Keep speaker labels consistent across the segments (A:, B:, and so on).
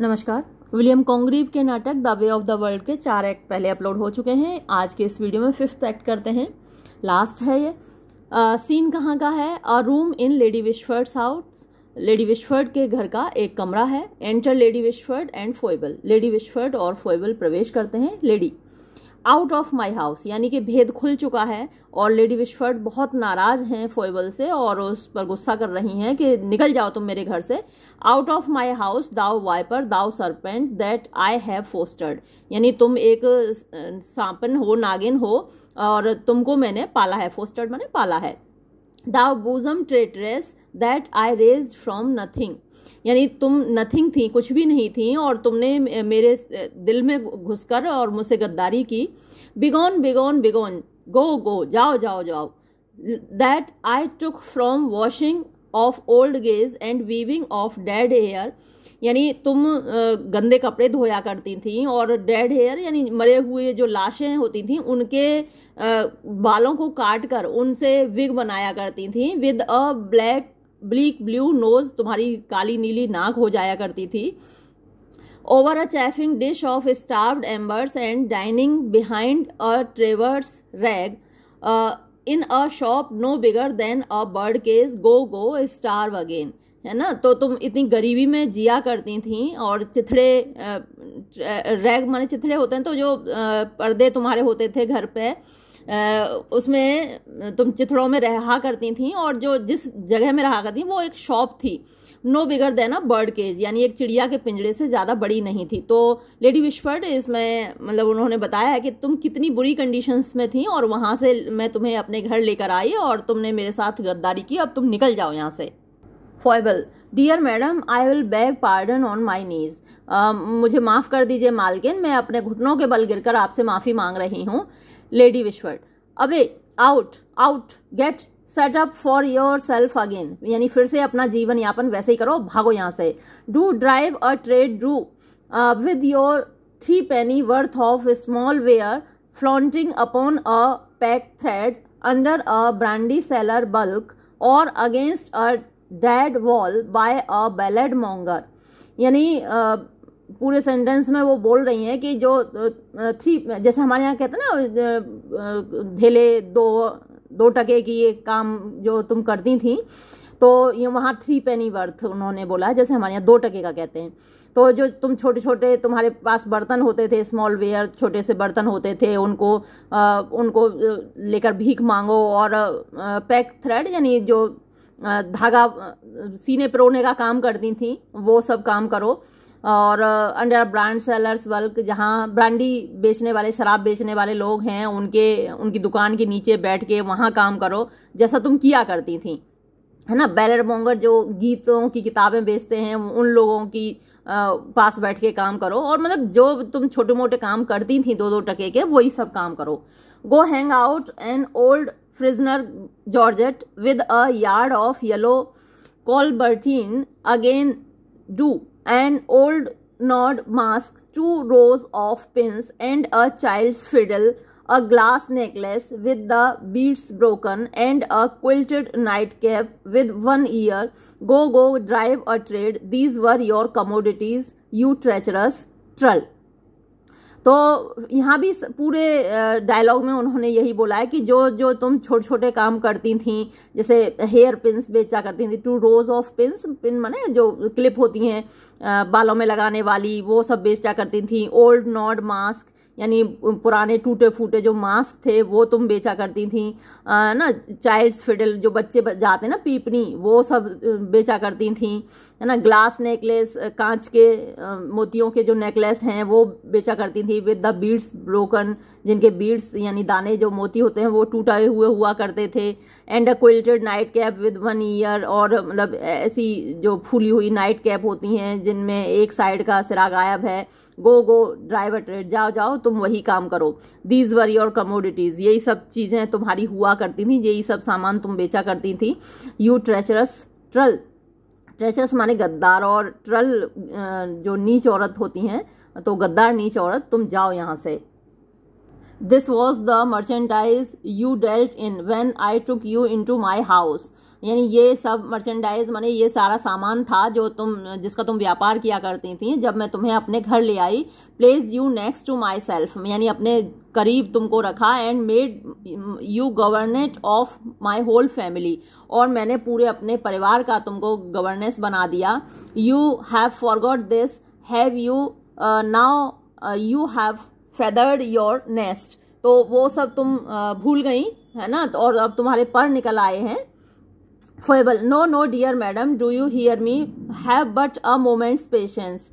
A: नमस्कार William Congreve के नाटक the way of the world के चार एक्ट पहले अपलोड हो चुके हैं आज के इस वीडियो में फिफ्थ एक्ट करते हैं लास्ट है ये आ, सीन कहाँ का है a room in lady Wishfort's house lady Wishfort के घर का एक कमरा है enter lady Wishfort and Foible lady Wishfort और फोएबल प्रवेश करते हैं lady out of my house यानी कि भेद खुल चुका है और लेडी विश्वर्ड बहुत नाराज़ हैं फोएबल से और उस पर गुस्सा कर रही हैं कि निकल जाओ तुम मेरे घर से out of my house thou viper thou serpent that I have fostered यानी तुम एक सांपन हो नागिन हो और तुमको मैंने पाला है फोस्टर्ड मैंने पाला है thou bosom traitress that I raised from nothing यानी तुम नथिंग थी कुछ भी नहीं थी और तुमने मेरे दिल में घुसकर और मुझसे गद्दारी की बिगोन बिगोन बिगोन गो गो जाओ जाओ जाओ that I took from washing of old gauze and weaving of dead hair यानी तुम गंदे कपड़े धोया करती थी और डेड हेयर यानी मरे हुए जो लाशें होती थी उनके बालों को काट कर उनसे विग बनाया करती थी with a black bleak blue nose तुम्हारी काली नीली नाक हो जाया करती थी over a chafing dish of starved embers and dining behind a traverse rag in a shop no bigger than a bird cage go go starve again है ना तो तुम इतनी गरीबी में जिया करती थी और चिथड़े रैग uh, uh, माने चिथड़े होते हैं तो जो uh, पर्दे तुम्हारे होते थे घर पे उसमें तुम चिथड़ों में रहा करती थी और जो जिस जगह में रहा करती वो एक शॉप थी no bigger than a bird cage यानी एक चिड़िया के पिंजरे से ज़्यादा बड़ी नहीं थी तो लेडी विश्वर्ड इसमें मतलब उन्होंने बताया है कि तुम कितनी बुरी कंडीशंस में थी और वहाँ से मैं तुम्हें अपने घर लेकर आई और तुमने मेरे साथ गद्दारी की अब तुम निकल जाओ यहाँ से Foible dear madam I will beg pardon on my knees मुझे माफ़ कर दीजिए मालकिन मैं अपने घुटनों के बल गिरकर आपसे माफ़ी मांग रही हूँ lady Wishfort away out out get set up for yourself again यानी फिर से अपना जीवन यापन वैसे ही करो भागो यहाँ से do drive a trade do with your three penny worth of small ware flaunting upon a packthread under a brandy seller bulk और against a dead wall by a ballad monger यानी uh, पूरे sentence में वो बोल रही हैं कि जो थ्री जैसे हमारे यहाँ कहते हैं ना ढेले दो दो टके की ये काम जो तुम करती थी तो ये वहाँ थ्री पेनी बर्थ उन्होंने बोला जैसे हमारे यहाँ दो टके का कहते हैं तो जो तुम छोटे छोटे तुम्हारे पास बर्तन होते थे स्मॉल वेयर छोटे से बर्तन होते थे उनको आ, उनको लेकर भीख मांगो और आ, पैक थ्रेड यानी जो धागा सीने परोने का काम करती थी वो सब काम करो और अंडर ब्रांड सेलर्स वर्क जहाँ ब्रांडी बेचने वाले शराब बेचने वाले लोग हैं उनके उनकी दुकान के नीचे बैठ के वहाँ काम करो जैसा तुम किया करती थी है ना बैलर मोंगर जो गीतों की किताबें बेचते हैं उन लोगों की आ, पास बैठ के काम करो और मतलब जो तुम छोटे मोटे काम करती थी दो दो टके के वही सब काम करो go hang out an old frisoneer gorget with a yard of yellow colberteen again do an old Nod mask, two rows of pins and a child's fiddle, a glass necklace with the beads broken and a quilted nightcap with one ear. Go, go, drive a trade. These were your commodities, you treacherous trull. तो यहाँ भी पूरे dialogue में उन्होंने यही बोला है कि जो जो तुम छोटे छोटे काम करती थी जैसे हेयर पिंस बेचा करती थी two rows of pins pin माने जो क्लिप होती हैं बालों में लगाने वाली वो सब बेचा करती थी ओल्ड नॉड मास्क यानी पुराने टूटे फूटे जो मास्क थे वो तुम बेचा करती थी आ, ना चाइल्ड फिडल जो बच्चे जाते ना पीपनी वो सब बेचा करती थी है ना ग्लास नेकलेस कांच के मोतियों के जो नेकलेस हैं वो बेचा करती थी विद द बीड्स ब्रोकन जिनके बीड्स यानी दाने जो मोती होते हैं वो टूटे हुए हुआ करते थे and a quilted night cap with one ear और मतलब ऐसी जो फूली हुई नाइट कैप होती हैं जिनमें एक साइड का सिरा गायब है गो गो ड्राइवर ट्रेड जाओ जाओ तुम वही काम करो दीज वर योर कमोडिटीज़ यही सब चीज़ें तुम्हारी हुआ करती थी यही सब सामान तुम बेचा करती थी यू ट्रेचरस ट्रल ट्रेचरस माने गद्दार और ट्रल जो नीच औरत होती हैं तो गद्दार नीच औरत तुम जाओ यहाँ से this was the merchandise you dealt in when I took you into my house यानी ये सब मर्चेंडाइज मैंने ये सारा सामान था जो तुम जिसका तुम व्यापार किया करती थी जब मैं तुम्हें अपने घर ले आई place you next to myself यानी अपने करीब तुमको रखा and made you governante of my whole family और मैंने पूरे अपने परिवार का तुमको गवर्नेंस बना दिया you have forgot this have you now you have feathered your nest तो वो सब तुम uh, भूल गई है ना और अब तुम्हारे पर निकल आए हैं Foible no no dear madam do you hear me have but a moment's patience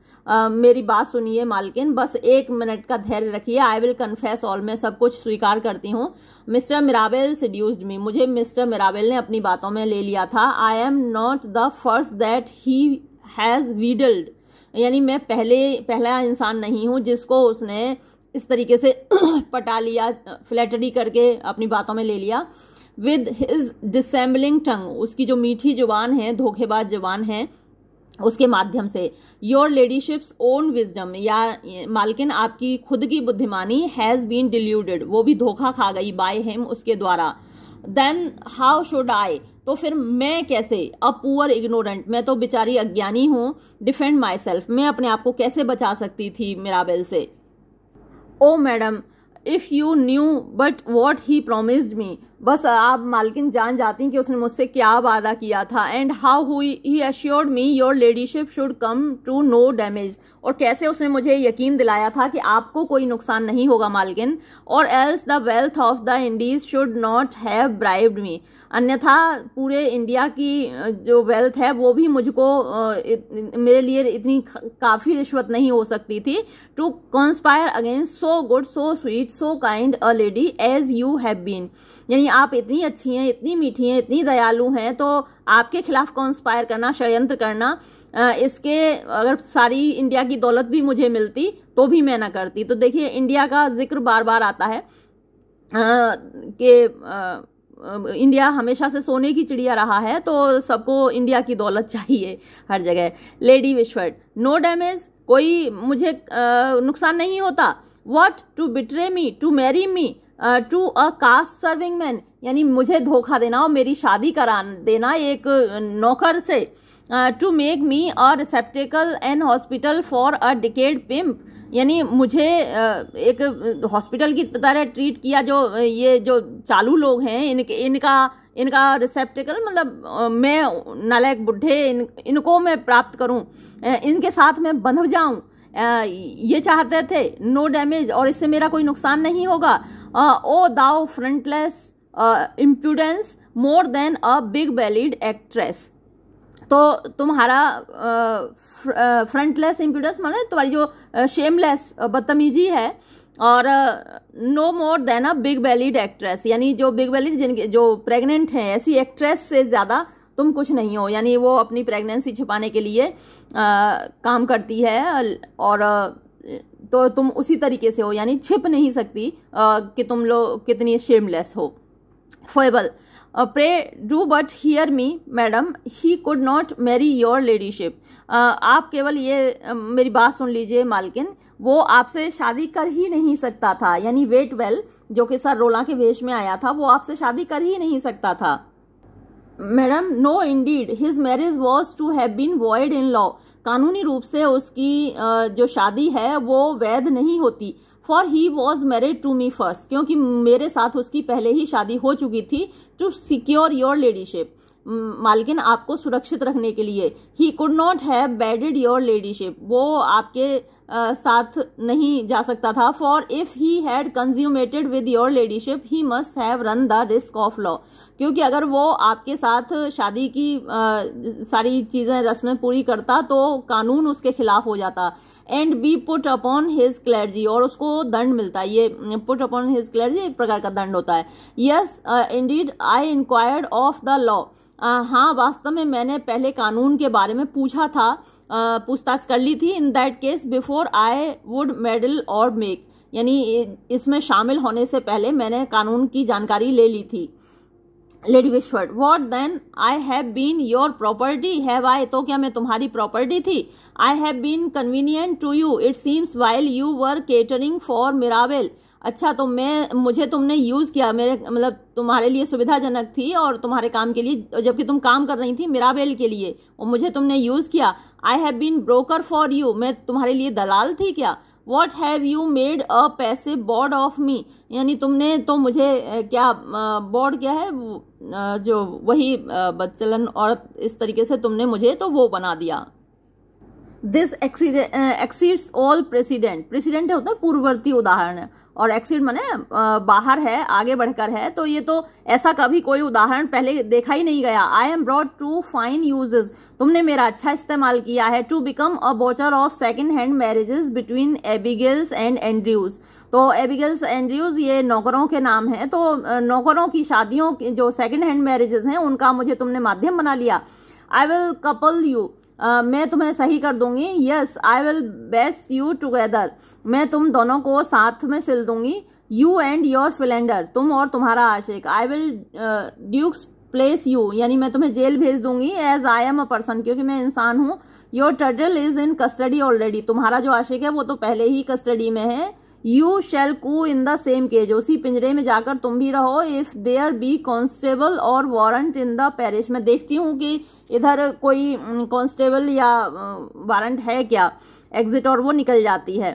A: मेरी बात सुनिए मालकिन बस एक मिनट का धैर्य रखिए आई विल कन्फेस ऑल मैं सब कुछ स्वीकार करती हूँ मिस्टर मिराबेल सिड्यूस्ड मी मुझे मिस्टर मिराबेल ने अपनी बातों में ले लिया था I am not the first that he has wheedled यानी मैं पहले पहला इंसान नहीं हूँ जिसको उसने इस तरीके से पटा लिया फ्लैटरी करके अपनी बातों में ले लिया विद हिज डिसम्बलिंग टंग उसकी जो मीठी जुबान है धोखेबाज जुबान है उसके माध्यम से योर लेडीशिप्स ओन विजडम या मालकिन आपकी खुद की बुद्धिमानी हैज़ बीन डिल्यूडेड वो भी धोखा खा गई बाय हिम उसके द्वारा देन हाउ शुड आई तो फिर मैं कैसे अ पुअर इग्नोरेंट मैं तो बेचारी अज्ञानी हूँ डिफेंड माई सेल्फ मैं अपने आप को कैसे बचा सकती थी बिल से O madam if you knew but what he promised me बस आप मालकिन जान जाती हैं कि उसने मुझसे क्या वादा किया था एंड हाउ हुई he assured me your ladyship should come to no damage और कैसे उसने मुझे यकीन दिलाया था कि आपको कोई नुकसान नहीं होगा मालकिन और else the wealth of the Indies should not have bribed me अन्यथा पूरे इंडिया की जो वेल्थ है वो भी मुझको मेरे लिए इतनी काफ़ी रिश्वत नहीं हो सकती थी to conspire against so good so sweet so kind a lady as you have been यानी आप इतनी अच्छी हैं इतनी मीठी हैं इतनी दयालु हैं तो आपके खिलाफ कॉन्स्पायर करना षडयंत्र करना इसके अगर सारी इंडिया की दौलत भी मुझे मिलती तो भी मैं ना करती तो देखिए इंडिया का जिक्र बार बार आता है के इंडिया हमेशा से सोने की चिड़िया रहा है तो सबको इंडिया की दौलत चाहिए हर जगह लेडी विश्वर्ड नो डैमेज कोई मुझे नुकसान नहीं होता what to betray me to marry me to a cast serving man यानी मुझे धोखा देना और मेरी शादी करा देना एक नौकर से to make me a receptacle and hospital for a decayed pimp यानी मुझे एक हॉस्पिटल की तरह ट्रीट किया जो ये जो चालू लोग हैं इनके इनका इनका रिसेप्टिकल मतलब मैं नालायक बुढ़े इन इनको मैं प्राप्त करूं इनके साथ मैं बंध जाऊं ये चाहते थे नो डैमेज और इससे मेरा कोई नुकसान नहीं होगा O thou frontless impudence more than a big bellied actress तो तुम्हारा फ्रंटलेस इम्प्यूडेंस मतलब तुम्हारी जो शेमलेस बदतमीजी है और no more than a big bellied actress यानी जो बिग बैलीड जिनके जो प्रेग्नेंट हैं ऐसी एक्ट्रेस से ज़्यादा तुम कुछ नहीं हो यानी वो अपनी प्रेगनेंसी छिपाने के लिए आ, काम करती है और तो तुम उसी तरीके से हो यानी छिप नहीं सकती आ, कि तुम लोग कितनी शेमलेस हो Foible pray do but hear me madam he could not marry your ladyship आप केवल ये uh, मेरी बात सुन लीजिए मालकिन वो आपसे शादी कर ही नहीं सकता था यानी वेट वेल जो कि सर रोला के वेश में आया था वो आपसे शादी कर ही नहीं सकता था madam no indeed his marriage was to have been void in law कानूनी रूप से उसकी uh, जो शादी है वो वैध नहीं होती for he was married to me first क्योंकि मेरे साथ उसकी पहले ही शादी हो चुकी थी टू सिक्योर योर लेडीशिप मालकिन आपको सुरक्षित रखने के लिए he could not have bedded your ladyship वो आपके आ, साथ नहीं जा सकता था for if he had consummated with your ladyship he must have run the risk of law क्योंकि अगर वो आपके साथ शादी की आ, सारी चीज़ें रस्में पूरी करता तो कानून उसके खिलाफ हो जाता and be put upon his clergy और उसको दंड मिलता है ये पुट अपॉन हिज क्लर्जी एक प्रकार का दंड होता है yes indeed I inquired of the law हाँ वास्तव में मैंने पहले कानून के बारे में पूछा था uh, पूछताछ कर ली थी in that case before I would meddle और मेक यानी इसमें शामिल होने से पहले मैंने कानून की जानकारी ले ली थी lady Wishfort what then I have been your property have I तो क्या मैं तुम्हारी प्रॉपर्टी थी I have been convenient to you it seems while you were catering for Mirabell अच्छा तो मैं मुझे तुमने यूज़ किया मेरे मतलब तुम्हारे लिए सुविधाजनक थी और तुम्हारे काम के लिए जबकि तुम काम कर रही थी मिराबेल के लिए और मुझे तुमने यूज़ किया I have been broker for you मैं तुम्हारे लिए दलाल थी क्या what have you made a passive bawd of me यानी तुमने तो मुझे क्या बॉर्ड क्या है जो वही बदचलन औरत इस तरीके से तुमने मुझे तो वो बना दिया this exceeds all precedent precedent होता है पूर्ववर्ती उदाहरण और एक्सीड मैंने बाहर है आगे बढ़कर है तो ये तो ऐसा कभी कोई उदाहरण पहले देखा ही नहीं गया I am brought to fine uses तुमने मेरा अच्छा इस्तेमाल किया है to become a botcher of second hand marriages between Abigails and Andrews तो एबिगल्स एंड्रयूज ये नौकरों के नाम हैं तो नौकरों की शादियों की जो सेकेंड हैंड मैरिजेस हैं उनका मुझे तुमने माध्यम बना लिया आई विल कपल यू मैं तुम्हें सही कर दूंगी yes I will baste you together मैं तुम दोनों को साथ में सिल दूंगी यू एंड योर फिलेंडर तुम और तुम्हारा आशिक I will Duke's place you यानी मैं तुम्हें जेल भेज दूंगी as I am a person क्योंकि मैं इंसान हूँ your turtle is in custody already तुम्हारा जो आशिक है वो तो पहले ही कस्टडी में है you shall coo in the same cage उसी पिंजरे में जाकर तुम भी रहो इफ़ देयर बी कॉन्स्टेबल और वारंट इन द पैरिश मैं देखती हूँ कि इधर कोई कॉन्स्टेबल या वारंट है क्या एग्जिट और वो निकल जाती है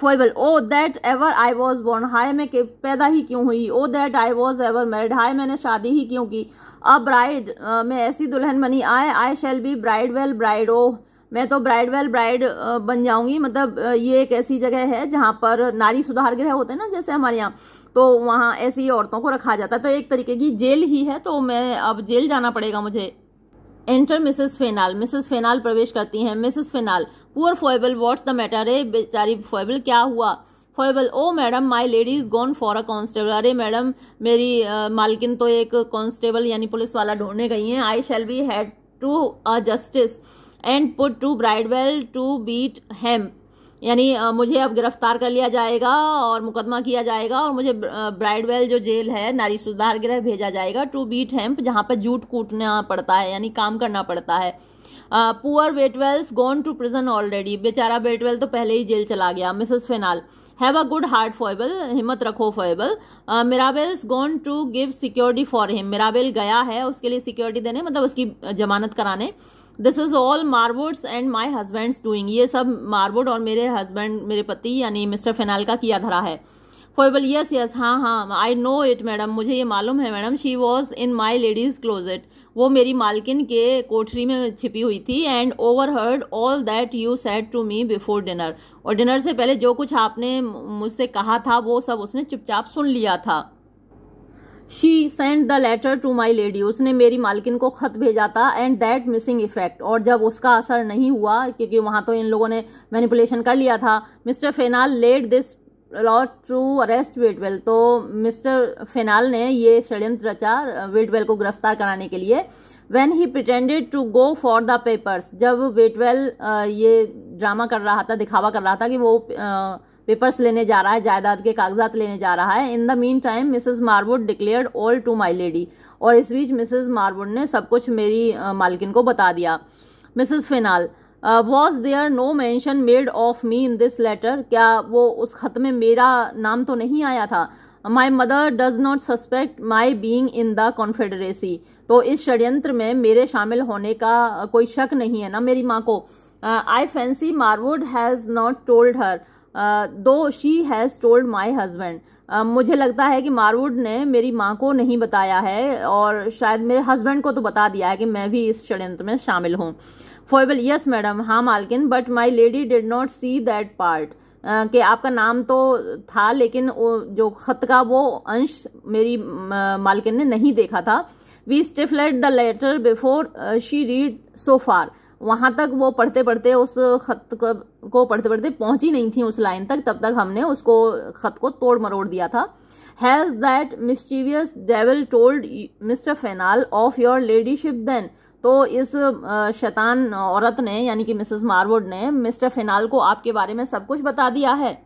A: Foible O that ever I was born हाय मैं पैदा ही क्यों हुई O that I was ever married हाय मैंने शादी ही क्यों की अ ब्राइड मैं ऐसी दुल्हन बनी आए I shall be Bridewell bride O मैं तो ब्राइड वेल ब्राइड बन जाऊंगी मतलब ये एक ऐसी जगह है जहाँ पर नारी सुधार गृह होते हैं ना जैसे हमारे यहाँ तो वहाँ ऐसी औरतों को रखा जाता है तो एक तरीके की जेल ही है तो मैं अब जेल जाना पड़ेगा मुझे enter Mrs Fainall Mrs Fainall प्रवेश करती हैं Mrs Fainall poor Foible what's the matter अरे बेचारी फोएबल क्या हुआ Foible O madam my lady is gone for a constable अरे मैडम मेरी uh, मालकिन तो एक कॉन्स्टेबल यानी पुलिस वाला ढूंढने गई हैं I shall be had to a justice and put to Bridewell to beat hemp यानी मुझे अब गिरफ्तार कर लिया जाएगा और मुकदमा किया जाएगा और मुझे ब्राइडवेल जो जेल है नारी सुधार गृह भेजा जाएगा टू बीट हेम्प जहाँ पर जूट कूटना पड़ता है यानी काम करना पड़ता है poor Waitwell's gone to prison already बेचारा बेटवेल तो पहले ही जेल चला गया Mrs Fainall have a good heart Foible हिम्मत रखो Foible Mirabell's gone to give security for him Mirabell गया है उसके लिए सिक्योरिटी देने मतलब उसकी जमानत कराने this is all Marwood's and my husband's doing ये सब मार्बोट और मेरे हस्बैंड मेरे पति यानी मिस्टर फेनाल का किया धरा है फोएबल यस यस हाँ हाँ आई नो इट मैडम मुझे ये मालूम है madam she was in my lady's it वो मेरी मालकिन के कोठरी में छिपी हुई थी and overheard all that you set to me before dinner और डिनर से पहले जो कुछ आपने मुझसे कहा था वो सब उसने चुपचाप सुन लिया था she send the letter to my lady उसने मेरी मालकिन को खत भेजा था एंड दैट मिसिंग इफेक्ट और जब उसका असर नहीं हुआ क्योंकि वहां तो इन लोगों ने मैनिपुलेशन कर लिया था Mr Fainall laid this lot to arrest Waitwell तो मिस्टर फेनाल ने ये षडयंत्र रचा वेटवेल uh, को गिरफ्तार कराने के लिए when he pretended to go for the papers जब वेटवेल uh, ये ड्रामा कर रहा था दिखावा कर रहा था कि वो आ, uh, पेपर्स लेने जा रहा है जायदाद के कागजात लेने जा रहा है in the mean meantime Mrs Marwood declared all to my lady और इस बीच मिसेज मारवुड ने सब कुछ मेरी मालकिन को बता दिया Mrs Fainall was there no mention made of me in this letter क्या वो उस खत में मेरा नाम तो नहीं आया था my mother does not suspect my being in the confederacy तो इस षड्यंत्र में मेरे शामिल होने का कोई शक नहीं है ना मेरी माँ को I fancy Marwood has not told her though she has told my husband मुझे लगता है कि मारवुड ने मेरी माँ को नहीं बताया है और शायद मेरे हस्बैंड को तो बता दिया है कि मैं भी इस षड्यंत्र में शामिल हूँ फोएबल यस मैडम हाँ मालकिन but my lady did not see that part कि आपका नाम तो था लेकिन वो जो खत का वो अंश मेरी मालकिन ने नहीं देखा था we stifled the letter before she read so far वहाँ तक वो पढ़ते पढ़ते उस खत को पढ़ते पढ़ते पहुँची नहीं थी उस लाइन तक तब तक हमने उसको खत को तोड़ मरोड़ दिया था has that mischievous devil told Mr Fainall of your ladyship then तो इस शैतान औरत ने यानी कि मिसेस मारवुड ने मिस्टर फेनाल को आपके बारे में सब कुछ बता दिया है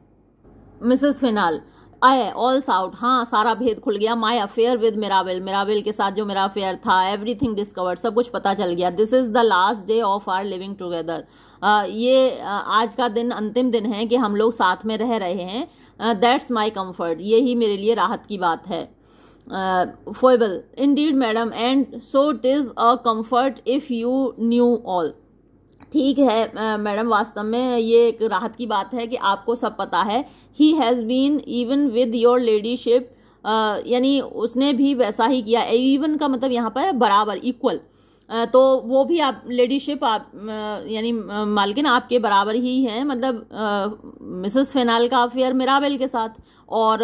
A: मिसेस फेनाल आई ऑल्स आउट हाँ सारा भेद खुल गया माई अफेयर विद मिरावेल मिराविल के साथ जो मेरा अफेयर था एवरीथिंग डिस्कवर्ड सब कुछ पता चल गया this is the last day of our living together ये uh, आज का दिन अंतिम दिन है कि हम लोग साथ में रह रहे हैं दैट्स माई कम्फर्ट ये ही मेरे लिए राहत की बात है Foible indeed madam and so it is a comfort if you knew all ठीक है मैडम वास्तव में ये एक राहत की बात है कि आपको सब पता है he has been even with your ladyship यानी उसने भी वैसा ही किया इवन का मतलब यहाँ पर बराबर इक्वल तो वो भी आप लेडीशिप आप यानी मालकिन आपके बराबर ही हैं मतलब मिसेस फेनाल का अफेयर मिराबेल के साथ और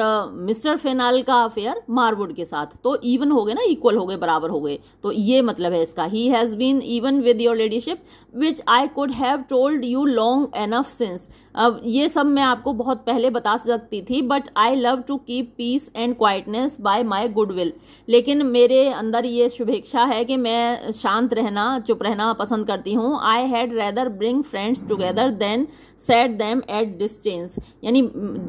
A: मिस्टर फेनाल का अफेयर मारवुड के साथ तो इवन हो गए ना इक्वल हो गए बराबर हो गए तो ये मतलब है इसका he has been even with your ladyship which I could have told you long enough since अब ये सब मैं आपको बहुत पहले बता सकती थी but I love to keep peace and quietness by my goodwill लेकिन मेरे अंदर ये शुभेच्छा है कि मैं शांत रहना चुप रहना पसंद करती हूँ I had rather bring friends together than set them at distance यानी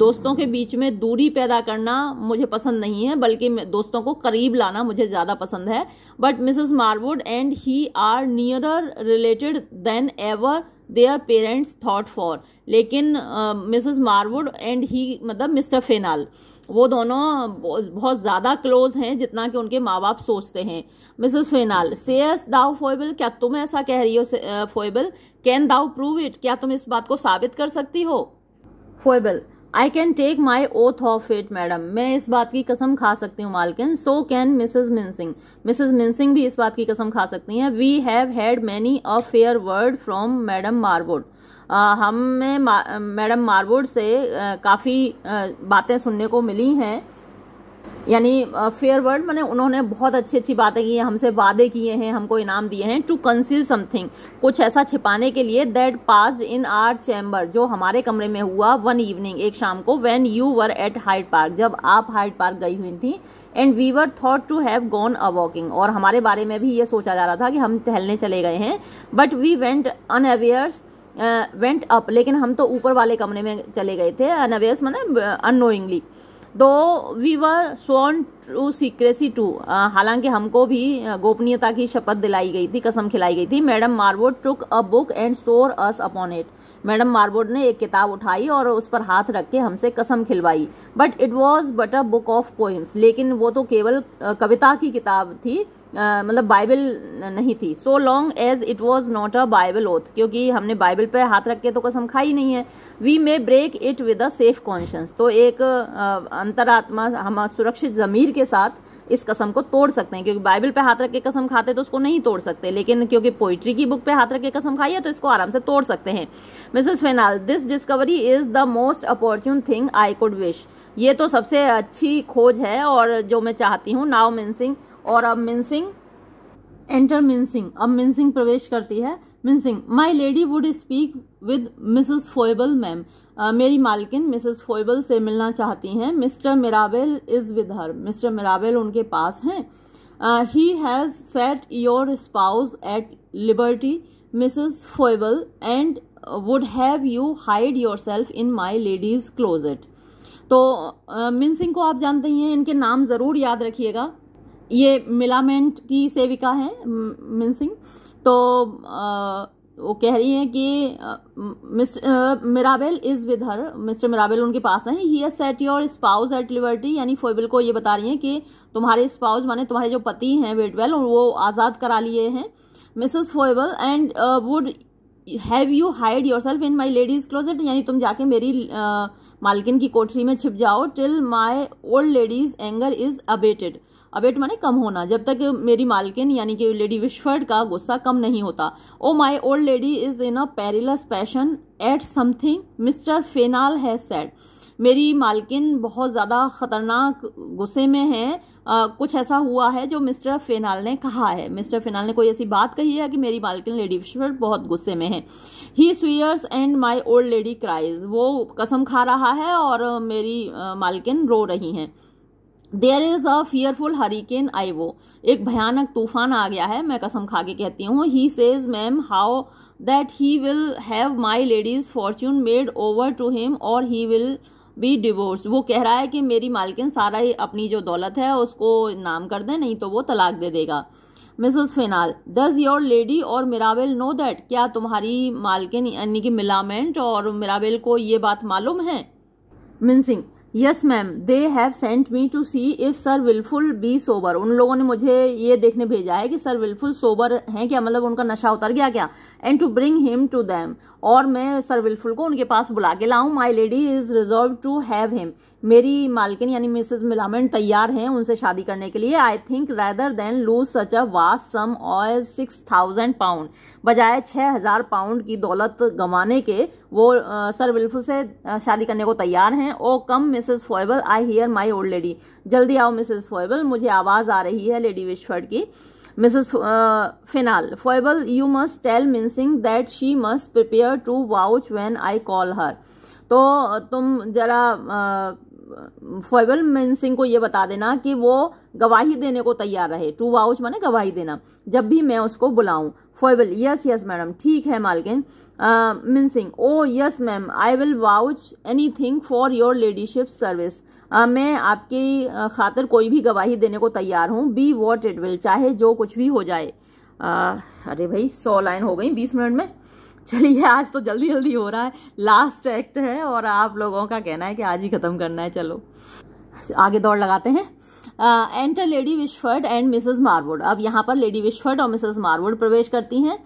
A: दोस्तों के बीच में दूरी पैदा करना मुझे पसंद नहीं है बल्कि दोस्तों को करीब लाना मुझे ज़्यादा पसंद है but Mrs Marwood and he are nearer related than ever their parents thought for लेकिन मिसेस मारवुड एंड ही मतलब मिस्टर फेनाल वो दोनों बहुत ज़्यादा क्लोज हैं जितना कि उनके माँ बाप सोचते हैं मिसेस फेनाल सेयस दाउ फोएबल क्या तुम ऐसा कह रही हो Foible can thou prove it क्या तुम इस बात को साबित कर सकती हो Foible I can take my oath of it madam मैं इस बात की कसम खा सकती हूँ मालकिन सो कैन मिसिज मिनसिंग मिसेज मिनसिंग भी इस बात की कसम खा सकती हैं we have had many a fair word from madam Marwood हमें मैडम मारवोड uh, से uh, काफ़ी uh, बातें सुनने को मिली हैं यानी फेयर वर्ड मैंने उन्होंने बहुत अच्छी अच्छी बातें की हमसे वादे किए हैं हमको इनाम दिए हैं टू कंसील समथिंग कुछ ऐसा छिपाने के लिए that pass in our chamber जो हमारे कमरे में हुआ वन इवनिंग एक शाम को when you were at Hyde Park जब आप हाइड पार्क गई हुई थी and we were thought to have gone a walking और हमारे बारे में भी ये सोचा जा रहा था कि हम टहलने चले गए हैं but we went unawares went up लेकिन हम तो ऊपर वाले कमरे में चले गए थे अनअवेयर्स मतलब unknowingly uh, though we were sworn to secrecy too हालांकि हमको भी गोपनीयता की शपथ दिलाई गई थी कसम खिलाई गई थी madam Marwood took a book and swore us upon it madam Marwood ने एक किताब उठाई और उस पर हाथ रख के हमसे कसम खिलवाई but it was but a book of poems लेकिन वो तो केवल कविता की किताब थी Uh, मतलब बाइबल नहीं थी so long as it was not a Bible oath क्योंकि हमने बाइबल पर हाथ रख के तो कसम खाई नहीं है we may break it with a safe conscience तो एक uh, अंतरात्मा हम सुरक्षित ज़मीर के के साथ इस कसम को तोड़ सकते हैं क्योंकि बाइबल पे हाथ रख के कसम खाते तो उसको नहीं तोड़ सकते लेकिन क्योंकि पोइट्री की बुक पे हाथ रख के कसम खाई है तो इसको आराम से तोड़ सकते हैं Mrs Fainall this discovery is the most opportune thing I could wish ये तो सबसे अच्छी खोज है और जो मैं चाहती हूँ नाव मिनसिंग और अब मिनसिंग एंटर मिनसिंग अब मिनसिंग प्रवेश करती है Mincing my lady would speak with Mrs Foible ma'am ah, मेरी मालकिन मिसेस फोइबल से मिलना चाहती हैं Mr Mirabell is with her Mr Mirabell उनके पास हैं he has set your spouse at liberty Mrs Foible and would have you hide yourself in my lady's closet तो मिन सिंह को आप जानते ही हैं इनके नाम ज़रूर याद रखिएगा ये मिलामेंट की सेविका है मिन सिंह तो आ, वो कह रही हैं कि Mr Mirabell is with her Mr Mirabell उनके पास हैं he has set your spouse at liberty यानी फोबिल को ये बता रही हैं कि तुम्हारे स्पाउस माने तुम्हारे जो पति हैं वेटवेल वो आज़ाद करा लिए हैं Mrs Foible and would have you hide yourself in my lady's closet यानी तुम जाके मेरी uh, मालकिन की कोठरी में छिप जाओ till my old lady's anger is abated abate माने कम होना जब तक मेरी मालकिन यानी कि लेडी विश्वर्ड का गुस्सा कम नहीं होता O my old lady is in a perilous passion at something Mr Fainall has said मेरी मालकिन बहुत ज़्यादा ख़तरनाक गुस्से में है आ, कुछ ऐसा हुआ है जो मिस्टर फेनाल ने कहा है मिस्टर फेनाल ने कोई ऐसी बात कही है कि मेरी मालकिन लेडी विश्वर्ड बहुत गुस्से में है he swears and my old lady cries वो कसम खा रहा है और मेरी मालकिन रो रही हैं there is a fearful hurricane I वो एक भयानक तूफान आ गया है मैं कसम खा के कहती हूँ he says ma'am how that he will have my lady's fortune made over to him और ही विल बी डिवोर्स वो कह रहा है कि मेरी मालकिन सारा ही अपनी जो दौलत है उसको नाम कर दें नहीं तो वो तलाक दे देगा Mrs Fainall does your lady और मिराबेल नो दैट क्या तुम्हारी मालकिन यानी कि मिलामेंट और मिराबेल को ये बात मालूम है Mincing yes ma'am they have sent me to see if sir Wilfull be sober उन लोगों ने मुझे ये देखने भेजा है कि सर विलफुल सोबर हैं क्या मतलब उनका नशा उतर गया क्या and to bring him to them और मैं सर विलफुल को उनके पास बुला के लाऊं my lady is reserve to have him मेरी मालकिन यानी मिसेज मिलामेंट तैयार हैं उनसे शादी करने के लिए I think rather than lose such a vast sum six thousand pound बजाय छः हज़ार पाउंड की दौलत गंवाने के वो आ, सर विल्फ से शादी करने को तैयार हैं O come Mrs Foible I hear my old lady जल्दी आओ मिसेस फोएबल मुझे आवाज़ आ रही है लेडी विश्वर्ड की Mrs Fainall Foible you must tell Mincing that she must prepare to vouch when I call her तो तुम जरा आ, फैबल सिंह को ये बता देना कि वो गवाही देने को तैयार रहे टू वाउच माने गवाही देना जब भी मैं उसको बुलाऊं फैबल यस यस मैडम ठीक है मालकिन Mincing O yes ma'am I will vouch anything for your ladyship service मैं आपकी खातिर कोई भी गवाही देने को तैयार हूँ बी वॉट इट विल चाहे जो कुछ भी हो जाए uh, अरे भाई सौ लाइन हो गई बीस मिनट में चलिए आज तो जल्दी जल्दी हो रहा है लास्ट एक्ट है और आप लोगों का कहना है कि आज ही ख़त्म करना है चलो आगे दौड़ लगाते हैं enter lady Wishfort and Mrs Marwood अब यहाँ पर लेडी विशफर्ड और मिसेस मारवुड प्रवेश करती हैं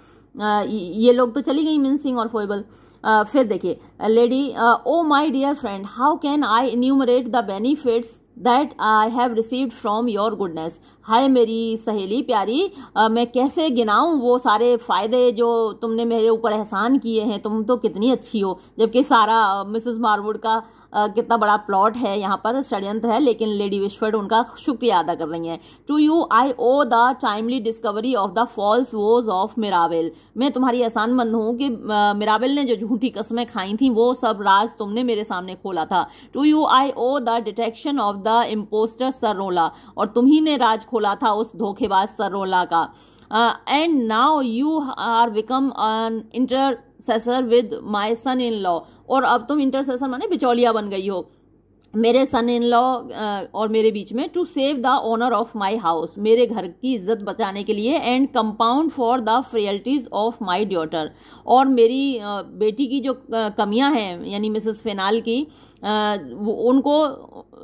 A: ये लोग तो चली गई मिनसिंग और फोएबल फिर देखिए lady O my dear friend how can I enumerate the benefits that I have receive from your goodness हाय मेरी सहेली प्यारी आ, मैं कैसे गिनाऊँ वो सारे फ़ायदे जो तुमने मेरे ऊपर एहसान किए हैं तुम तो कितनी अच्छी हो जबकि सारा मिसिज मारवुड का कितना बड़ा प्लॉट है यहाँ पर षड्यंत्र है लेकिन लेडी विश्वर्ड उनका शुक्रिया अदा कर रही हैं to you I owe the timely discovery of the false vows of Mirabell मैं तुम्हारी एहसानमंद हूँ कि मिरावेल ने जो झूठी कस्में खाई थी वो सब राज तुमने मेरे सामने खोला था to you I owe the detection of the impostor Sir Rowland और तुम्ही ने राज खोला था उस धोखेबाज रोला का and now you are become intercessor with my son in law और अब तुम इंटरसेसर माने बिचौलिया बन गई हो मेरे सन इन लॉ और मेरे बीच में to save the honour of my house मेरे घर की इज्जत बचाने के लिए and compound for the frailties of my daughter और मेरी बेटी की जो कमियां हैं यानी मिसेस फेनाल की उनको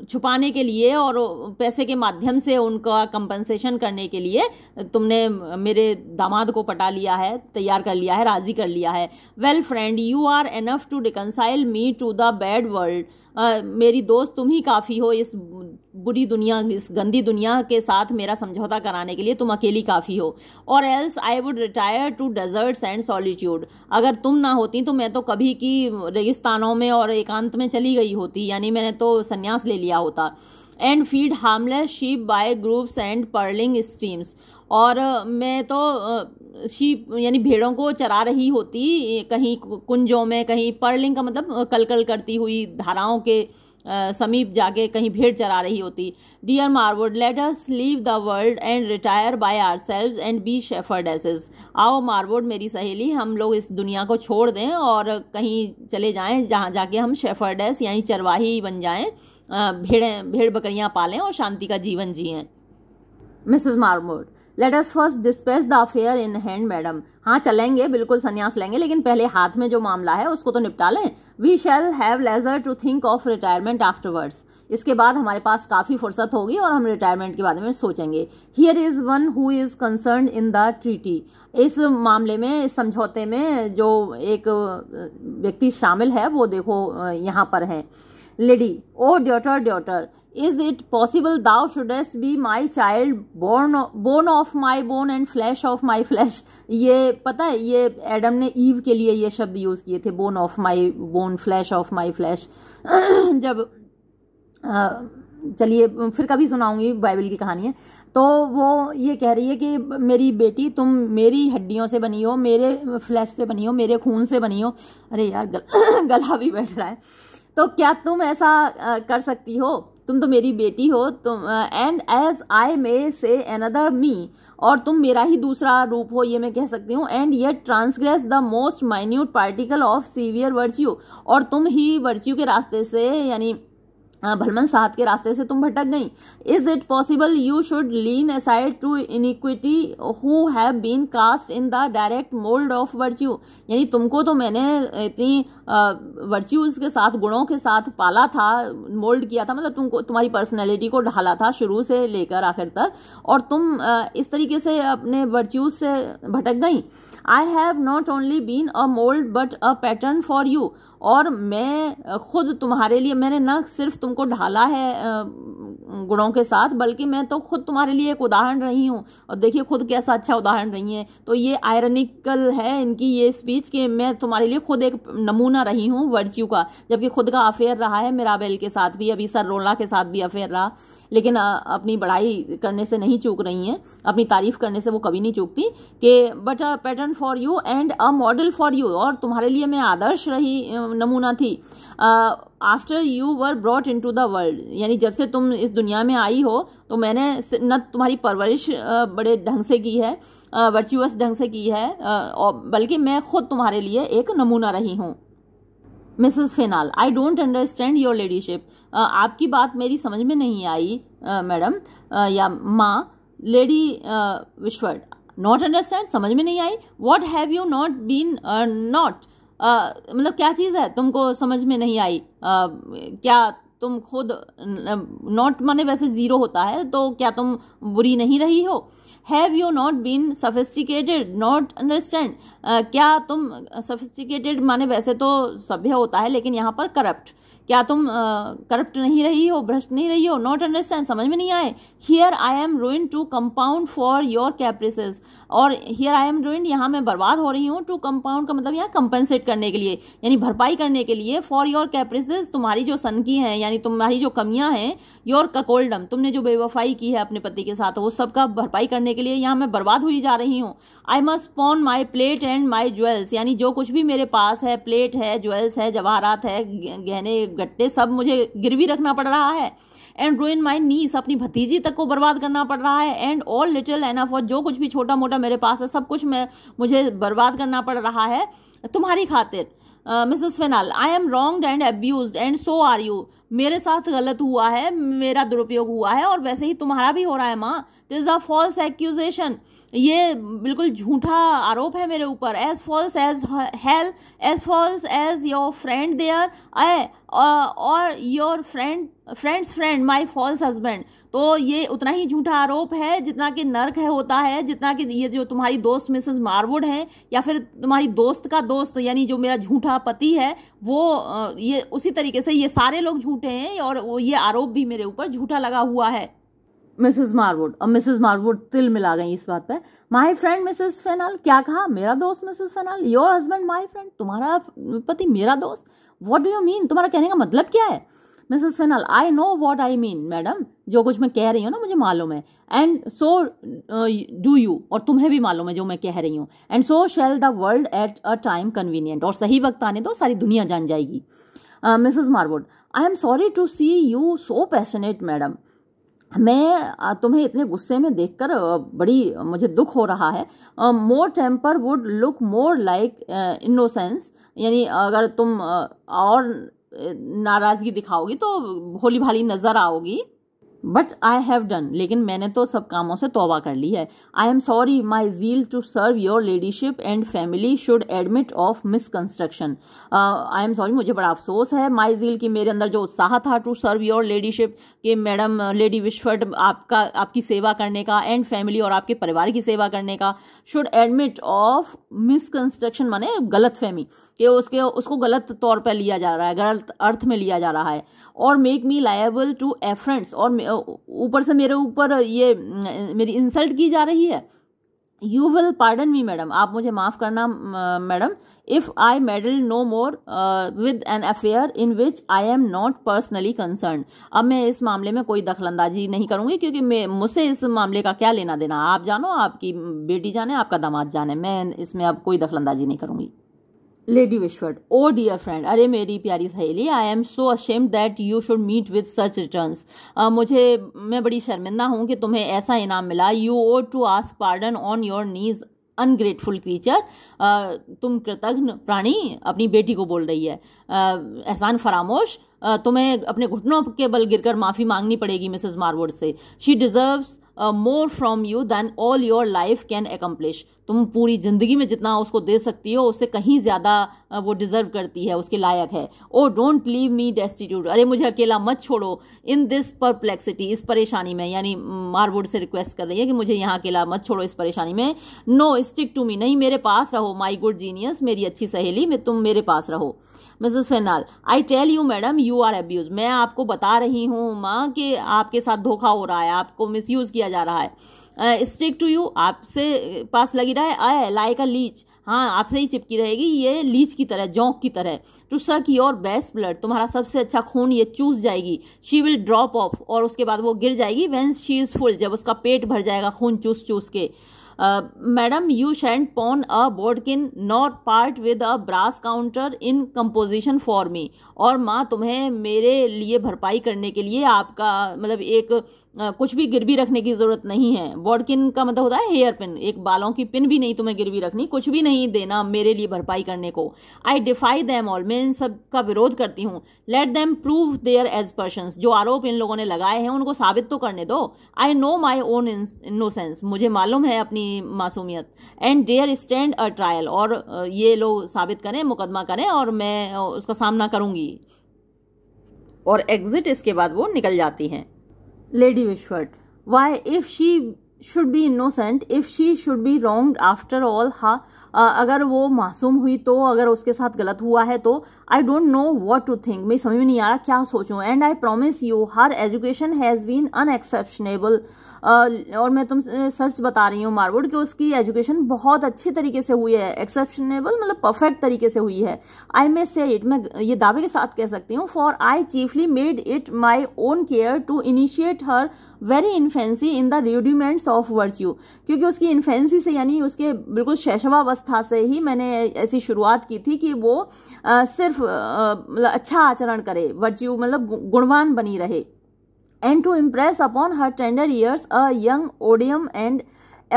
A: छुपाने के लिए और पैसे के माध्यम से उनका कंपनसेशन करने के लिए तुमने मेरे दामाद को पटा लिया है तैयार कर लिया है राज़ी कर लिया है well friend you are enough to reconcile me to the bad world ah, मेरी दोस्त तुम ही काफ़ी हो इस बुरी दुनिया इस गंदी दुनिया के साथ मेरा समझौता कराने के लिए तुम अकेली काफ़ी हो और else I would retire to deserts and solitude अगर तुम ना होती तो मैं तो कभी की रेगिस्तानों में और एकांत में चली गई होती यानी मैंने तो संन्यास ले लिया होता and feed harmless sheep by groups and purling streams और मैं तो शीप यानी भेड़ों को चरा रही होती कहीं कुंजों में कहीं पर्लिंग का मतलब कलकल करती हुई धाराओं के समीप जाके कहीं भेड़ चरा रही होती dear Marwood let us leave the world and retire by ourselves and be shepherdesses आओ मारवुड मेरी सहेली हम लोग इस दुनिया को छोड़ दें और कहीं चले जाएं जहाँ जाके हम शेफर्डेस यानी चरवाही बन जाएं भेड़ें भेड़ बकरियाँ पालें और शांति का जीवन जिये Mrs Marwood let us first dispatch the affair in hand madam हाँ चलेंगे बिल्कुल संन्यास लेंगे लेकिन पहले हाथ में जो मामला है उसको तो निपटा लें we shall have leisure to think of retirement afterwards इसके बाद हमारे पास काफ़ी फुर्सत होगी और हम रिटायरमेंट के बारे में सोचेंगे here is one who is concern in the treaty इस मामले में इस समझौते में जो एक व्यक्ति शामिल है वो देखो यहाँ पर है lady oh daughter daughter is it possible thou shouldst be my child born bone of my bone and flesh of my flesh ये पता है ये एडम ने ईव के लिए ये शब्द यूज़ किए थे bone of my bone flesh of my flesh जब चलिए फिर कभी सुनाऊंगी बाइबल की कहानी है तो वो ये कह रही है कि मेरी बेटी तुम मेरी हड्डियों से बनी हो मेरे फ्लैश से बनी हो मेरे खून से बनी हो अरे यार गल, गला भी बैठ रहा है तो क्या तुम ऐसा कर सकती हो तुम तो मेरी बेटी हो तुम एंड एज आई मे से अनदर मी और तुम मेरा ही दूसरा रूप हो ये मैं कह सकती हूँ एंड ये transgress the most minute particle of severe virtue और तुम ही वर्च्यू के रास्ते से यानी भलमन साहब के रास्ते से तुम भटक गई is it possible you should lean aside to iniquity who have been cast in the direct mould of virtue यानी तुमको तो मैंने इतनी वर्च्यूज के साथ गुणों के साथ पाला था मोल्ड किया था मतलब तुमको तुम्हारी पर्सनैलिटी को ढाला था शुरू से लेकर आखिर तक और तुम इस तरीके से अपने वर्च्यूज से भटक गई I have not only been a mould but a pattern for you और मैं खुद तुम्हारे लिए मैंने न सिर्फ तुमको ढाला है गुणों के साथ बल्कि मैं तो खुद तुम्हारे लिए एक उदाहरण रही हूँ और देखिए खुद कैसा अच्छा उदाहरण रही है तो ये आयरनिकल है इनकी ये स्पीच कि मैं तुम्हारे लिए खुद एक नमूना रही हूँ वर्च्यू का जबकि खुद का अफेयर रहा है मेराबेल के साथ भी अभी सर रोला के साथ भी अफेयर रहा लेकिन अपनी बढ़ाई करने से नहीं चूक रही हैं अपनी तारीफ करने से वो कभी नहीं चूकती कि but a pattern for you and a model for you और तुम्हारे लिए मैं आदर्श रही नमूना थी after you were brought into the world वर्ल्ड यानी जब से तुम इस दुनिया में आई हो तो मैंने न तुम्हारी परवरिश बड़े ढंग से की है वर्चुअस ढंग से की है बल्कि मैं खुद तुम्हारे लिए एक नमूना रही हूँ Mrs Fainall I don't understand your ladyship आपकी बात मेरी समझ में नहीं आई मैडम या माँ लेडी विश्वर्ड नॉट अंडरस्टैंड समझ में नहीं आई what have you not been not मतलब क्या चीज़ है तुमको समझ में नहीं आई आ, क्या तुम खुद नॉट माने वैसे ज़ीरो होता है तो क्या तुम बुरी नहीं रही हो have you not been sophisticated not understand क्या तुम सफिस्टिकेटेड माने वैसे तो सभ्य होता है लेकिन यहाँ पर करप्ट क्या तुम करप्ट नहीं रही हो भ्रष्ट नहीं रही हो नॉट अंडरस्टैंड समझ में नहीं आए here I am ruined to compound for your caprices और हियर आई एम रोइन यहाँ मैं बर्बाद हो रही हूँ टू कंपाउंड का मतलब यहाँ कंपनसेट करने के लिए यानी भरपाई करने के लिए फॉर योर कैप्रिसेस तुम्हारी जो सनकी हैं यानी तुम्हारी जो कमियाँ हैं योर ककोल्डम तुमने जो बेवफाई की है अपने पति के साथ वो सब का भरपाई करने के लिए यहाँ मैं बर्बाद हुई जा रही हूँ I must pawn my plate and my jewels यानी जो कुछ भी मेरे पास है प्लेट है ज्वेल्स है जवाहरात है गहने गट्टे सब मुझे गिरवी रखना पड़ रहा है एंड रोइन माई नीस अपनी भतीजी तक को बर्बाद करना पड़ रहा है एंड ऑल लिटिल एन और जो कुछ भी छोटा मोटा मेरे पास है सब कुछ मैं मुझे बर्बाद करना पड़ रहा है तुम्हारी खातिर Mrs Fainall I am wrong and abuse and so are you मेरे साथ गलत हुआ है मेरा दुरुपयोग हुआ है और वैसे ही तुम्हारा भी हो रहा है माँ दिस अ फॉल्स एक्यूजेशन ये बिल्कुल झूठा आरोप है मेरे ऊपर as false as hell as false as your friend there ay और your friend friend's friend my false husband तो ये उतना ही झूठा आरोप है जितना कि नर्क है होता है जितना कि ये जो तुम्हारी दोस्त मिसेस मारवुड है या फिर तुम्हारी दोस्त का दोस्त यानी जो मेरा झूठा पति है वो uh, ये उसी तरीके से ये सारे लोग झूठ झूठे हैं और वो ये आरोप भी मेरे ऊपर झूठा लगा हुआ है मिसेस मारवुड और मिसेस मारवुड तिल मिला गई इस बात पर माई फ्रेंड मिसेस फेनाल क्या कहा मेरा दोस्त Mrs Fainall your husband my friend तुम्हारा पति मेरा दोस्त व्हाट डू यू मीन तुम्हारा कहने का मतलब क्या है Mrs Fainall I know what I mean madam जो कुछ मैं कह रही हूँ ना मुझे मालूम है एंड सो डू यू और तुम्हें भी मालूम है जो मैं कह रही हूँ and so shall the world at a time convenient और सही वक्त आने दो सारी दुनिया जान जाएगी uh, Mrs Marwood I am sorry to see you so passionate madam मैं तुम्हें इतने गुस्से में देखकर बड़ी मुझे दुख हो रहा है more temper would look more like innocence यानी अगर तुम और नाराज़गी दिखाओगी तो भोली भाली नज़र आओगी बट आई हैव डन लेकिन मैंने तो सब कामों से तोबा कर ली है I am sorry my zeal to serve your ladyship and family should admit of misconstruction I am sorry मुझे बड़ा अफसोस है माई जील कि मेरे अंदर जो उत्साह था टू सर्व योर लेडीशिप कि मैडम लेडी विश्वर्ड आपका आपकी सेवा करने का एंड फैमिली और आपके परिवार की सेवा करने का शुड एडमिट ऑफ मिसकंस्ट्रक्शन माने गलत फहमी कि उसके उसको गलत तौर पर लिया जा रहा है गलत अर्थ में लिया जा रहा है और make me liable to affronts और ऊपर से मेरे ऊपर ये मेरी इंसल्ट की जा रही है you will pardon me madam आप मुझे माफ़ करना madam if I meddle no more with an affair in which I am not personally concern अब मैं इस मामले में कोई दखल अंदाजी नहीं करूँगी क्योंकि मैं मुझसे इस मामले का क्या लेना देना आप जानो आपकी बेटी जाने आपका दामाद जाने मैं इसमें अब कोई दखलंदाजी नहीं करूँगी lady Wishfort oh dear friend अरे मेरी प्यारी सहेली I am so ashamed that you should meet with such return मुझे मैं बड़ी शर्मिंदा हूँ कि तुम्हें ऐसा इनाम मिला you ought to ask pardon on your knees ungrateful creature तुम कृतघ्न प्राणी अपनी बेटी को बोल रही है एहसान फरामोश तुम्हें अपने घुटनों के बल गिरकर माफ़ी मांगनी पड़ेगी मिसेज मारवोड से she deserves more from you than all your life can accomplish तुम पूरी ज़िंदगी में जितना उसको दे सकती हो उससे कहीं ज़्यादा वो डिज़र्व करती है उसके लायक है oh don't leave me destitute अरे मुझे अकेला मत छोड़ो इन दिस परप्लेक्सिटी इस परेशानी में यानी मारबोर्ड से रिक्वेस्ट कर रही है कि मुझे यहाँ अकेला मत छोड़ो इस परेशानी में नो स्टिक टू मी नहीं मेरे पास रहो माई गुड जीनियस मेरी अच्छी सहेली में तुम मेरे पास रहो Mrs Fainall I tell you madam you are abuse मैं आपको बता रही हूँ माँ कि आपके साथ धोखा हो रहा है आपको मिसयूज़ किया जा रहा है स्टिक टू यू आपसे पास लगी रहा है आय लाइक अ लीच हाँ आपसे ही चिपकी रहेगी ये लीच की तरह जौक की तरह टू सक योर बेस्ट ब्लड तुम्हारा सबसे अच्छा खून ये चूस जाएगी शी विल ड्रॉप ऑफ और उसके बाद वो गिर जाएगी वेन्स शी इज़ फुल जब उसका पेट भर जाएगा खून चूस चूस के madam you shan't pawn a bodkin not part with a brass counter in composition for me और माँ तुम्हें मेरे लिए भरपाई करने के लिए आपका मतलब एक uh, कुछ भी गिरवी रखने की ज़रूरत नहीं है बॉडकिन का मतलब होता है हेयर पिन एक बालों की पिन भी नहीं तुम्हें गिरवी रखनी कुछ भी नहीं देना मेरे लिए भरपाई करने को आई डिफाई दैम ऑल मैं इन सब का विरोध करती हूँ let them prove their aspersion जो आरोप इन लोगों ने लगाए हैं उनको साबित तो करने दो I know my own innocence मुझे मालूम है अपनी अपनी मासूमियत and dare stand a trial और ये लोग साबित करें मुकदमा करें और मैं उसका सामना करूंगी और एग्जिट इसके बाद वो निकल जाती हैं lady Wishfort why if she should be innocent if she should be wrong after all ha अगर वो मासूम हुई तो अगर उसके साथ गलत हुआ है तो I don't know what to think मैं समझ में नहीं आ रहा क्या सोचूं and I promise you her education has been unexceptionable और मैं तुम सच बता रही हूँ मारवुड कि उसकी एजुकेशन बहुत अच्छे तरीके से हुई है एक्सेप्शनेबल मतलब परफेक्ट तरीके से हुई है आई मे से इट मैं ये दावे के साथ कह सकती हूँ for I chiefly made it my own care to initiate her very infancy in the rudiments of virtue क्योंकि उसकी इन्फेंसी से यानी उसके बिल्कुल शैशवावस्था से ही मैंने ऐसी शुरुआत की थी कि वो आ, सिर्फ आ, मतलब अच्छा आचरण करे वर्च्यू मतलब गुणवान बनी रहे and to impress upon her tender years a young odium and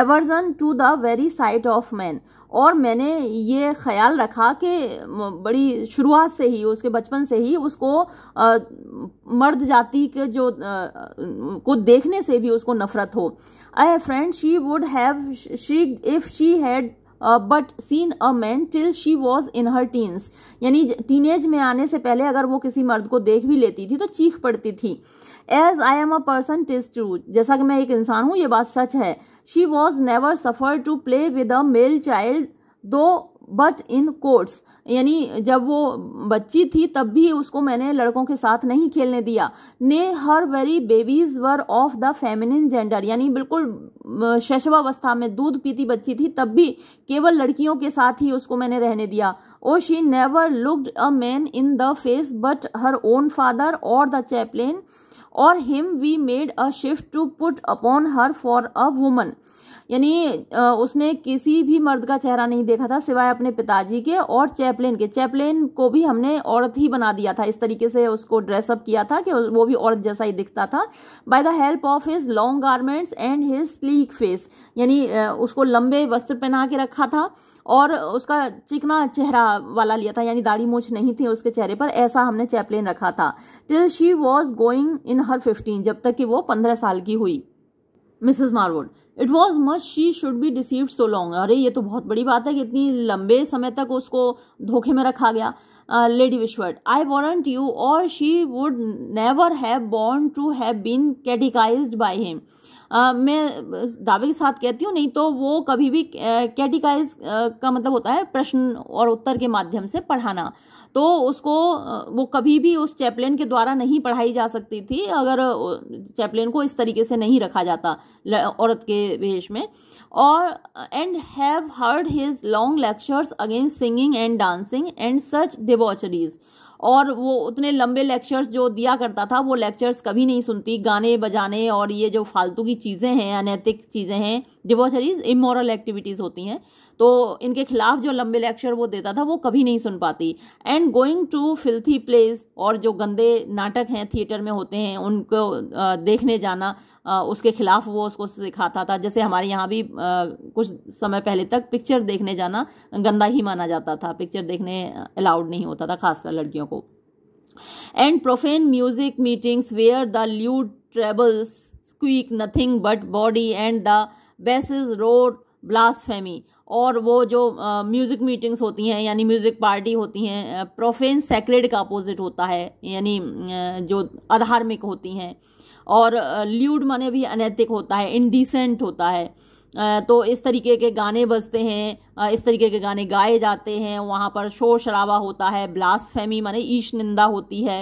A: aversion to the very sight of man और मैंने ये ख्याल रखा कि बड़ी शुरुआत से ही उसके बचपन से ही उसको आ, मर्द जाति के जो आ, को देखने से भी उसको नफरत हो ay friend she would have she if she had but seen a man till she was in her teens यानी टीनेज में आने से पहले अगर वो किसी मर्द को देख भी लेती थी तो चीख पड़ती थी as I am a person टिज true जैसा कि मैं एक इंसान हूँ ये बात सच है she was never suffer to play with a male child though but in coats यानी जब वो बच्ची थी तब भी उसको मैंने लड़कों के साथ नहीं खेलने दिया ने her very babies were of the feminine gender यानी बिल्कुल शैशवावस्था में दूध पीती बच्ची थी तब भी केवल लड़कियों के साथ ही उसको मैंने रहने दिया oh she never looked a man in the face but her own father और द चैपलेन और him we made a shift to put upon her for a woman यानी उसने किसी भी मर्द का चेहरा नहीं देखा था सिवाय अपने पिताजी के और चैपलेन के चैपलेन को भी हमने औरत ही बना दिया था इस तरीके से उसको ड्रेसअप किया था कि वो भी औरत जैसा ही दिखता था by the help of his long garments and his sleek face यानी उसको लंबे वस्त्र पहना के रखा था और उसका चिकना चेहरा वाला लिया था यानी दाढ़ी मूछ नहीं थी उसके चेहरे पर ऐसा हमने चैपलिन रखा था till she was going in her fifteen जब तक कि वो पंद्रह साल की हुई Mrs Marwood it was much she should be receive so long अरे ये तो बहुत बड़ी बात है कि इतनी लंबे समय तक उसको धोखे में रखा गया lady Wishfort I warrant you और she would never have borne to have been catechise by him मैं दावे के साथ कहती हूँ नहीं तो वो कभी भी कैटिकाइज का मतलब होता है प्रश्न और उत्तर के माध्यम से पढ़ाना तो उसको वो कभी भी उस चैपलेन के द्वारा नहीं पढ़ाई जा सकती थी अगर चैपलेन को इस तरीके से नहीं रखा जाता औरत के भेष में और and have heard his long lectures against singing and dancing and such debaucheries और वो उतने लंबे लेक्चर्स जो दिया करता था वो लेक्चर्स कभी नहीं सुनती गाने बजाने और ये जो फालतू की चीज़ें हैं अनैतिक चीज़ें हैं डिबॉचरीज इमोरल एक्टिविटीज़ होती हैं तो इनके खिलाफ जो लंबे लेक्चर वो देता था वो कभी नहीं सुन पाती and going to filthy place और जो गंदे नाटक हैं थिएटर में होते हैं उनको देखने जाना उसके ख़िलाफ़ वो उसको सिखाता था जैसे हमारे यहाँ भी कुछ समय पहले तक पिक्चर देखने जाना गंदा ही माना जाता था पिक्चर देखने अलाउड नहीं होता था खासकर लड़कियों को and profane music meetings where the lewd trebles squeak nothing but bawdy and the basses roared blasphemy और वो जो म्यूज़िक uh, मीटिंग्स होती हैं यानी म्यूज़िक पार्टी होती हैं प्रोफेन सेक्रेड का अपोजिट होता है यानी uh, जो अधार्मिक होती हैं और ल्यूड माने भी अनैतिक होता है इनडिसेंट होता है तो इस तरीके के गाने बजते हैं इस तरीके के गाने गाए जाते हैं वहाँ पर शोर शराबा होता है ब्लास्ट फैमी माने ईश निंदा होती है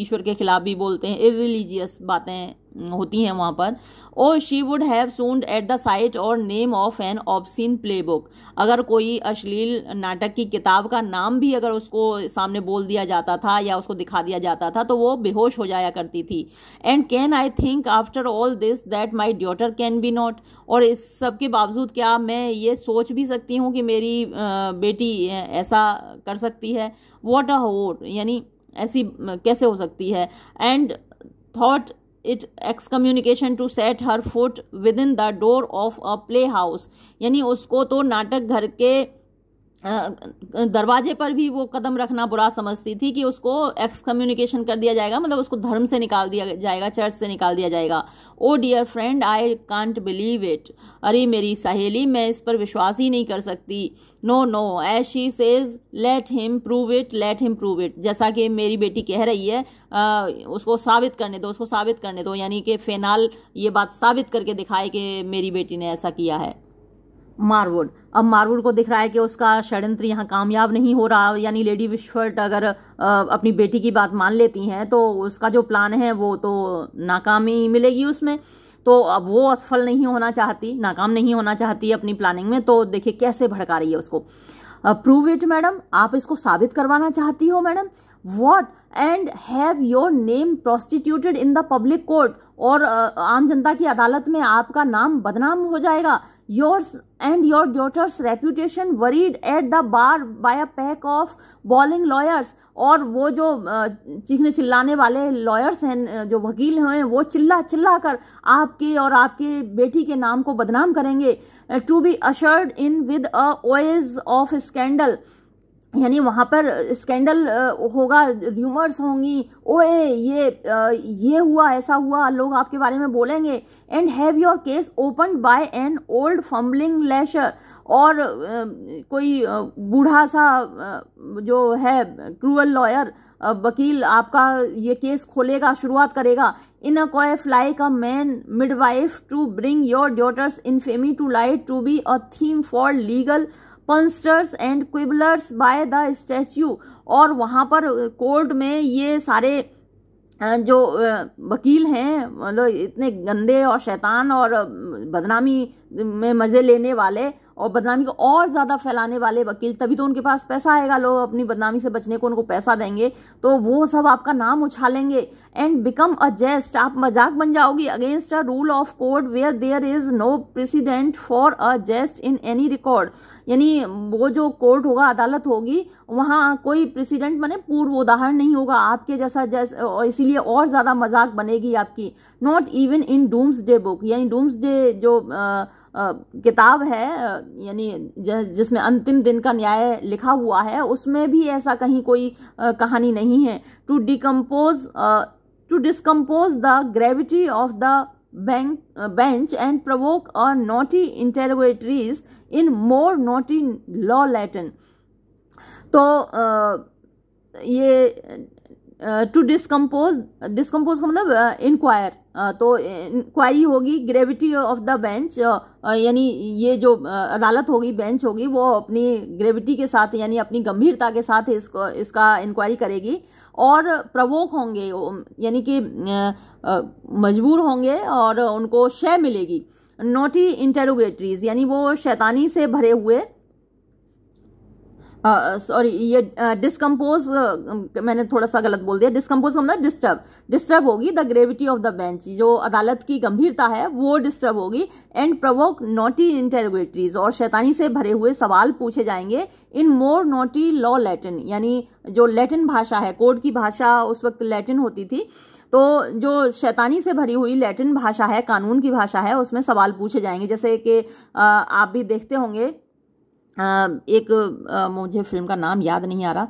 A: ईश्वर के खिलाफ भी बोलते हैं इरिलीजियस बातें होती हैं वहाँ पर और she would have swooned at the sight or name of an play book अगर कोई अश्लील नाटक की किताब का नाम भी अगर उसको सामने बोल दिया जाता था या उसको दिखा दिया जाता था तो वो बेहोश हो जाया करती थी and can I think after all this that my daughter can be naught और इस सब के बावजूद क्या मैं ये सोच भी सकती हूँ कि मेरी बेटी ऐसा कर सकती है वॉट अ होट यानी ऐसी कैसे हो सकती है and thought it excommunication to set her foot within the door of a playhouse यानी उसको तो नाटक घर के दरवाजे पर भी वो कदम रखना बुरा समझती थी कि उसको एक्सकम्युनिकेशन कर दिया जाएगा मतलब उसको धर्म से निकाल दिया जाएगा चर्च से निकाल दिया जाएगा oh dear friend I can't believe it अरे मेरी सहेली मैं इस पर विश्वास ही नहीं कर सकती no no as she says let him prove it let him prove it जैसा कि मेरी बेटी कह रही है आ, उसको साबित करने दो उसको साबित करने दो यानी कि फेनाल ये बात साबित करके दिखाए कि मेरी बेटी ने ऐसा किया है मारवुड अब मारवुड को दिख रहा है कि उसका षड्यंत्र यहाँ कामयाब नहीं हो रहा यानी लेडी विश्वर्ट अगर अपनी बेटी की बात मान लेती हैं तो उसका जो प्लान है वो तो नाकामी मिलेगी उसमें तो अब वो असफल नहीं होना चाहती नाकाम नहीं होना चाहती अपनी प्लानिंग में तो देखिए कैसे भड़का रही है उसको प्रूव इट मैडम आप इसको साबित करवाना चाहती हो madam what and have your name prostituted in the public court और आम जनता की अदालत में आपका नाम बदनाम हो जाएगा yours and your daughter's reputation worried at the bar by a pack of bawling lawyers और वो जो चीखने चिल्लाने वाले लॉयर्स हैं जो वकील हैं वो चिल्ला चिल्ला कर आपके और आपके बेटी के नाम को बदनाम करेंगे to be ushered in with a oyez of scandal यानी वहाँ पर स्कैंडल होगा र्यूमर्स होंगी ओए ये ये हुआ ऐसा हुआ लोग आपके बारे में बोलेंगे and have your case open by an old fumbling lecher और कोई बूढ़ा सा जो है क्रूअल लॉयर वकील आपका ये केस खोलेगा शुरुआत करेगा इन अ कॉय फ्लाई का man midwife to bring your daughter's infamy to light to be a theme for legal punsters and quibblers by the statute और वहाँ पर कोर्ट में ये सारे जो वकील हैं मतलब इतने गंदे और शैतान और बदनामी में मज़े लेने वाले और बदनामी को और ज़्यादा फैलाने वाले वकील तभी तो उनके पास पैसा आएगा लोग अपनी बदनामी से बचने को उनको पैसा देंगे तो वो सब आपका नाम उछालेंगे एंड बिकम अ जेस्ट आप मजाक बन जाओगी against a rule of court where there is no precedent for a jest in any record यानी वो जो कोर्ट होगा अदालत होगी वहाँ कोई प्रेसिडेंट माने पूर्व उदाहरण नहीं होगा आपके जैसा जैसा इसीलिए और ज़्यादा मजाक बनेगी आपकी not even in doomsday book यानी डूम्स डे जो आ, किताब है यानी जिसमें अंतिम दिन का न्याय लिखा हुआ है उसमें भी ऐसा कहीं कोई कहानी नहीं है to decompose to discompose the gravity of the bank bench and provoke a naughty interrogatories in more not in law Latin तो ये टू डिस्कम्पोज डिस्कम्पोज का मतलब इंक्वायर तो इंक्वायरी होगी ग्रेविटी ऑफ द बेंच यानी ये जो अदालत होगी बेंच होगी वो अपनी ग्रेविटी के साथ यानी अपनी गंभीरता के साथ इसको इसका इंक्वायरी करेगी और प्रवोक होंगे यानी कि मजबूर होंगे और उनको शय मिलेगी नोटी इंटेरोगेटरीज यानी वो शैतानी से भरे हुए सॉरी ये डिस्कम्पोज मैंने थोड़ा सा गलत बोल दिया डिस्कम्पोज का मतलब डिस्टर्ब डिस्टर्ब होगी the gravity of the bench जो अदालत की गंभीरता है वो डिस्टर्ब होगी एंड प्रवोक नोटी इंटेरोगेटरीज और शैतानी से भरे हुए सवाल पूछे जाएंगे in more naughty law Latin यानी जो लैटिन भाषा है कोर्ट की भाषा उस वक्त लैटिन होती थी तो जो शैतानी से भरी हुई लैटिन भाषा है कानून की भाषा है उसमें सवाल पूछे जाएंगे जैसे कि आप भी देखते होंगे एक मुझे फिल्म का नाम याद नहीं आ रहा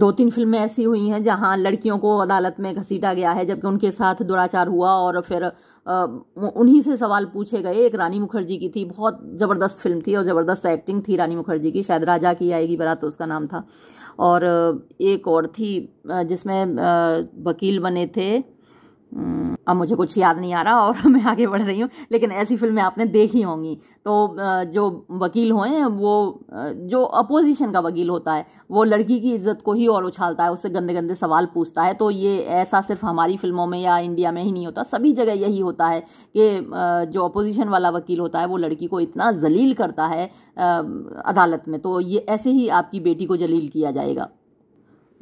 A: दो तीन फिल्में ऐसी हुई हैं जहां लड़कियों को अदालत में घसीटा गया है जबकि उनके साथ दुराचार हुआ और फिर उन्हीं से सवाल पूछे गए एक रानी मुखर्जी की थी बहुत ज़बरदस्त फिल्म थी और ज़बरदस्त एक्टिंग थी रानी मुखर्जी की शायद राजा की आएगी बरात तो उसका नाम था और एक और थी जिसमें वकील बने थे अब मुझे कुछ याद नहीं आ रहा और मैं आगे बढ़ रही हूँ लेकिन ऐसी फिल्में आपने देखी होंगी तो जो वकील होए वो जो अपोजिशन का वकील होता है वो लड़की की इज्जत को ही और उछालता है उससे गंदे गंदे सवाल पूछता है तो ये ऐसा सिर्फ हमारी फिल्मों में या इंडिया में ही नहीं होता सभी जगह यही होता है कि जो अपोजिशन वाला वकील होता है वो लड़की को इतना जलील करता है अदालत में तो ये ऐसे ही आपकी बेटी को जलील किया जाएगा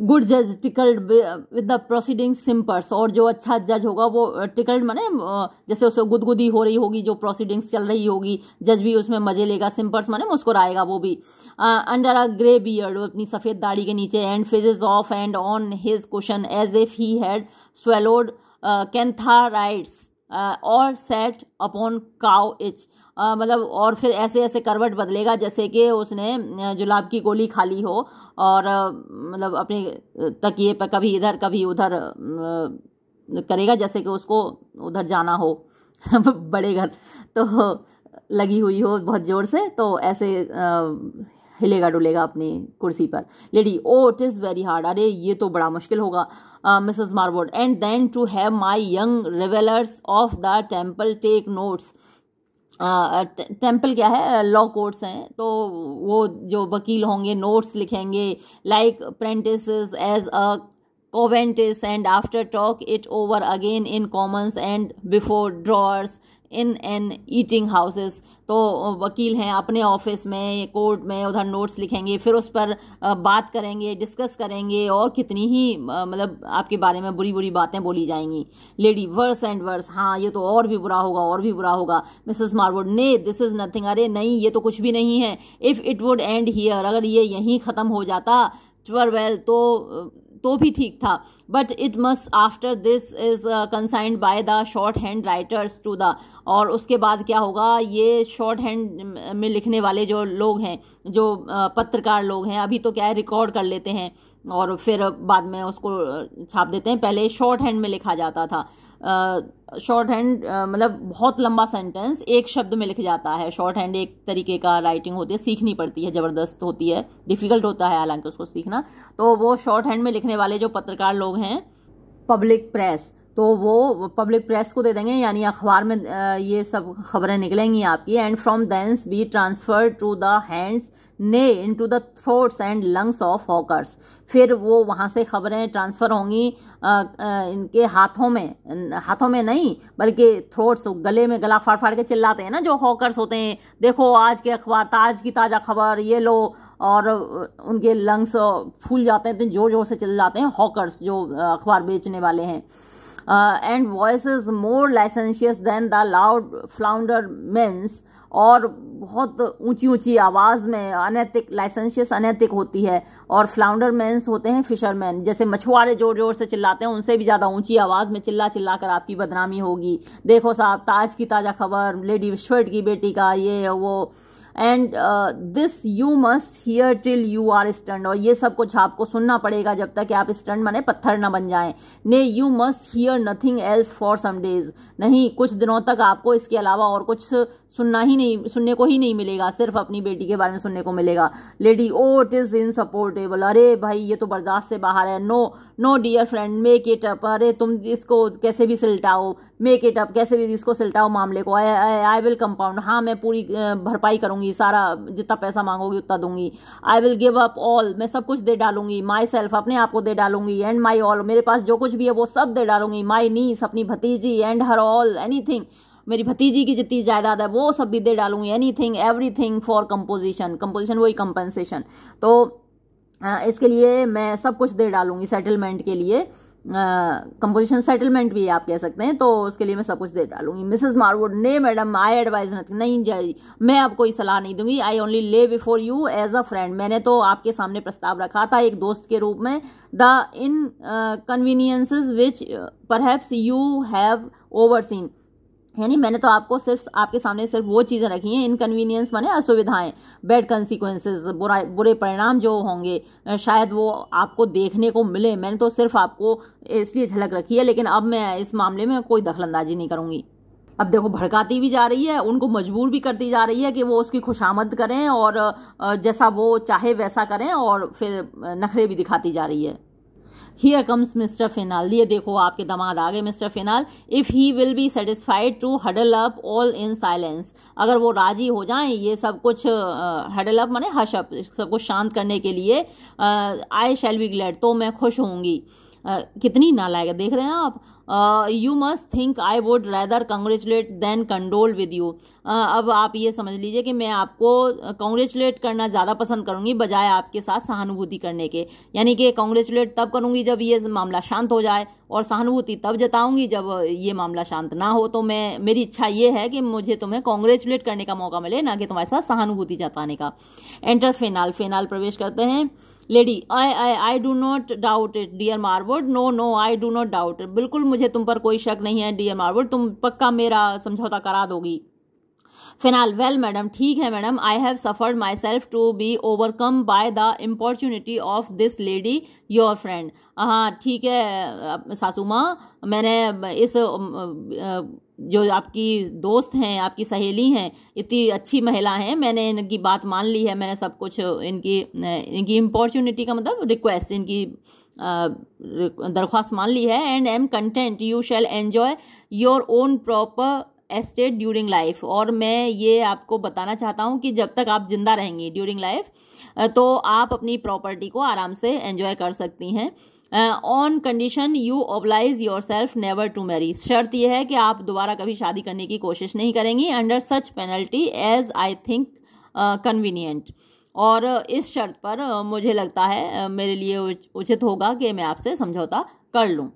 A: गुड जज tickled with the proceeding simpers और जो अच्छा जज होगा वो टिकल्ड uh, माने uh, जैसे उसे गुदगुदी हो रही होगी जो प्रोसीडिंग्स चल रही होगी जज भी उसमें मजे लेगा सिम्पर्स माने मुस्कुराएगा वो भी अंडर अ ग्रे बियर्ड अपनी सफ़ेद दाढ़ी के नीचे and fidges off and on his question as if he had swallowed cantharides और सेट अपॉन काउ इच मतलब और फिर ऐसे ऐसे करवट बदलेगा जैसे कि उसने जुलाब की गोली खा ली हो और मतलब अपने तकिए पर कभी इधर कभी उधर करेगा जैसे कि उसको उधर जाना हो बड़े घर तो लगी हुई हो बहुत ज़ोर से तो ऐसे हिलेगा डुलेगा अपनी कुर्सी पर lady oh it is very hard अरे ये तो बड़ा मुश्किल होगा Mrs Marwood and then to have my young revellers of the Temple take notes Temple क्या है लॉ कोर्ट्स हैं तो वो जो वकील होंगे नोट्स लिखेंगे like prentice as a conventicle and after talk it over again in Commons and before drawers in an eating houses तो वकील हैं अपने ऑफिस में कोर्ट में उधर नोट्स लिखेंगे फिर उस पर बात करेंगे डिस्कस करेंगे और कितनी ही मतलब आपके बारे में बुरी बुरी बातें बोली जाएंगी लेडी वर्स एंड वर्स हाँ ये तो और भी बुरा होगा और भी बुरा होगा मिसेस मारवुड ने दिस इज़ नथिंग अरे नहीं ये तो कुछ भी नहीं है if it would end here अगर ये यहीं ख़त्म हो जाता ट्वर वेल तो तो भी ठीक था but it must after this is consigned by the shorthand writers to the और उसके बाद क्या होगा ये शॉर्ट हैंड में लिखने वाले जो लोग हैं जो uh, पत्रकार लोग हैं अभी तो क्या है रिकॉर्ड कर लेते हैं और फिर बाद में उसको uh, छाप देते हैं पहले शॉर्ट हैंड में लिखा जाता था शॉर्ट हैंड मतलब बहुत लंबा सेंटेंस एक शब्द में लिख जाता है शॉर्ट हैंड एक तरीके का राइटिंग होती है सीखनी पड़ती है ज़बरदस्त होती है डिफ़िकल्ट होता है हालांकि उसको सीखना तो वो शॉर्ट हैंड में लिखने वाले जो पत्रकार लोग हैं पब्लिक प्रेस तो वो पब्लिक प्रेस को दे देंगे यानी अखबार में ये सब खबरें निकलेंगी आपकी and from thence be transfer to the hands ने into the throats and lungs of hawkers फिर वो वहाँ से खबरें ट्रांसफ़र होंगी इनके हाथों में हाथों में नहीं बल्कि थ्रोट्स गले में गला फाड़ फाड़ के चिल्लाते हैं ना जो हॉकर्स होते हैं देखो आज के अखबार ताज की ताज़ा खबर ये लो और उनके लंग्स फूल जाते हैं तो ज़ोर ज़ोर से चिल जाते हैं हॉकर्स जो अखबार बेचने वाले हैं and voice more licentious licentious the loud flounder flounder और बहुत ऊंची ऊंची आवाज़ में अनैतिक लाइसेंशियस अनैतिक होती है और फ्लाउंडर मैंस होते हैं फिशरमैन जैसे मछुआरे ज़ोर ज़ोर से चिल्लाते हैं उनसे भी ज़्यादा ऊंची आवाज़ में चिल्ला चिल्ला कर आपकी बदनामी होगी देखो साहब ताज की ताज़ा खबर लेडी विश्वर्ट की बेटी का ये वो and this you must hear till you are stunned और ये सब कुछ आपको सुनना पड़ेगा जब तक कि आप स्टंड माने पत्थर ना बन जाएं ने you must hear nothing else for some days नहीं कुछ दिनों तक आपको इसके अलावा और कुछ सुनना ही नहीं सुनने को ही नहीं मिलेगा सिर्फ अपनी बेटी के बारे में सुनने को मिलेगा lady oh it is insupportable अरे भाई ये तो बर्दाश्त से बाहर है no no dear friend make it up अरे तुम इसको कैसे भी सिलटाओ मेक इट अप कैसे भी इसको सिलटाओ मामले को आई विल कंपाउंड हाँ मैं पूरी भरपाई करूंगी सारा जितना पैसा मांगोगी उतना दूंगी I will give up all मैं सब कुछ दे डालूंगी माई सेल्फ अपने आप को दे डालूंगी एंड माई ऑल मेरे पास जो कुछ भी है वो सब दे डालूंगी माई नीस अपनी भतीजी and her all anything मेरी भतीजी की जितनी जायदाद है वो सब भी दे डालूँ anything everything for composition composition वही कंपनसेशन तो इसके लिए मैं सब कुछ दे डालूंगी सेटलमेंट के लिए कंपोजिशन सेटलमेंट भी आप कह सकते हैं तो उसके लिए मैं सब कुछ दे डालूंगी मिसेस मारवुड ने मैडम आई एडवाइज नहीं जाएगी मैं आपको कोई सलाह नहीं दूंगी I only lay before you as a friend मैंने तो आपके सामने प्रस्ताव रखा था एक दोस्त के रूप में द इन कन्वीनियंसिस विच पर यू हैव ओवर सीन यानी मैंने तो आपको सिर्फ आपके सामने सिर्फ वो चीज़ें रखी हैं इनकन्वीनियंस माने असुविधाएं बैड कंसिक्वेंसेज बुरा बुरे परिणाम जो होंगे शायद वो आपको देखने को मिले मैंने तो सिर्फ आपको इसलिए झलक रखी है लेकिन अब मैं इस मामले में कोई दखलंदाजी नहीं करूँगी अब देखो भड़काती भी जा रही है उनको मजबूर भी करती जा रही है कि वो उसकी खुशामद करें और जैसा वो चाहे वैसा करें और फिर नखरे भी दिखाती जा रही है हियर कम्स मिस्टर फिनाल ये देखो आपके दामाद आ गए Mr Fainall if he will be satisfied to huddle up all in silence अगर वो राजी हो जाएं ये सब कुछ हडल अप माने हश अप सब कुछ शांत करने के लिए आई शैल बी ग्लैड तो मैं खुश होंगी uh, कितनी नालायक देख रहे हैं आप you must think I would rather congratulate than condole with you अब आप ये समझ लीजिए कि मैं आपको कॉन्ग्रेचुलेट uh, करना ज़्यादा पसंद करूँगी बजाय आपके साथ सहानुभूति करने के यानी कि कॉन्ग्रेचुलेट तब करूँगी जब ये मामला शांत हो जाए और सहानुभूति तब जताऊँगी जब uh, ये मामला शांत ना हो तो मैं मेरी इच्छा ये है कि मुझे तुम्हें कॉन्ग्रेचुलेट करने का मौका मिले ना कि तुम्हारे साथ सहानुभूति जताने का एंटर फेनाल फेनाल प्रवेश करते हैं lady I I I do not doubt it dear Marwood no no I do not doubt बिल्कुल मुझे तुम पर कोई शक नहीं है डियर मारवुड तुम पक्का मेरा समझौता करा दोगी फिनाल वेल मैडम ठीक है madam I have suffered myself to be overcome by the importunity of this lady your friend हाँ ठीक है सासू माँ मैंने इस जो आपकी दोस्त हैं आपकी सहेली हैं इतनी अच्छी महिला हैं मैंने इनकी बात मान ली है मैंने सब कुछ इनकी इनकी अपॉर्चुनिटी का मतलब रिक्वेस्ट इनकी दरख्वास्त मान ली है and am content you shall enjoy your own proper estate during life और मैं ये आपको बताना चाहता हूँ कि जब तक आप जिंदा रहेंगी ड्यूरिंग लाइफ तो आप अपनी प्रॉपर्टी को आराम से एन्जॉय कर सकती हैं on condition you oblige yourself never to marry शर्त यह है कि आप दोबारा कभी शादी करने की कोशिश नहीं करेंगी under such penalty as I think convenient और इस शर्त पर uh, मुझे लगता है uh, मेरे लिए उचित होगा कि मैं आपसे समझौता कर लूँ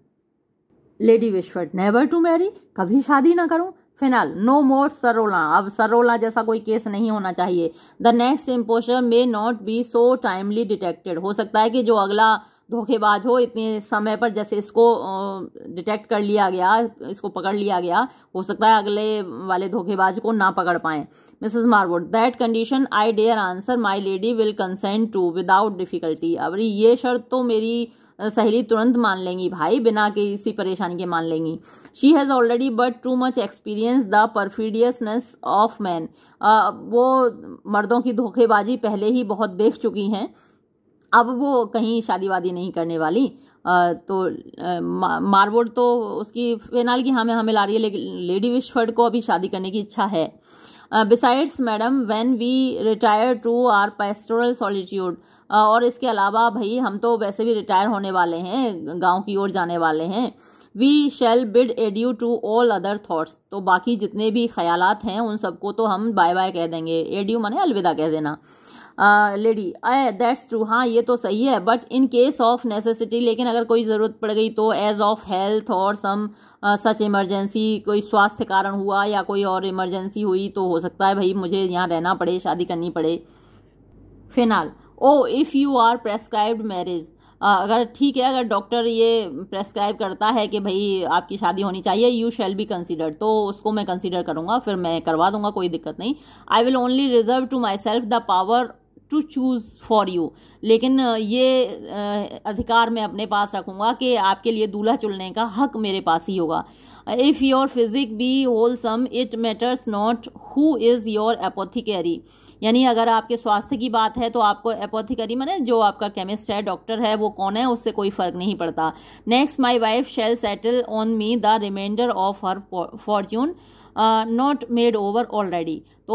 A: lady Wishfort never to marry कभी शादी ना करूँ फिलहाल नो मोर सरोला अब सरोला जैसा कोई केस नहीं होना चाहिए the next imposture may not be so timely detected हो सकता है कि जो अगला धोखेबाज हो इतने समय पर जैसे इसको डिटेक्ट कर लिया गया इसको पकड़ लिया गया हो सकता है अगले वाले धोखेबाज को ना पकड़ पाए Mrs Marwood that condition I dare answer my lady will consent to without difficulty अब ये शर्त तो मेरी सहेली तुरंत मान लेंगी भाई बिना किसी परेशानी के मान लेंगी she has already but too much experience the perfidiousness of man वो मर्दों की धोखेबाजी पहले ही बहुत देख चुकी हैं अब वो कहीं शादी वादी नहीं करने वाली तो मारवोड तो उसकी फिनाल की हमें हाँ हमें हाँ ला रही है लेकिन लेडी विशफर्ड को अभी शादी करने की इच्छा है besides madam when we retire to our pastoral solitude और इसके अलावा भाई हम तो वैसे भी रिटायर होने वाले हैं गांव की ओर जाने वाले हैं we shall bid adieu to all other thoughts तो बाकी जितने भी ख्यालात हैं उन सबको तो हम बाय बाय कह देंगे एड्यू माने अलविदा कह देना लेडी दैट्स ट्रू हाँ ये तो सही है but in case of necessity लेकिन अगर कोई ज़रूरत पड़ गई तो एज ऑफ हेल्थ और सम सच इमरजेंसी कोई स्वास्थ्य कारण हुआ या कोई और इमरजेंसी हुई तो हो सकता है भाई मुझे यहाँ रहना पड़े शादी करनी पड़े फिलहाल oh if you are prescribed marriage अगर ठीक है अगर डॉक्टर ये प्रेस्क्राइब करता है कि भाई आपकी शादी होनी चाहिए यू शैल बी कंसिडर्ड तो उसको मैं कंसिडर करूँगा फिर मैं करवा दूंगा कोई दिक्कत नहीं I will only reserve to myself the power to choose for you लेकिन ये अधिकार मैं अपने पास रखूँगा कि आपके लिए दूल्हा चुनने का हक मेरे पास ही होगा if your physic be wholesome it matters not who is your apothecary यानी अगर आपके स्वास्थ्य की बात है तो आपको एपोथिकरी मैंने जो आपका केमिस्ट है डॉक्टर है वो कौन है उससे कोई फ़र्क नहीं पड़ता next my wife shall settle on me the remainder of her fortune not made over already तो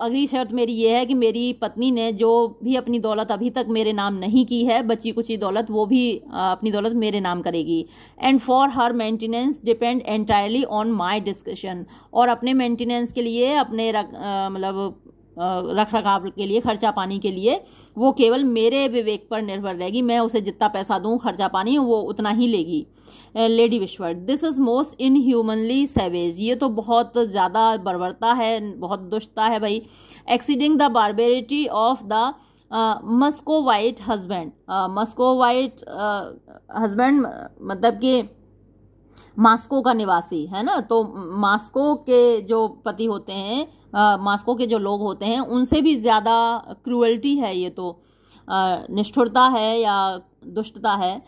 A: अगली शर्त मेरी ये है कि मेरी पत्नी ने जो भी अपनी दौलत अभी तक मेरे नाम नहीं की है बची कुची दौलत वो भी अपनी दौलत मेरे नाम करेगी and for her maintenance depend entirely on my discretion और अपने मेंटेनेंस के लिए अपने मतलब रख रखाव के लिए खर्चा पानी के लिए वो केवल मेरे विवेक पर निर्भर रहेगी मैं उसे जितना पैसा दूँ खर्चा पानी वो उतना ही लेगी lady Wishfort this is most inhumanly savage ये तो बहुत ज़्यादा बर्बरता है बहुत दुष्टता है भाई exceeding the barbarity of the Muscovite husband Muscovite husband मतलब कि मास्को का निवासी है ना तो मास्को के जो पति होते हैं मास्को के जो लोग होते हैं उनसे भी ज़्यादा क्रूअल्टी है ये तो निष्ठुरता है या दुष्टता है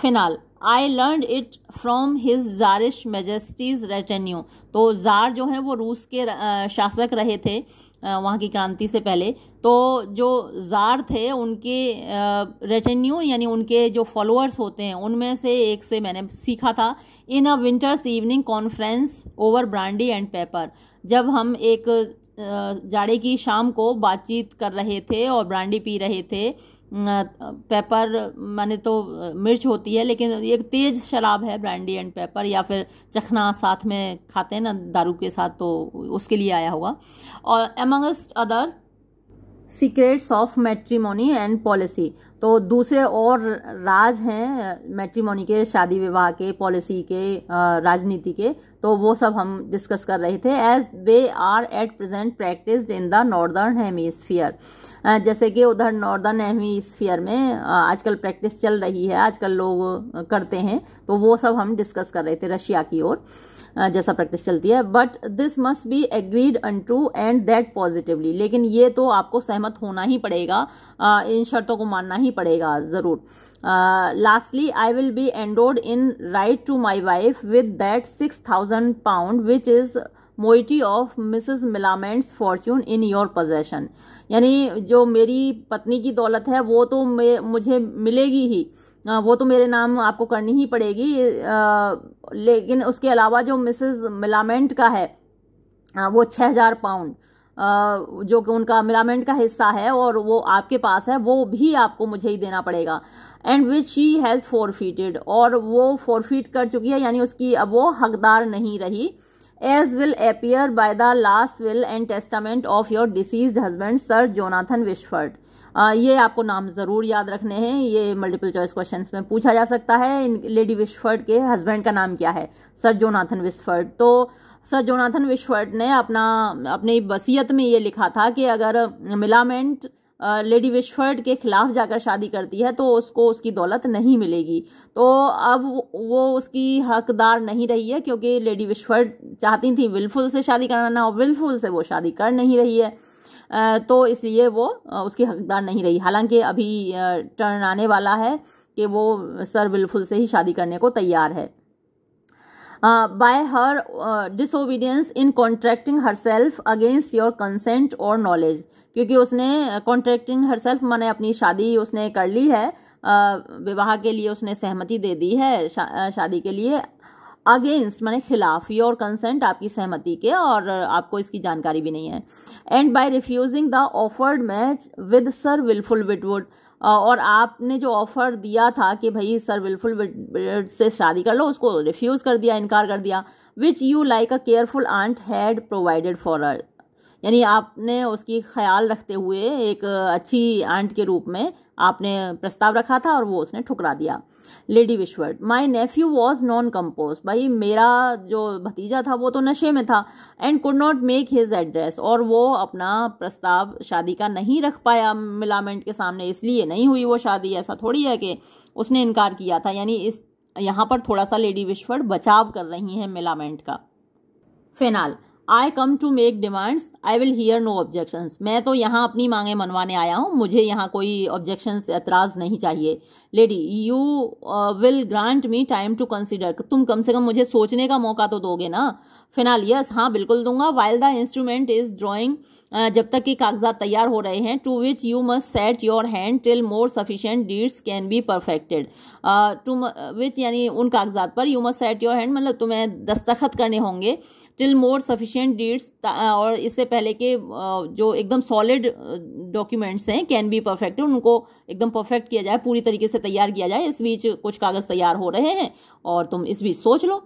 A: Fainall I learn it from his Czarish Majesty's retinue तो जार जो है वो रूस के शासक रहे थे वहाँ की क्रांति से पहले तो जो जार थे उनके रेटेन्यू यानी उनके जो फॉलोअर्स होते हैं उनमें से एक से मैंने सीखा था in a winter's evening conference over brandy and pepper जब हम एक जाड़े की शाम को बातचीत कर रहे थे और ब्रांडी पी रहे थे पेपर माने तो मिर्च होती है लेकिन एक तेज़ शराब है ब्रांडी एंड पेपर या फिर चखना साथ में खाते हैं ना दारू के साथ तो उसके लिए आया होगा और amongst other secrets of matrimony and policy तो दूसरे और राज हैं मैट्रीमोनी के शादी विवाह के पॉलिसी के राजनीति के तो वो सब हम डिस्कस कर रहे थे as they are at present practised in the northern hemisphere जैसे कि उधर नॉर्दर्न हेमीस्फीयर में आजकल प्रैक्टिस चल रही है आजकल लोग करते हैं तो वो सब हम डिस्कस कर रहे थे रशिया की ओर जैसा प्रैक्टिस चलती है but this must be agreed unto and that positively लेकिन ये तो आपको सहमत होना ही पड़ेगा इन शर्तों को मानना ही पड़ेगा ज़रूर lastly I will be endowed in right to my wife with that six thousand pound which is moiety of Mrs Millamant's fortune in your possession यानी जो मेरी पत्नी की दौलत है वो तो मुझे मिलेगी ही वो तो मेरे नाम आपको करनी ही पड़ेगी लेकिन उसके अलावा जो मिसेस मिलामेंट का है वो छः हज़ार पाउंड जो कि उनका मिलामेंट का हिस्सा है और वो आपके पास है वो भी आपको मुझे ही देना पड़ेगा and which she has forfeited और वो फोरफीट कर चुकी है यानी उसकी अब वो हकदार नहीं रही as will appear by the last will and testament of your deceased husband sir Jonathan wishford uh, ये आपको नाम ज़रूर याद रखने हैं ये मल्टीपल चॉइस क्वेश्चन में पूछा जा सकता है इन लेडी विश्फर्ड के हस्बैंड का नाम क्या है सर जोनाथन विश्फर्ड तो सर जोनाथन विश्फर्ड ने अपना अपनी वसीयत में ये लिखा था कि अगर मिलामेंट लेडी विशफर्ड के ख़िलाफ़ जाकर शादी करती है तो उसको उसकी दौलत नहीं मिलेगी तो अब वो उसकी हकदार नहीं रही है क्योंकि लेडी विशफर्ड चाहती थी विलफुल से शादी कराना और विलफुल से वो शादी कर नहीं रही है तो इसलिए वो उसकी हकदार नहीं रही हालांकि अभी टर्न आने वाला है कि वो सर विलफुल से ही शादी करने को तैयार है by her disobedience in contracting herself against your consent और नॉलेज क्योंकि उसने कॉन्ट्रैक्टिंग सेल्फ माने अपनी शादी उसने कर ली है विवाह के लिए उसने सहमति दे दी है शा, शादी के लिए अगेंस्ट मैंने खिलाफ योर कंसेंट आपकी सहमति के और आपको इसकी जानकारी भी नहीं है and by refusing the offered match with sir Wilfull Witwoud और आपने जो ऑफ़र दिया था कि भाई सर विलफुल विटवुड से शादी कर लो उसको रिफ्यूज़ कर दिया इनकार कर दिया which you like a careful aunt had provided for यानी आपने उसकी ख्याल रखते हुए एक अच्छी आंट के रूप में आपने प्रस्ताव रखा था और वो उसने ठुकरा दिया lady Wishfort my nephew was non compos भाई मेरा जो भतीजा था वो तो नशे में था and could not make his address और वो अपना प्रस्ताव शादी का नहीं रख पाया मिलामेंट के सामने इसलिए नहीं हुई वो शादी ऐसा थोड़ी है कि उसने इनकार किया था यानी इस यहाँ पर थोड़ा सा लेडी विश्वर्ड बचाव कर रही हैं मिलामेंट का Fainall I come to make demands I will hear no objections मैं तो यहाँ अपनी मांगे मनवाने आया हूँ मुझे यहाँ कोई ऑब्जेक्शंस एतराज़ नहीं चाहिए lady you will grant me time to consider तुम कम से कम मुझे सोचने का मौका तो दोगे ना फिलहाल यस हाँ बिल्कुल दूंगा while the instrument is drawing जब तक कि कागजात तैयार हो रहे हैं to which you must set your hand till more sufficient deeds can be perfected to which यानी उन कागजात पर you must set your hand मतलब तुम्हें दस्तखत करने होंगे टिल मोर सफिशेंट डीड्स और इससे पहले के जो एकदम सॉलिड डॉक्यूमेंट्स हैं कैन बी परफेक्ट उनको एकदम परफेक्ट किया जाए पूरी तरीके से तैयार किया जाए इस बीच कुछ कागज़ तैयार हो रहे हैं और तुम इस बीच सोच लो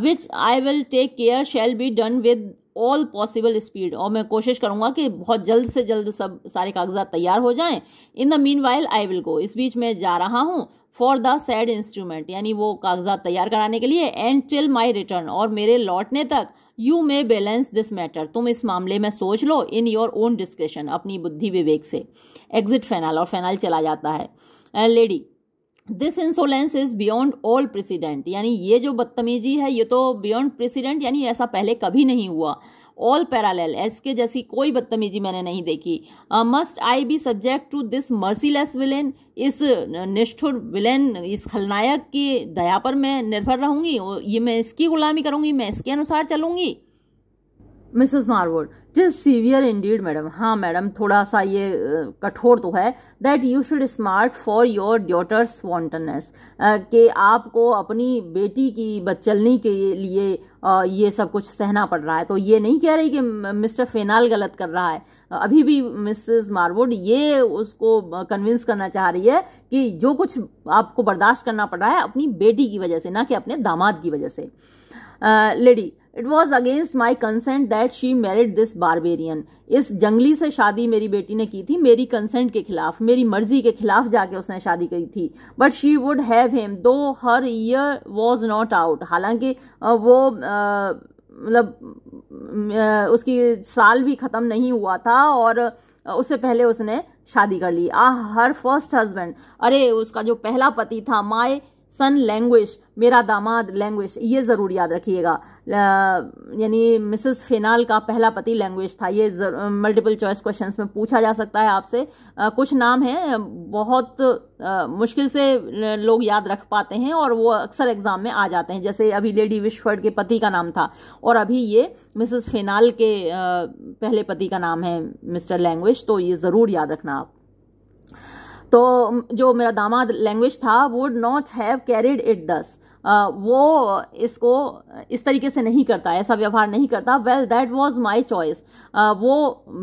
A: which I will take care shall be done with all possible speed और मैं कोशिश करूँगा कि बहुत जल्द से जल्द सब सारे कागजात तैयार हो जाएँ in the meanwhile I will go इस बीच मैं जा रहा हूँ फॉर द सैड इंस्ट्रूमेंट यानी वो कागजात तैयार कराने के लिए एंड टिल माई रिटर्न और मेरे लौटने तक you may balance this matter तुम इस मामले में सोच लो इन योर ओन डिस्क्रिशन अपनी बुद्धि विवेक से एग्जिट फेनाल और फेनाल चला जाता है lady uh, this insolence is beyond all precedent यानी ये जो बदतमीजी है ये तो बियॉन्ड प्रेसिडेंट यानी ऐसा पहले कभी नहीं हुआ ऑल पैरालेल के जैसी कोई बदतमीजी मैंने नहीं देखी must I be subject to this merciless villain इस निष्ठुर विलेन इस खलनायक की दया पर मैं निर्भर रहूंगी ये मैं इसकी गुलामी करूंगी मैं इसके अनुसार चलूंगी मिसेस मारवुड जिस सीवियर इंडीड मैडम हाँ मैडम थोड़ा सा ये कठोर तो है that you should smart for your daughter's wantonness कि आपको अपनी बेटी की बचलनी के लिए आ, ये सब कुछ सहना पड़ रहा है तो ये नहीं कह रही कि मिस्टर फेनाल गलत कर रहा है अभी भी मिसेस मारवुड ये उसको कन्विंस करना चाह रही है कि जो कुछ आपको बर्दाश्त करना पड़ रहा है अपनी बेटी की वजह से ना कि अपने दामाद की वजह से lady it was against my consent that she married this barbarian इस जंगली से शादी मेरी बेटी ने की थी मेरी कंसेंट के खिलाफ मेरी मर्जी के खिलाफ जाके उसने शादी की थी but she would have him though her year was not out हालांकि वो मतलब उसकी साल भी ख़त्म नहीं हुआ था और उससे पहले उसने शादी कर ली आ हर फर्स्ट हस्बैंड अरे उसका जो पहला पति था माई सन लैंग्वेज मेरा दामाद लैंग्वेज ये ज़रूर याद रखिएगा यानी मिसेस फ़िनाल का पहला पति लैंग्वेज था ये मल्टीपल चॉइस क्वेश्चंस में पूछा जा सकता है आपसे कुछ नाम हैं बहुत आ, मुश्किल से लोग याद रख पाते हैं और वो अक्सर एग्ज़ाम में आ जाते हैं जैसे अभी लेडी विश्वर्ड के पति का नाम था और अभी ये मिसेस फ़िनाल के आ, पहले पति का नाम है मिस्टर लैंग्वेज तो ये ज़रूर याद रखना आप तो जो मेरा दामाद लैंग्वेज था would not have carried it thus वो इसको इस तरीके से नहीं करता ऐसा व्यवहार नहीं करता well that was my choice वो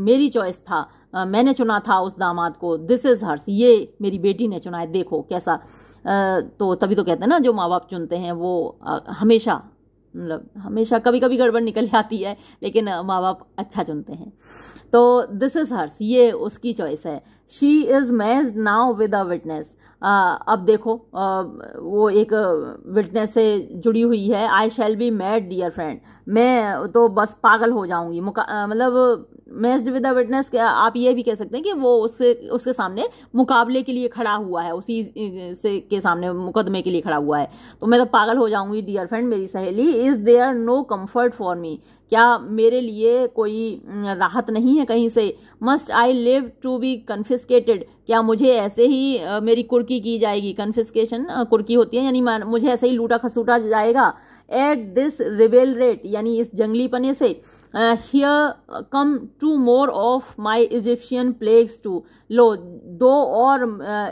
A: मेरी चॉइस था uh, मैंने चुना था उस दामाद को दिस इज़ हर्स ये मेरी बेटी ने चुना है देखो कैसा uh, तो तभी तो कहते हैं ना जो माँ बाप चुनते हैं वो uh, हमेशा मतलब हमेशा कभी कभी गड़बड़ निकल जाती है लेकिन माँ बाप अच्छा चुनते हैं तो दिस इज़ हर्स ये उसकी चॉइस है she is matched now with a witness अब देखो आ, वो एक विटनेस से जुड़ी हुई है I shall be mad dear friend मैं तो बस पागल हो जाऊंगी मतलब मेस्ड विद विटनेस आप ये भी कह सकते हैं कि वो उससे उसके सामने मुकाबले के लिए खड़ा हुआ है उसी से के सामने मुकदमे के लिए खड़ा हुआ है तो मैं तो पागल हो जाऊंगी डियर फ्रेंड मेरी सहेली is there no comfort for me क्या मेरे लिए कोई राहत नहीं है कहीं से must I live to be confiscated क्या मुझे ऐसे ही मेरी कुर्की की जाएगी कन्फिस्केशन कुर्की होती है यानी मुझे ऐसे ही लूटा खसूटा जाएगा एट दिस रिबेल रेट यानी इस जंगली पने से here come two more of my Egyptian plagues too लो दो और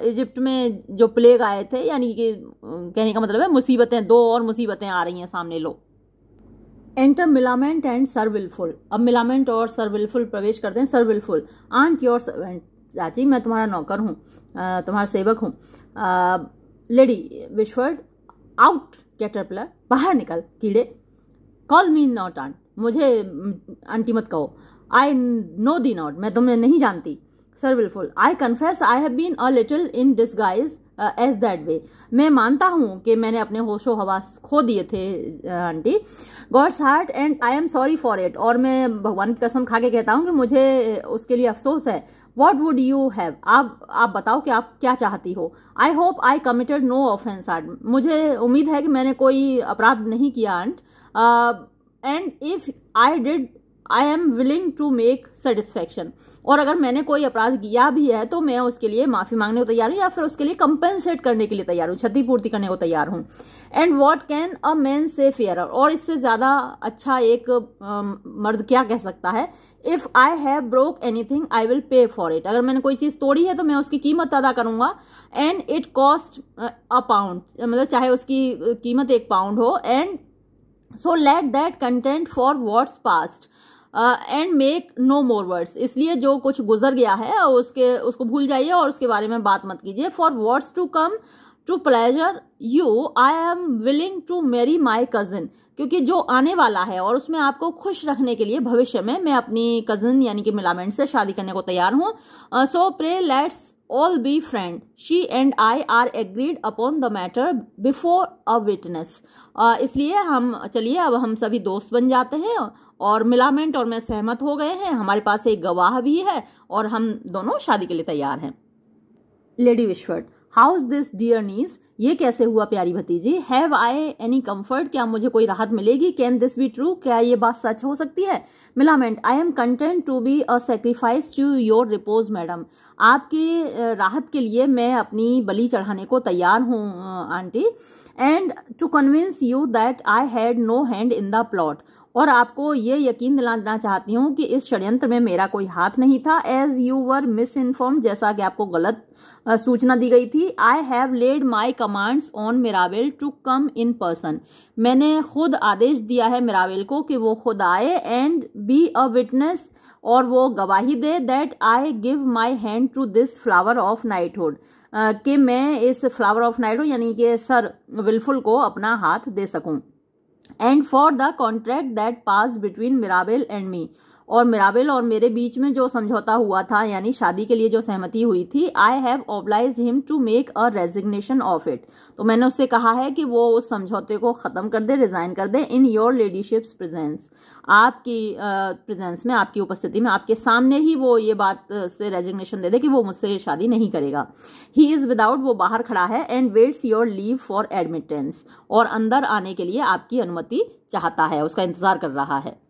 A: इजिप्ट uh, में जो प्लेग आए थे यानी कि uh, कहने का मतलब है मुसीबतें दो और मुसीबतें आ रही हैं सामने लो enter Millamant and Sir Wilfull अब मिलामेंट और सर विलफुल प्रवेश करते हैं sir Wilfull aunt your servant चाची मैं तुम्हारा नौकर हूँ uh, तुम्हारा सेवक हूँ लेडी विश्वर्ड आउट कैटरपलर बाहर निकल कीड़े कॉल मी नॉट आंट मुझे आंटी मत कहो आई नो दी नॉट मैं तुम्हें नहीं जानती Sir Wilfull I confess I have been a little in disguise as that way मैं मानता हूँ कि मैंने अपने होशो हवास खो दिए थे uh, auntie God's heart and I am sorry for it और मैं भगवान की कसम खा के कहता हूँ कि मुझे uh, उसके लिए अफसोस है वॉट वुड यू हैव आप आप बताओ कि आप क्या चाहती हो I hope I committed no offence aunt मुझे उम्मीद है कि मैंने कोई अपराध नहीं किया aunt uh, and if I did I am willing to make satisfaction और अगर मैंने कोई अपराध किया भी है तो मैं उसके लिए माफ़ी मांगने को तैयार हूँ या फिर उसके लिए कंपेंसेट करने के लिए तैयार हूँ क्षतिपूर्ति करने को तैयार हूँ and what can a man say fairer और इससे ज़्यादा अच्छा एक uh, मर्द क्या कह सकता है if I have broke anything I will pay for it अगर मैंने कोई चीज़ तोड़ी है तो मैं उसकी कीमत अदा करूंगा and it cost a pound मतलब चाहे उसकी कीमत एक पाउंड हो and so let that content for words past and make no more words इसलिए जो कुछ गुजर गया है उसके उसको भूल जाइए और उसके बारे में बात मत कीजिए for words to come to pleasure you I am willing to marry my cousin क्योंकि जो आने वाला है और उसमें आपको खुश रखने के लिए भविष्य में मैं अपनी कज़न यानी कि मिलामेंट से शादी करने को तैयार हूँ so pray let's all be friend she and I are agreed upon the matter before a witness इसलिए हम चलिए अब हम सभी दोस्त बन जाते हैं और मिलामेंट और मैं सहमत हो गए हैं हमारे पास एक गवाह भी है और हम दोनों शादी के लिए तैयार हैं Lady Wishfort how is this dear niece ये कैसे हुआ प्यारी भतीजी हैव आई एनी कम्फर्ट क्या मुझे कोई राहत मिलेगी कैन दिस बी ट्रू क्या ये बात सच हो सकती है Millamant I am content to be a sacrifice to your repose madam आपकी राहत के लिए मैं अपनी बलि चढ़ाने को तैयार हूँ auntie and to convince you that I had no hand in the plot और आपको ये यकीन दिलाना चाहती हूँ कि इस षडयंत्र में मेरा कोई हाथ नहीं था as you were misinform जैसा कि आपको गलत सूचना दी गई थी I have laid my commands on Mirabell to come in person मैंने खुद आदेश दिया है मिरावेल को कि वो खुद आए एंड बी अ विटनेस और वो गवाही दे that I give my hand to this flower of knighthood कि मैं इस फ्लावर ऑफ नाइडो यानी कि सर विलफुल को अपना हाथ दे सकूं and for the contract that passed between Mirabell and me और मिराबेल और मेरे बीच में जो समझौता हुआ था यानी शादी के लिए जो सहमति हुई थी I have obliged him to make a resignation of it तो मैंने उससे कहा है कि वो उस समझौते को ख़त्म कर दे रिज़ाइन कर दे इन योर लेडीशिप्स प्रेजेंस आपकी प्रेजेंस में आपकी उपस्थिति में आपके सामने ही वो ये बात से रेजिग्नेशन दे दे कि वो मुझसे शादी नहीं करेगा ही इज़ विदाउट वो बाहर खड़ा है and waits your leave for admittance और अंदर आने के लिए आपकी अनुमति चाहता है उसका इंतज़ार कर रहा है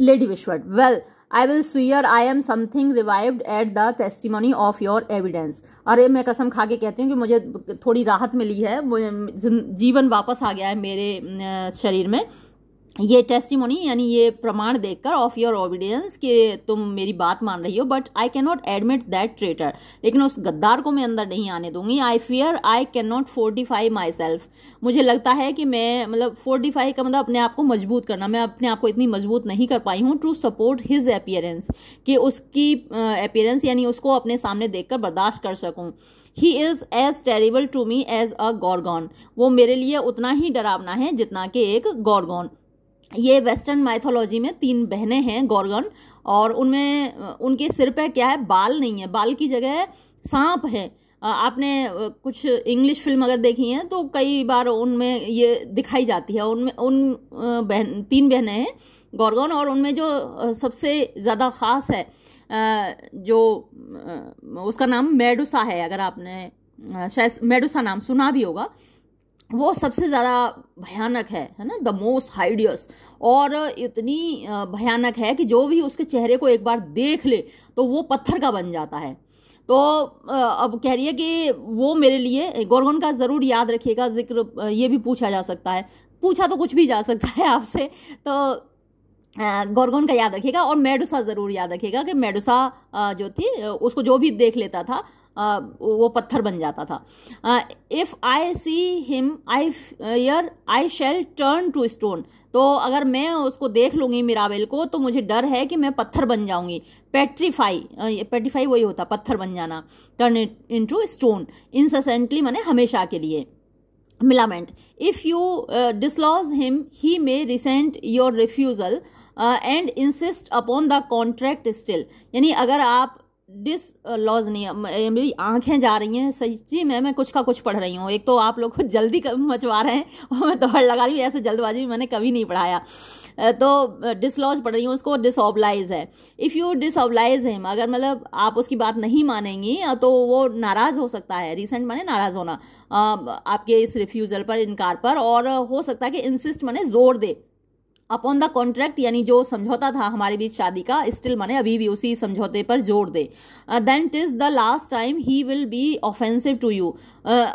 A: Lady Wishfort well I will swear I am something revived at the testimony of your evidence अरे मैं कसम खा के कहती हूँ कि मुझे थोड़ी राहत मिली है जीवन वापस आ गया है मेरे शरीर में ये टेस्टिमोनी यानी ये प्रमाण देखकर ऑफ योर ओबिडियंस कि तुम मेरी बात मान रही हो but I can not admit that traitor लेकिन उस गद्दार को मैं अंदर नहीं आने दूंगी I fear I can not fortify myself मुझे लगता है कि मैं मतलब फोर्टिफाई का मतलब अपने आप को मजबूत करना मैं अपने आप को इतनी मजबूत नहीं कर पाई हूँ टू सपोर्ट हिज अपियरेंस कि उसकी अपियरेंस uh, यानी उसको अपने सामने कर बर्दाश्त कर सकूँ he is as terrible to me as a Gorgon वो मेरे लिए उतना ही डरावना है जितना कि एक गॉर्गॉन ये वेस्टर्न माइथोलॉजी में तीन बहनें हैं गौरगन और उनमें उनके सिर पे क्या है बाल नहीं है बाल की जगह सांप है आपने कुछ इंग्लिश फिल्म अगर देखी हैं तो कई बार उनमें ये दिखाई जाती है उनमें उन बहन तीन बहनें हैं गौरगन और उनमें जो सबसे ज़्यादा ख़ास है जो उसका नाम मेडुसा है अगर आपने शायद मेडुसा नाम सुना भी होगा वो सबसे ज़्यादा भयानक है है ना द मोस्ट हाइडियस और इतनी भयानक है कि जो भी उसके चेहरे को एक बार देख ले तो वो पत्थर का बन जाता है तो अब कह रही है कि वो मेरे लिए गोरगन का ज़रूर याद रखिएगा जिक्र ये भी पूछा जा सकता है पूछा तो कुछ भी जा सकता है आपसे तो गोरगन का याद रखिएगा और मेडुसा ज़रूर याद रखिएगा कि मेडुसा जो थी उसको जो भी देख लेता था वो पत्थर बन जाता था if I see him I fear I shall turn to stone तो अगर मैं उसको देख लूंगी मिराबेल को तो मुझे डर है कि मैं पत्थर बन जाऊंगी पेट्रीफाई पेट्रीफाई वही होता पत्थर बन जाना turn into stone incessantly मैंने हमेशा के लिए Millamant if you dislodge him he may resent your refusal and insist upon the contract still यानी अगर आप डिस लॉज नहीं मेरी आंखें जा रही हैं सच्ची में मैं कुछ का कुछ पढ़ रही हूँ एक तो आप लोग को जल्दी मचवा रहे हैं और मैं दौड़ लगा रही हूँ ऐसे जल्दबाजी में मैंने कभी नहीं पढ़ाया तो डिसलॉज पढ़ रही हूँ उसको डिसऑबलाइज है इफ़ यू डिसऑबलाइज हिम अगर मतलब आप उसकी बात नहीं मानेंगी तो वो नाराज़ हो सकता है रिसेंट माने नाराज़ होना आपके इस रिफ्यूज़ल पर इनकार पर और हो सकता है कि इंसिस्ट माने जोर दे अपॉन द कॉन्ट्रैक्ट यानी जो समझौता था हमारे बीच शादी का स्टिल माने अभी भी उसी समझौते पर जोर दे then it is the last time he will be offensive to you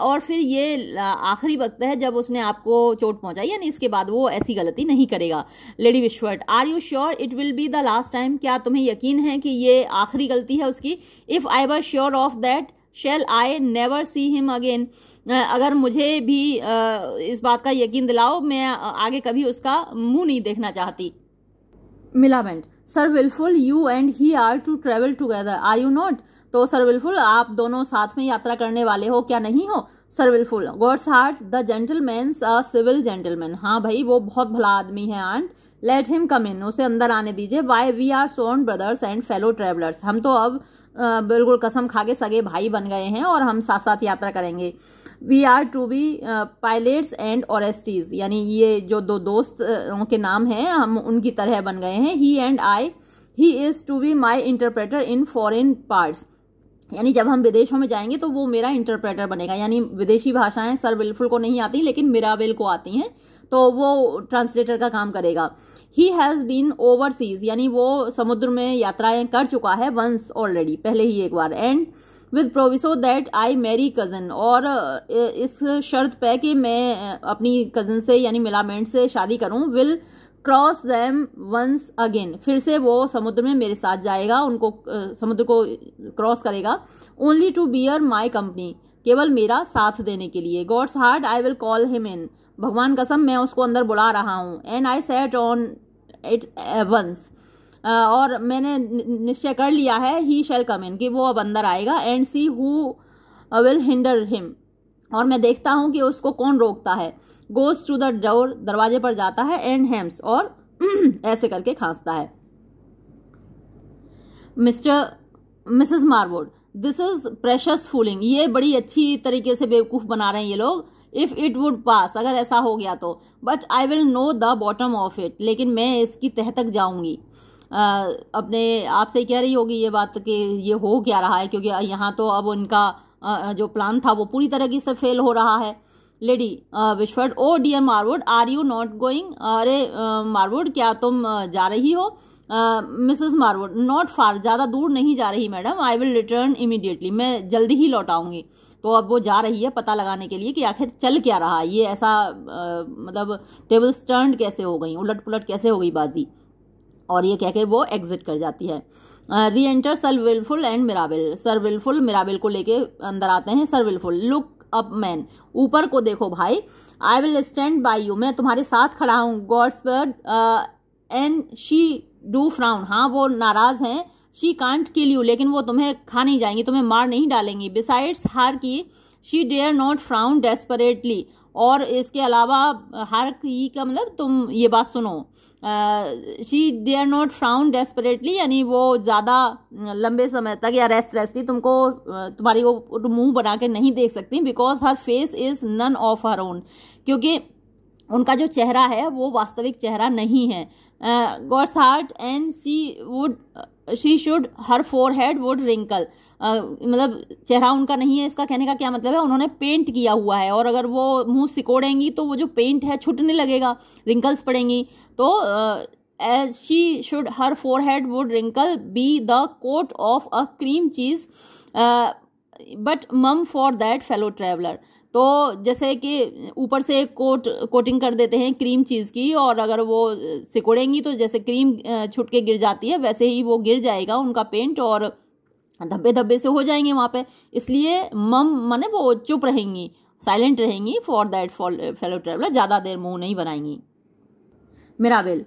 A: और फिर ये uh, आखिरी वक्त है जब उसने आपको चोट पहुंचाई यानी इसके बाद वो ऐसी गलती नहीं करेगा Lady Wishfort are you sure it will be the last time क्या तुम्हें यकीन है कि ये आखिरी गलती है उसकी if I were sure of that shall I never see him again अगर मुझे भी इस बात का यकीन दिलाओ मैं आगे कभी उसका मुंह नहीं देखना चाहती Millamant Sir Wilfull you and he are to travel together are you not तो सर विलफुल आप दोनों साथ में यात्रा करने वाले हो क्या नहीं हो Sir Wilfull God's heart the gentleman a civil gentleman हाँ भाई वो बहुत भला आदमी है aunt let him come in उसे अंदर आने दीजिए why we are sworn brothers and fellow travellers हम तो अब बिल्कुल कसम खा के सगे भाई बन गए हैं और हम साथ साथ यात्रा करेंगे we are to be Pylades and Orestes यानी ये जो दो दोस्त के नाम हैं हम उनकी तरह बन गए हैं he and I he is to be my interpreter in foreign parts यानी जब हम विदेशों में जाएंगे तो वो मेरा इंटरप्रेटर बनेगा यानी विदेशी भाषाएं सर विल्फुल को नहीं आती लेकिन मिरावेल को आती हैं तो वो ट्रांसलेटर का काम करेगा ही हैज़ बीन ओवरसीज यानी वो समुद्र में यात्राएं कर चुका है वंस ऑलरेडी पहले ही एक बार and with proviso that I मेरी कज़न और इस शर्त पे कि मैं अपनी कज़न से यानी मिलामेंट से शादी करूँ will cross them once again फिर से वो समुद्र में मेरे साथ जाएगा उनको समुद्र को क्रॉस करेगा only to bear my company केवल मेरा साथ देने के लिए God's heart I will call him in भगवान कसम मैं उसको अंदर बुला रहा हूँ and I set on it once और मैंने निश्चय कर लिया है ही शेल कम इन कि वो अब अंदर आएगा and see who will hinder him और मैं देखता हूँ कि उसको कौन रोकता है गोज टू द डोर दरवाजे पर जाता है एंड हेम्स और ऐसे करके खांसता है mister Mrs Marwood this is precious fooling ये बड़ी अच्छी तरीके से बेवकूफ़ बना रहे हैं ये लोग इफ़ इट वुड पास अगर ऐसा हो गया तो but I will know the bottom of it लेकिन मैं इसकी तह तक जाऊंगी अपने आप से कह रही होगी ये बात कि ये हो क्या रहा है क्योंकि यहाँ तो अब उनका जो प्लान था वो पूरी तरह से फेल हो रहा है lady Wishfort oh dear Marwood are you not going अरे मारवुड क्या तुम जा रही हो मिसेस मारवुड नॉट फार ज़्यादा दूर नहीं जा रही madam I will return immediately मैं जल्दी ही लौट आऊँगी तो अब वो जा रही है पता लगाने के लिए कि आखिर चल क्या रहा ये ऐसा आ, मतलब टेबल्स टर्न कैसे हो गई उलट पुलट कैसे हो गई बाजी और ये कह के वो एग्जिट कर जाती है reenter Sir Wilfull and Mirabell Sir Wilfull Mirabell को लेके अंदर आते हैं sir Wilfull look up man ऊपर को देखो भाई I will stand by you मैं तुम्हारे साथ खड़ा हूँ गॉड्स पर एंड शी डू फ्राउन हाँ वो नाराज हैं शी कांट किल यू लेकिन वो तुम्हें खा नहीं जाएंगी तुम्हें मार नहीं डालेंगी besides harkee she dare not frown desperately और इसके अलावा हार की का मतलब तुम ये बात सुनो she dare not frown desperately यानी वो ज़्यादा लंबे समय तक या रेस्ट रेस्टली तुमको तुम्हारी वो तो मुंह बना के नहीं देख सकती because her face is none of her own क्योंकि उनका जो चेहरा है वो वास्तविक चेहरा नहीं है God's heart and see would she should her forehead would wrinkle मतलब चेहरा उनका नहीं है इसका कहने का क्या मतलब है उन्होंने पेंट किया हुआ है और अगर वो मुंह सिकोड़ेंगी तो वो जो पेंट है छुटने लगेगा रिंकल्स पड़ेंगी तो as she should her forehead would wrinkle be the coat of a cream cheese but mum for that fellow traveller तो जैसे कि ऊपर से कोट कोटिंग कर देते हैं क्रीम चीज़ की और अगर वो सिकुड़ेंगी तो जैसे क्रीम छुट के गिर जाती है वैसे ही वो गिर जाएगा उनका पेंट और धब्बे धब्बे से हो जाएंगे वहाँ पे इसलिए मम माने वो चुप रहेंगी साइलेंट रहेंगी for that fall fellow traveller ज़्यादा देर मुंह नहीं बनाएंगी Mirabell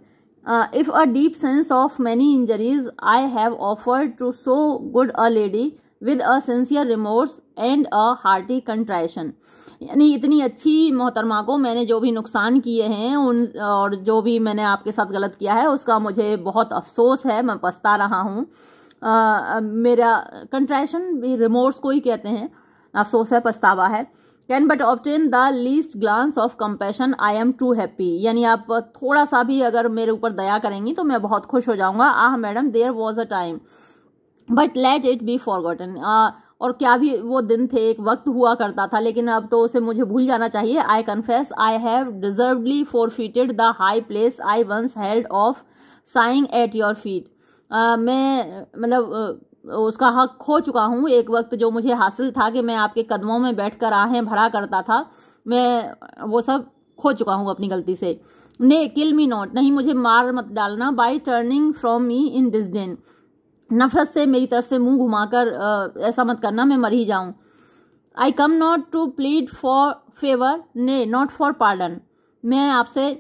A: if a deep sense of many injuries I have offer to so good a lady with a sincere remorse and a hearty contrition यानी इतनी अच्छी मोहतरमा को मैंने जो भी नुकसान किए हैं उन और जो भी मैंने आपके साथ गलत किया है उसका मुझे बहुत अफसोस है मैं पछता रहा हूँ uh, मेरा कंट्रैशन भी रिमोर्स को ही कहते हैं अफसोस है पछतावा है can but obtain the least glance of compassion I am too happy यानी आप थोड़ा सा भी अगर मेरे ऊपर दया करेंगी तो मैं बहुत खुश हो जाऊंगा ah madam there was a time but let it be forgotten और क्या भी वो दिन थे एक वक्त हुआ करता था लेकिन अब तो उसे मुझे भूल जाना चाहिए I confess I have deservedly forfeited the high place I once held of sighing at your feet मैं मतलब उसका हक खो चुका हूँ एक वक्त जो मुझे हासिल था कि मैं आपके कदमों में बैठ कर आहें भरा करता था मैं वो सब खो चुका हूँ अपनी गलती से ने किल मी नॉट नहीं मुझे मार मत डालना by turning from me in disdain नफरत से मेरी तरफ से मुंह घुमाकर ऐसा मत करना मैं मर ही जाऊँ I come not to plead for favour nay not for pardon मैं आपसे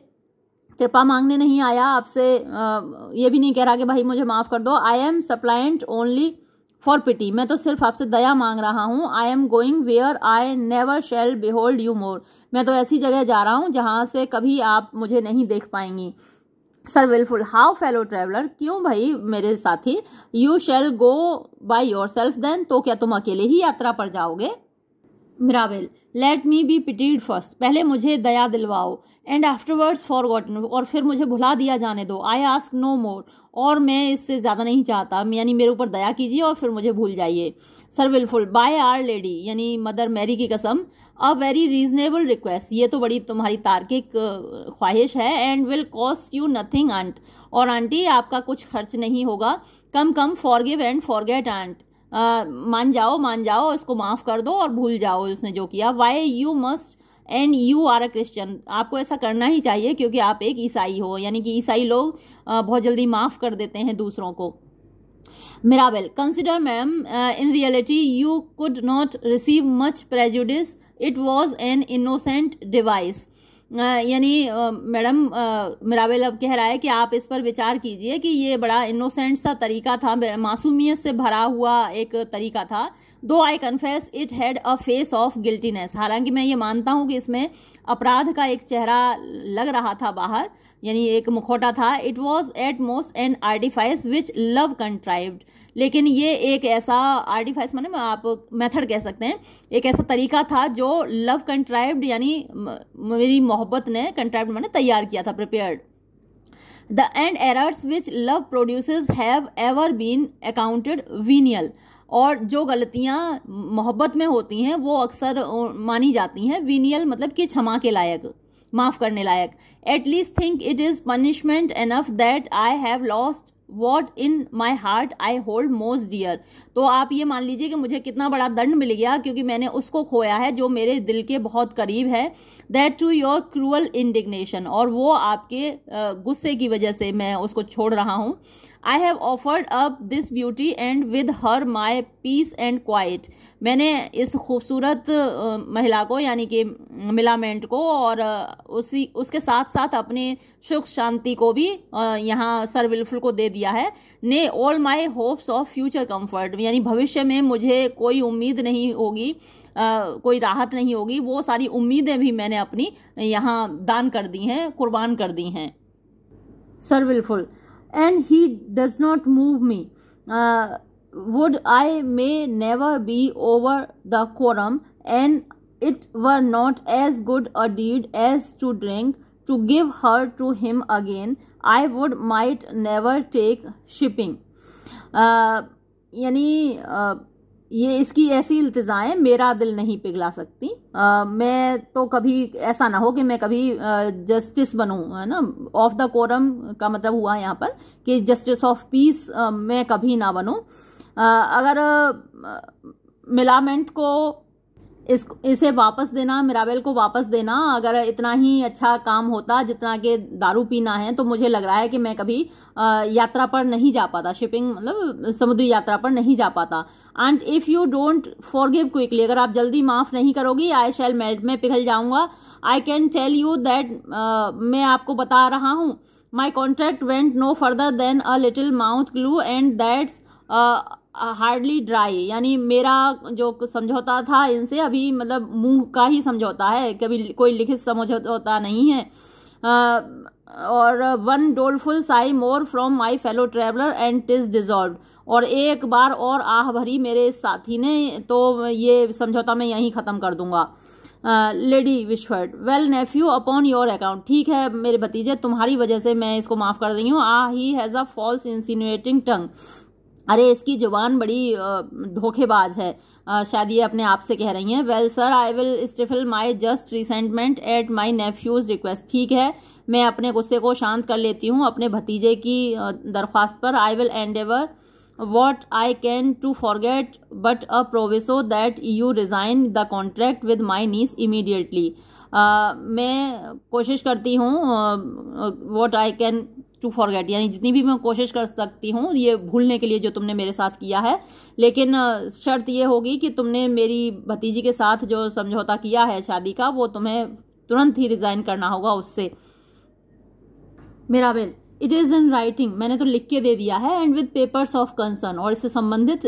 A: कृपा मांगने नहीं आया आपसे ये भी नहीं कह रहा कि भाई मुझे माफ़ कर दो I am suppliant only for pity मैं तो सिर्फ आपसे दया मांग रहा हूँ I am going where I never shall behold you more मैं तो ऐसी जगह जा रहा हूँ जहाँ से कभी आप मुझे नहीं देख पाएंगी Sir Wilfull how fellow traveller क्यों भाई मेरे साथी you shall go by yourself then तो क्या तुम अकेले ही यात्रा पर जाओगे Mirabell let me be pitied first पहले मुझे दया दिलवाओ एंड आफ्टरवर्ड्स फॉर गॉटन और फिर मुझे भुला दिया जाने दो आई आस्क नो मोर और मैं इससे ज़्यादा नहीं चाहता यानी मेरे ऊपर दया कीजिए और फिर मुझे भूल जाइए Sir Wilfull by our lady यानी मदर मैरी की कसम अ वेरी रीजनेबल रिक्वेस्ट ये तो बड़ी तुम्हारी तार्किक ख्वाहिश है and will cost you nothing aunt और आंटी आपका कुछ खर्च नहीं होगा come come forgive and forget aunt मान जाओ मान जाओ इसको माफ़ कर दो और भूल जाओ उसने जो किया why you must and you are a Christian आपको ऐसा करना ही चाहिए क्योंकि आप एक ईसाई हो यानी कि ईसाई लोग बहुत जल्दी माफ़ कर देते हैं दूसरों को Mirabell consider ma'am in reality you could not receive much prejudice it was an innocent device यानी मैडम मिरावेल अब कह रहा है कि आप इस पर विचार कीजिए कि ये बड़ा इनोसेंट सा तरीका था मासूमियत से भरा हुआ एक तरीका था though I confess it had a face of guiltiness हालांकि मैं ये मानता हूँ कि इसमें अपराध का एक चेहरा लग रहा था बाहर यानी एक मुखौटा था it was at most an artifice which love contrived लेकिन ये एक ऐसा आर्टिफाइस माने आप मेथड कह सकते हैं एक ऐसा तरीका था जो लव कंट्राइव्ड यानी मेरी मोहब्बत ने कंट्राइव्ड मैंने तैयार किया था prepared the and errors which love produces have ever been accounted venial और जो गलतियाँ मोहब्बत में होती हैं वो अक्सर मानी जाती हैं वीनियल मतलब कि क्षमा के लायक माफ़ करने लायक at least think it is punishment enough that I have lost what in my heart I hold most dear तो आप ये मान लीजिए कि मुझे कितना बड़ा दंड मिल गया क्योंकि मैंने उसको खोया है जो मेरे दिल के बहुत करीब है that to your cruel indignation और वो आपके गुस्से की वजह से मैं उसको छोड़ रहा हूँ I have offered up this beauty and with her my peace and quiet मैंने इस खूबसूरत महिला को यानी कि मिलामेंट को और उसी उसके साथ साथ अपने सुख शांति को भी यहाँ सर विल्फुल को दे दिया है nay all my hopes of future comfort यानी भविष्य में मुझे कोई उम्मीद नहीं होगी Uh, कोई राहत नहीं होगी वो सारी उम्मीदें भी मैंने अपनी यहाँ दान कर दी हैं कुर्बान कर दी हैं sir Wilfull and he does not move me. Uh, would I may never be over the quorum, and it were not as good a deed as to drink, to give her to him again, I would might never take shipping. Uh, यानी uh, ये इसकी ऐसी इल्तजाएं मेरा दिल नहीं पिघला सकती आ, मैं तो कभी ऐसा ना हो कि मैं कभी आ, जस्टिस बनू है ना ऑफ द कोरम का मतलब हुआ यहाँ पर कि जस्टिस ऑफ पीस मैं कभी ना बनू अगर मिलामेंट को इस इसे वापस देना मिराबेल को वापस देना अगर इतना ही अच्छा काम होता जितना कि दारू पीना है तो मुझे लग रहा है कि मैं कभी यात्रा पर नहीं जा पाता शिपिंग मतलब समुद्री यात्रा पर नहीं जा पाता and if you don't forgive quickly अगर आप जल्दी माफ़ नहीं करोगी आई शैल मेल्ट में पिघल जाऊंगा I can tell you that मैं आपको बता रहा हूँ my contract went no further than a little mouth glue and that's hardly dry यानी मेरा जो समझौता था इनसे अभी मतलब मुंह का ही समझौता है कभी कोई लिखित समझौता नहीं है और one डोलफुल Sai more from my fellow traveller and टिज dissolve और एक बार और आह भरी मेरे साथी ने तो ये समझौता मैं यहीं ख़त्म कर दूंगा Lady Wishfort well nephew upon your account ठीक है मेरे भतीजे तुम्हारी वजह से मैं इसको माफ़ कर रही हूँ ah he has a false insinuating tongue अरे इसकी ज़ुबान बड़ी धोखेबाज है शायद ये अपने आप से कह रही हैं well sir I will stifle my just resentment at my nephew's request ठीक है मैं अपने गुस्से को शांत कर लेती हूँ अपने भतीजे की दरख्वास्त पर I will ever what I can to forget but a proviso that you resign the contract with my niece immediately मैं कोशिश करती हूँ what I can to forget यानी जितनी भी मैं कोशिश कर सकती हूँ ये भूलने के लिए जो तुमने मेरे साथ किया है लेकिन शर्त ये होगी कि तुमने मेरी भतीजी के साथ जो समझौता किया है शादी का वो तुम्हें तुरंत ही रिज़ाइन करना होगा उससे Mirabell it is in writing मैंने तो लिख के दे दिया है and with papers of concern और इससे संबंधित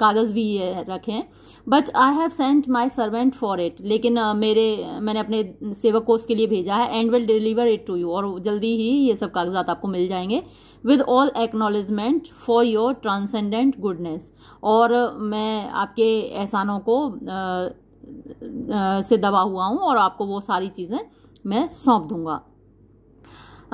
A: कागज़ भी ये रखें but I have sent my servant for it लेकिन मेरे मैंने अपने सेवक को उसके लिए भेजा है and will deliver it to you और जल्दी ही ये सब कागजात आपको मिल जाएंगे with all acknowledgement for your transcendent goodness और मैं आपके एहसानों को आ, आ, से दबा हुआ हूँ और आपको वो सारी चीज़ें मैं सौंप दूंगा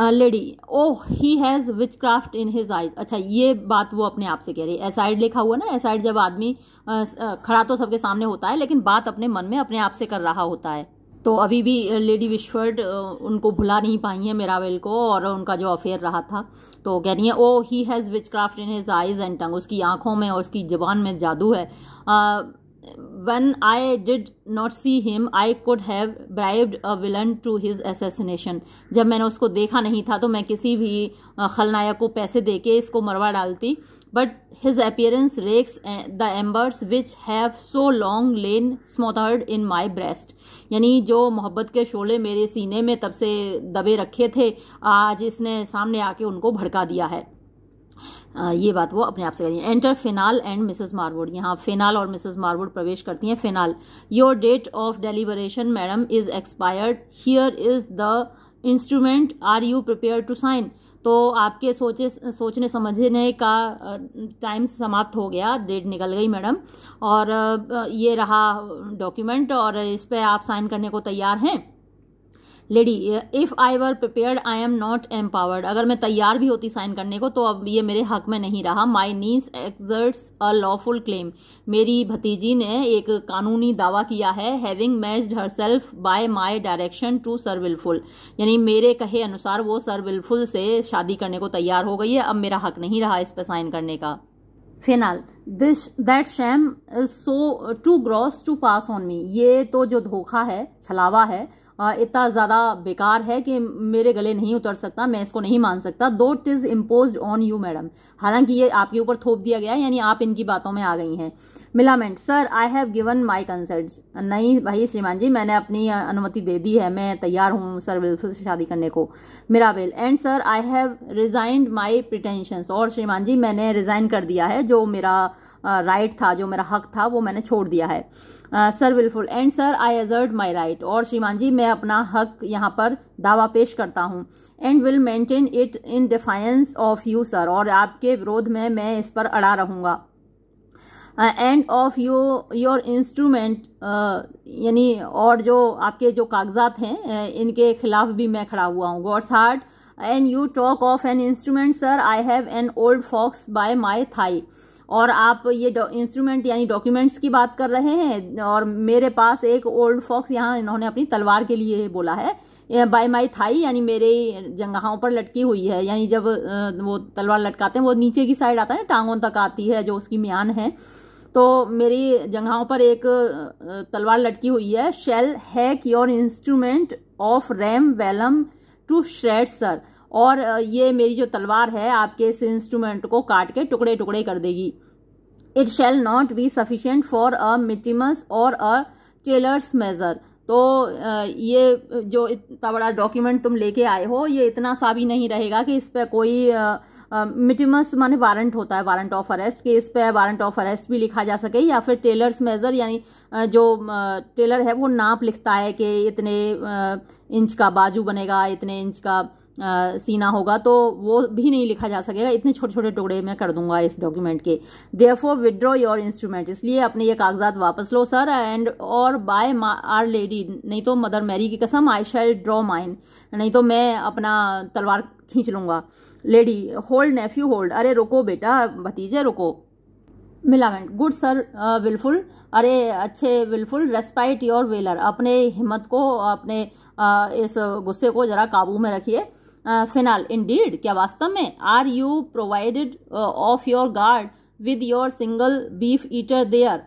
A: Lady oh he has witchcraft in his eyes अच्छा ये बात वो अपने आप से कह रही है एसाइड लिखा हुआ ना एसाइड जब आदमी खड़ा तो सबके सामने होता है लेकिन बात अपने मन में अपने आप से कर रहा होता है तो अभी भी लेडी विश्वर्ड उनको भुला नहीं पाई है मेरावेल को और उनका जो अफेयर रहा था तो कह रही है oh he has witchcraft in his eyes and tongue उसकी आंखों में और उसकी जबान में जादू है when I did not see him I could have bribed a villain to his assassination. जब मैंने उसको देखा नहीं था तो मैं किसी भी खलनायक को पैसे दे के इसको मरवा डालती but his appearance rakes the embers which have so long lain smothered in my breast यानी जो मोहब्बत के शोले मेरे सीने में तब से दबे रखे थे आज इसने सामने आके उनको भड़का दिया है ये बात वो अपने आप से करिए enter Fainall and Mrs Marwood यहाँ फ़िनाल और मिसेस मारवुड प्रवेश करती हैं Fainall your date of deliberation madam is expired here is the instrument are you prepare to sign तो आपके सोचे सोचने समझने का टाइम समाप्त हो गया डेट निकल गई मैडम और ये रहा डॉक्यूमेंट और इस पर आप साइन करने को तैयार हैं Lady if I were prepared I am not empowered अगर मैं तैयार भी होती साइन करने को तो अब ये मेरे हक में नहीं रहा my niece exerts a lawful claim मेरी भतीजी ने एक कानूनी दावा किया है having matched herself by my direction to Sir Wilfull यानी मेरे कहे अनुसार वो सर विलफुल से शादी करने को तैयार हो गई है अब मेरा हक नहीं रहा इस पर साइन करने का Fainall this that sham is so too gross to pass on me ये तो जो धोखा है छलावा है इतना ज़्यादा बेकार है कि मेरे गले नहीं उतर सकता मैं इसको नहीं मान सकता though it is impose on you madam हालांकि ये आपके ऊपर थोप दिया गया है यानी आप इनकी बातों में आ गई हैं Millamant sir I have given my consent नहीं भाई श्रीमान जी मैंने अपनी अनुमति दे दी है मैं तैयार हूँ सर बिल्कुल से शादी करने को Mirabell and sir I have resigned my pretensions और श्रीमान जी मैंने रिज़ाइन कर दिया है जो मेरा राइट था जो मेरा हक था वो मैंने छोड़ दिया है Sir Wilfull and sir I assert my right और श्रीमान जी मैं अपना हक यहाँ पर दावा पेश करता हूँ and will maintain it in defiance of you sir और आपके विरोध में मैं इस पर अड़ा रहूँगा and of you your instrument यानी और जो आपके जो कागजात हैं इनके खिलाफ भी मैं खड़ा हुआ हूँ God's heart and you talk of an instrument sir I have an old fox by my thigh और आप ये इंस्ट्रूमेंट यानी डॉक्यूमेंट्स की बात कर रहे हैं और मेरे पास एक ओल्ड फॉक्स यहाँ इन्होंने अपनी तलवार के लिए बोला है बाय माई थाई यानी मेरे जंगहाओं पर लटकी हुई है यानी जब वो तलवार लटकाते हैं वो नीचे की साइड आता है ना टांगों तक आती है जो उसकी म्यान है तो मेरी जगहों पर एक तलवार लटकी हुई है shall hack your instrument of ram vellum to shred sir और ये मेरी जो तलवार है आपके इस इंस्ट्रूमेंट को काट के टुकड़े टुकड़े कर देगी it shall not be sufficient for a mittimus or a tailors measure तो ये जो इतना बड़ा डॉक्यूमेंट तुम लेके आए हो ये इतना सा भी नहीं रहेगा कि इस पर कोई मिटिमस माने वारंट होता है वारंट ऑफ अरेस्ट कि इस पर वारंट ऑफ अरेस्ट भी लिखा जा सके या फिर टेलर्स मेज़र यानी जो टेलर है वो नाप लिखता है कि इतने इंच का बाजू बनेगा इतने इंच का सीना होगा तो वो भी नहीं लिखा जा सकेगा इतने छोटे छोटे टुकड़े मैं कर दूंगा इस डॉक्यूमेंट के फोर विदड्रॉ योर इंस्ट्रूमेंट इसलिए अपने ये कागजात वापस लो सर एंड और बाय आर लेडी नहीं तो मदर मैरी की कसम आई शैल ड्रॉ माइन नहीं तो मैं अपना तलवार खींच लूंगा लेडी होल्ड नेफ्यू होल्ड अरे रुको बेटा भतीजे रुको मिलामेंट गुड सर विलफुल अरे अच्छे विलफुल रेस्पाइट योर वेलर अपने हिम्मत को अपने आ, uh, इस गुस्से को ज़रा काबू में रखिए फिनाल इन डीड क्या वास्तव में are you provided of your guard with your single beef eater there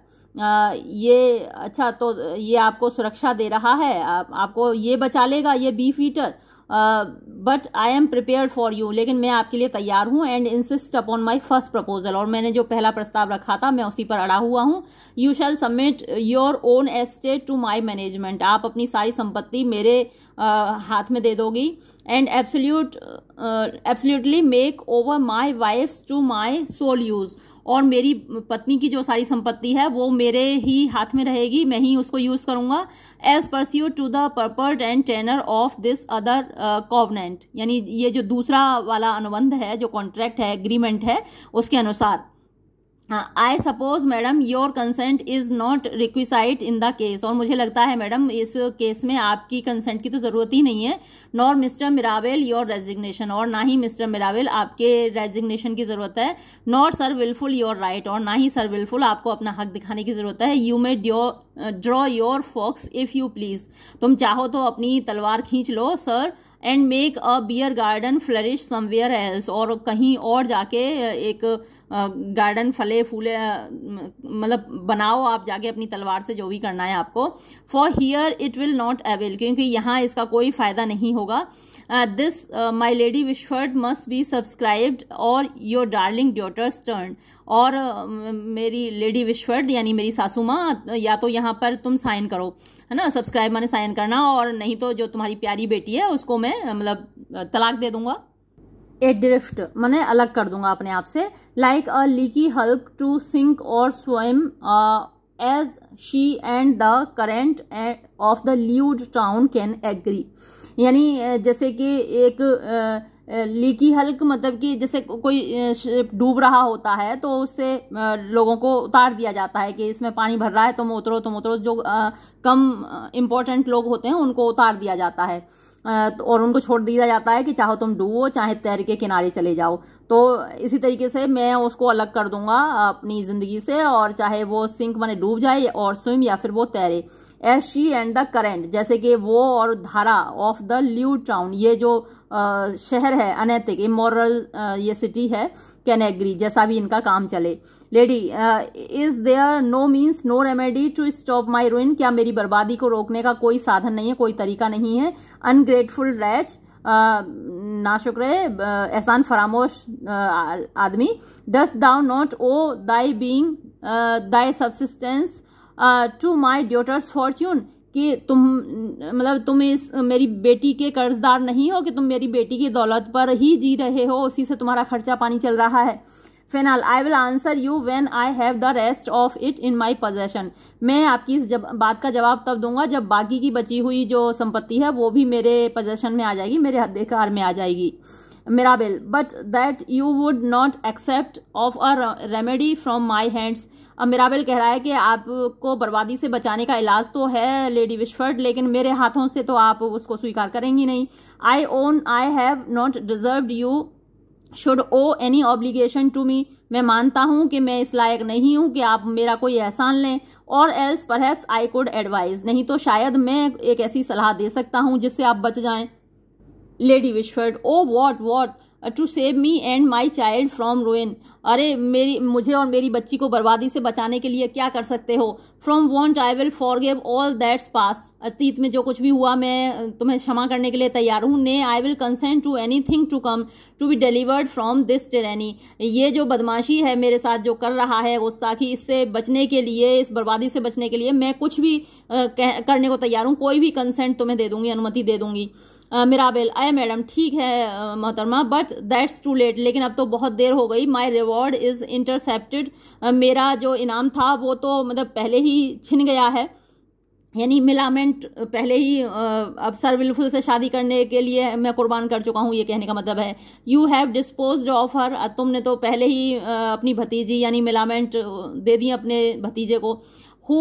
A: ये अच्छा तो ये आपको सुरक्षा दे रहा है आ, आपको ये बचा लेगा ये beef eater but I am prepare for you लेकिन मैं आपके लिए तैयार हूँ and insist upon my first proposal और मैंने जो पहला प्रस्ताव रखा था मैं उसी पर अड़ा हुआ हूँ you shall submit your own estate to my management आप अपनी सारी संपत्ति मेरे हाथ में दे दोगी and absolute absolutely make over my wife's to my sole use और मेरी पत्नी की जो सारी संपत्ति है वो मेरे ही हाथ में रहेगी मैं ही उसको यूज़ करूँगा as pursuant to the purport and tenor of this other covenant यानी ये जो दूसरा वाला अनुबंध है जो कॉन्ट्रैक्ट है एग्रीमेंट है उसके अनुसार I suppose madam your consent is not requisite in the case और मुझे लगता है मैडम इस केस में आपकी कंसेंट की तो ज़रूरत ही नहीं है nor Mr Mirabell your resignation और ना ही मिस्टर मिरावेल आपके रेजिग्नेशन की ज़रूरत है nor Sir Wilfull your right और ना ही सर विलफुल आपको अपना हक दिखाने की ज़रूरत है you may draw your fox if you please तुम चाहो तो अपनी तलवार खींच लो sir and make a bear garden flourish somewhere else और कहीं और जाके uh, एक गार्डन फले फूले मतलब बनाओ आप जाके अपनी तलवार से जो भी करना है आपको for here it will not avail क्योंकि यहाँ इसका कोई फ़ायदा नहीं होगा this my Lady Wishfort must be subscribed or your darling daughter's turn और uh, मेरी लेडी विश्वर्ड यानी मेरी सासू माँ या तो यहाँ पर तुम साइन करो है ना सब्सक्राइब माने साइन करना और नहीं तो जो तुम्हारी प्यारी बेटी है उसको मैं मतलब तलाक दे दूंगा ए ड्रिफ्ट मैंने अलग कर दूंगा अपने आप से like a leaky hulk to sink और स्वयं as she and the current of the lewd town can agree यानी uh, जैसे कि एक लीकी uh, हल्क मतलब कि जैसे कोई शिप uh, डूब रहा होता है तो उससे लोगों को उतार दिया जाता है कि इसमें पानी भर रहा है तुम उतरो तुम उतरो जो आ, कम इम्पोर्टेंट लोग होते हैं उनको उतार दिया जाता है तो और उनको छोड़ दिया जाता है कि चाहो तुम डूबो चाहे तैर के किनारे चले जाओ तो इसी तरीके से मैं उसको अलग कर दूंगा अपनी ज़िंदगी से और चाहे वो सिंक माने डूब जाए और स्विम या फिर वो तैरे as she and the current जैसे कि वो और धारा ऑफ द ल्यू टाउन ये जो शहर है अनैतिक इमोरल ये सिटी है कैन एग्री जैसा भी इनका काम चले Lady is there no means no remedy to stop my ruin क्या मेरी बर्बादी को रोकने का कोई साधन नहीं है कोई तरीका नहीं है अनग्रेटफुल uh, रैच शुक्र uh, एहसान फरामोश uh, आदमी dost thou not owe thy being thy subsistence to my daughter's fortune कि तुम मतलब तुम इस मेरी बेटी के कर्जदार नहीं हो कि तुम मेरी बेटी की दौलत पर ही जी रहे हो उसी से तुम्हारा खर्चा पानी चल रहा है फिलहाल I will answer you when I have the rest of it in my possession मैं आपकी इस जब बात का जवाब तब दूंगा जब बाकी की बची हुई जो संपत्ति है वो भी मेरे पोजेशन में आ जाएगी मेरे हदेकार में आ जाएगी Mirabell but that you would not accept of a remedy from my hands अब मिराबेल कह रहा है कि आपको बर्बादी से बचाने का इलाज तो है लेडी विशफर्ड लेकिन मेरे हाथों से तो आप उसको स्वीकार करेंगी नहीं I own I have not deserve you should owe any obligation to me मैं मानता हूँ कि मैं इस लायक नहीं हूँ कि आप मेरा कोई एहसान लें or else perhaps I could advise नहीं तो शायद मैं एक ऐसी सलाह दे सकता हूँ जिससे आप बच जाएं Lady Wishfort oh what what to save me and my child from ruin अरे मेरी मुझे और मेरी बच्ची को बर्बादी से बचाने के लिए क्या कर सकते हो from want I will forgive all that's past अतीत में जो कुछ भी हुआ मैं तुम्हें क्षमा करने के लिए तैयार हूँ ने I will consent to anything to come to be delivered from this tyranny ये जो बदमाशी है मेरे साथ जो कर रहा है ताकि इससे बचने के लिए इस बर्बादी से बचने के लिए मैं कुछ भी आ, करने को तैयार हूँ कोई भी कंसेंट तुम्हें दे दूंगी अनुमति दे दूंगी मिराबेल आए मैडम ठीक है मोहतरमा बट दैट्स टू लेट लेकिन अब तो बहुत देर हो गई माई रिवॉर्ड इज़ इंटरसेप्टेड मेरा जो इनाम था वो तो मतलब पहले ही छिन गया है यानी मिलामेंट पहले ही अब सर विलफुल से शादी करने के लिए मैं कुर्बान कर चुका हूँ ये कहने का मतलब है you have dispose of her तुमने तो पहले ही अपनी भतीजी यानी मिलामेंट दे दी अपने भतीजे को who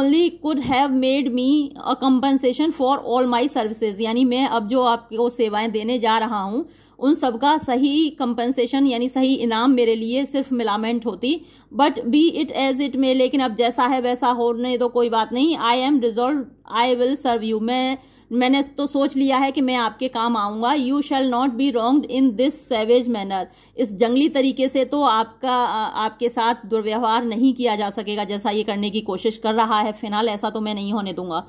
A: only could have made me a compensation for all my services यानी मैं अब जो आपको सेवाएं देने जा रहा हूँ उन सबका सही कंपनसेशन यानी सही इनाम मेरे लिए सिर्फ मिलामेंट होती but be it as it में लेकिन अब जैसा है वैसा होने तो कोई बात नहीं I am resolve I will serve you मैं मैंने तो सोच लिया है कि मैं आपके काम आऊँगा you shall not be wronged in this savage manner इस जंगली तरीके से तो आपका आपके साथ दुर्व्यवहार नहीं किया जा सकेगा जैसा ये करने की कोशिश कर रहा है फिलहाल ऐसा तो मैं नहीं होने दूंगा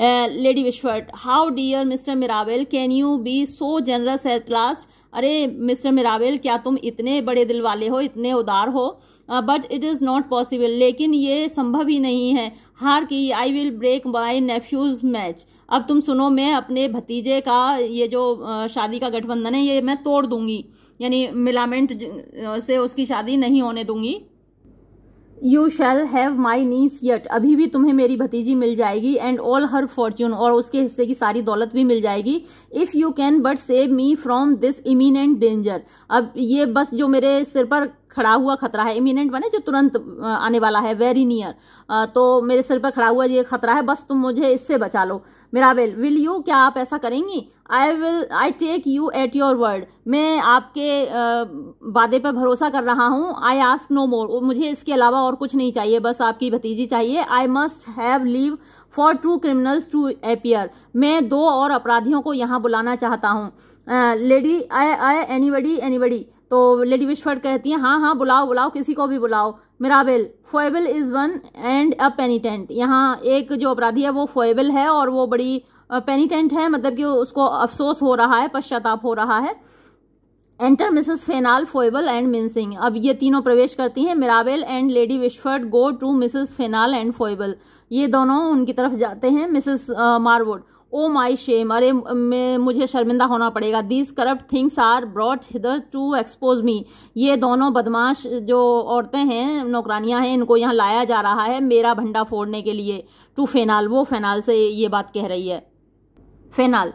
A: Lady Wishfort how dear Mr Mirabell can you be so generous at last अरे मिस्टर मिरावेल क्या तुम इतने बड़े दिल वाले हो इतने उदार हो but it is not possible लेकिन ये संभव ही नहीं है हार की I will break my nephew's match अब तुम सुनो मैं अपने भतीजे का ये जो शादी का गठबंधन है ये मैं तोड़ दूंगी यानी मिलामेंट से उसकी शादी नहीं होने दूंगी you shall have my niece yet अभी भी तुम्हें मेरी भतीजी मिल जाएगी एंड ऑल हर फॉर्च्यून और उसके हिस्से की सारी दौलत भी मिल जाएगी if you can but save me from this imminent danger अब ये बस जो मेरे सिर पर खड़ा हुआ खतरा है इमिनेंट बने जो तुरंत आने वाला है वेरी नियर तो मेरे सिर पर खड़ा हुआ ये खतरा है बस तुम मुझे इससे बचा लो मेरा वेल विल यू क्या आप ऐसा करेंगी I will I take you at your word मैं आपके वादे पर भरोसा कर रहा हूँ आई आस्क नो मोर मुझे इसके अलावा और कुछ नहीं चाहिए बस आपकी भतीजी चाहिए I must have leave for two criminals to appear मैं दो और अपराधियों को यहाँ बुलाना चाहता हूँ लेडी आई ay anybody anybody तो लेडी विशफर्ड कहती हैं हाँ हाँ बुलाओ बुलाओ किसी को भी बुलाओ Mirabell Foible is one and a penitent यहाँ एक जो अपराधी है वो फोएबल है और वो बड़ी पेनीटेंट है मतलब कि उसको अफसोस हो रहा है पश्चाताप हो रहा है enter Mrs Fainall Foible and Mincing अब ये तीनों प्रवेश करती हैं Mirabell and Lady Wishfort go to Mrs Fainall and Foible ये दोनों उनकी तरफ जाते हैं मिसेस मारवुड ओ माई शेम अरे मुझे शर्मिंदा होना पड़ेगा these corrupt things are brought hither to expose me ये दोनों बदमाश जो औरतें हैं नौकरानियां हैं इनको यहाँ लाया जा रहा है मेरा भंडा फोड़ने के लिए टू फेनाल वो फेनाल से ये बात कह रही है Fainall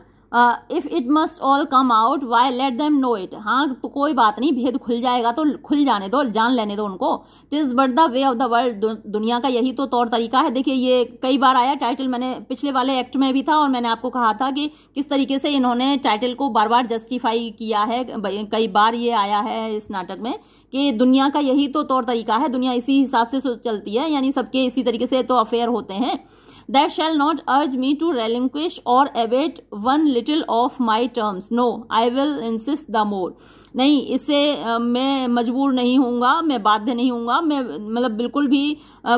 A: if it must all come out why let them know it हाँ तो कोई बात नहीं भेद खुल जाएगा तो खुल जाने दो जान लेने दो उनको टिज but the way of the world दुनिया का यही तो तौर तरीका है देखिए ये कई बार आया टाइटल मैंने पिछले वाले एक्ट में भी था और मैंने आपको कहा था कि किस तरीके से इन्होंने टाइटल को बार बार जस्टिफाई किया है कई बार ये आया है इस नाटक में कि दुनिया का यही तो तौर तरीका है दुनिया इसी हिसाब से चलती है यानी सबके इसी तरीके से तो अफेयर होते हैं that shall not urge me to relinquish or abate one little of my terms no I will insist the more नहीं इससे मैं मजबूर नहीं हूंगा मैं बाध्य नहीं हूँ मैं मतलब बिल्कुल भी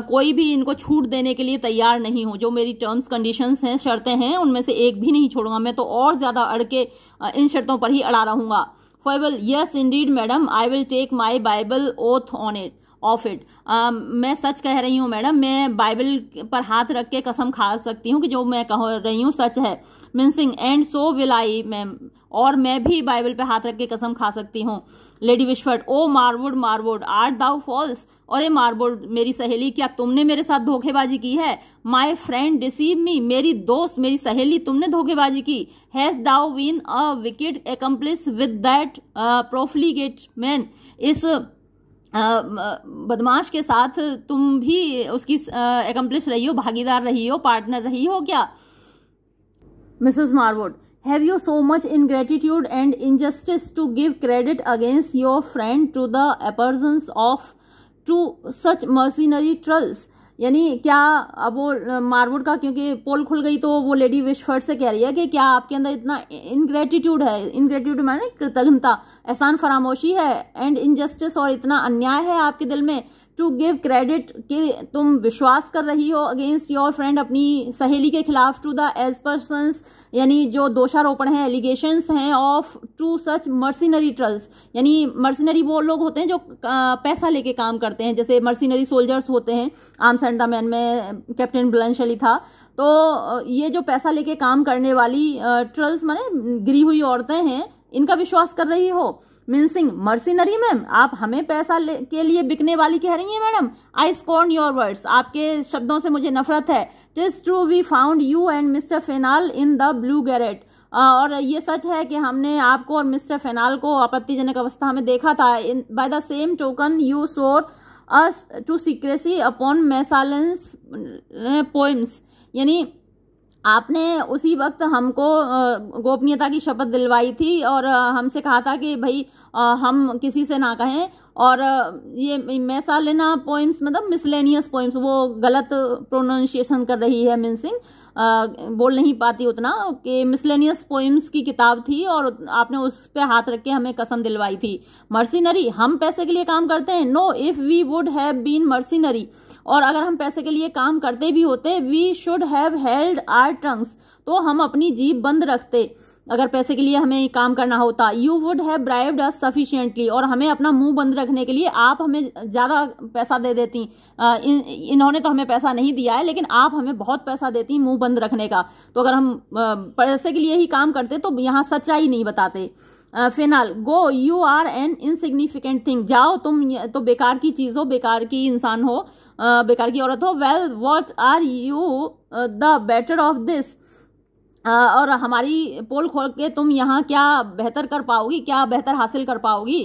A: कोई भी इनको छूट देने के लिए तैयार नहीं हूँ जो मेरी टर्म्स कंडीशंस हैं शर्तें हैं उनमें से एक भी नहीं छोड़ूंगा मैं तो और ज़्यादा अड़ के इन शर्तों पर ही अड़ा रहूंगा for yes indeed madam I will take my Bible oath on it of it um, मैं सच कह रही हूँ मैडम मैं बाइबल पर हाथ रख के कसम खा सकती हूँ कि जो मैं कह रही हूँ सच है Mincing and so will I ma'am और मैं भी बाइबल पे हाथ रख के कसम खा सकती हूँ Lady Wishfort oh Marwood Marwood art thou false और ए मारवुड मेरी सहेली क्या तुमने मेरे साथ धोखेबाजी की है माई फ्रेंड डिसीव मी मेरी दोस्त मेरी सहेली तुमने धोखेबाजी की has thou been a wicked accomplice with that profligate man इस uh, बदमाश के साथ तुम भी उसकी एकम्प्लिश रही हो भागीदार रही हो पार्टनर रही हो क्या Mrs Marwood have you so much ingratitude and injustice to give credit against your friend to the aspersions of two such mercenary trulls यानी क्या अब वो मारवुड का क्योंकि पोल खुल गई तो वो लेडी विश्फर्ड से कह रही है कि क्या आपके अंदर इतना इनग्रेटिट्यूड है इनग्रेटिट्यूड माने कृतज्ञता एहसान फरामोशी है एंड इनजस्टिस और इतना अन्याय है आपके दिल में टू गिव क्रेडिट कि तुम विश्वास कर रही हो अगेंस्ट योर फ्रेंड अपनी सहेली के खिलाफ टू द एज पर्सन यानी जो दोषारोपण हैं एलिगेशंस हैं of two such mercenary trulls यानी मर्सिनरी वो लोग होते हैं जो पैसा लेके काम करते हैं जैसे मर्सिनरी सोल्जर्स होते हैं आम सेंडा मैन में कैप्टन बुलंदशली था तो ये जो पैसा लेके काम करने वाली ट्रल्स माने गिरी हुई औरतें हैं इनका विश्वास कर रही हो मिनसिंग मर्सिनरी मैम आप हमें पैसा ले, के लिए बिकने वाली कह रही हैं madam I scorn your words आपके शब्दों से मुझे नफरत है जिस true we found you and Mr Fainall in the blue garret और ये सच है कि हमने आपको और मिस्टर फेनाल को आपत्तिजनक अवस्था में देखा था in by the same token you swore us to secrecy upon Messalina's poems यानी आपने उसी वक्त हमको गोपनीयता की शपथ दिलवाई थी और हमसे कहा था कि भाई हम किसी से ना कहें और ये मैसालिना पोइम्स मतलब मिसलेनियस पोइम्स वो गलत प्रोनाउंसिएशन कर रही है मिन सिंह बोल नहीं पाती उतना कि मिसलेनियस पोइम्स की किताब थी और आपने उस पर हाथ रख के हमें कसम दिलवाई थी मर्सिनरी हम पैसे के लिए काम करते हैं no if we would have been mercenary और अगर हम पैसे के लिए काम करते भी होते we should have held our tongues तो हम अपनी जीप बंद रखते अगर पैसे के लिए हमें काम करना होता you would have bribed us sufficiently और हमें अपना मुंह बंद रखने के लिए आप हमें ज़्यादा पैसा दे देती इन, इन्होंने तो हमें पैसा नहीं दिया है लेकिन आप हमें बहुत पैसा देती मुंह बंद रखने का तो अगर हम पैसे के लिए ही काम करते तो यहाँ सच्चाई नहीं बताते Fainall go you are an insignificant thing जाओ तुम तो बेकार की चीज़ हो बेकार की इंसान हो बेकार की औरत हो well what are you the better of this और हमारी पोल खोल के तुम यहाँ क्या बेहतर कर पाओगी क्या बेहतर हासिल कर पाओगी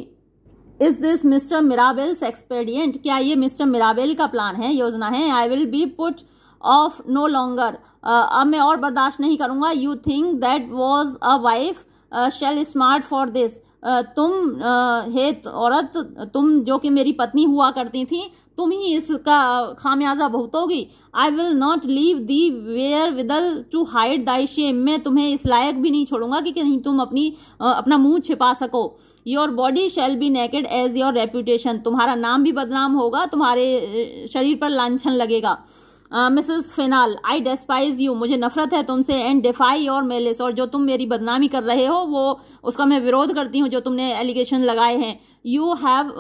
A: is this Mr Mirabell's expedient क्या ये मिस्टर मिराबेल का प्लान है योजना है I will be put off no longer अब मैं और बर्दाश्त नहीं करूँगा you thing that was a wife shall smart for this तुम हे औरत तुम जो कि मेरी पत्नी हुआ करती थी तुम ही इसका खामियाजा भुगतोगी I will not leave thee wherewithal to hide thy shame मैं तुम्हें इस लायक भी नहीं छोड़ूंगा कि कहीं तुम अपनी अपना मुंह छिपा सको your body shall be naked as your reputation तुम्हारा नाम भी बदनाम होगा तुम्हारे शरीर पर लांछन लगेगा Mrs Fainall I despise you मुझे नफरत है तुमसे एंड डिफाई योर मेलिस और जो तुम मेरी बदनामी कर रहे हो वो उसका मैं विरोध करती हूँ जो तुमने एलिगेशन लगाए हैं you have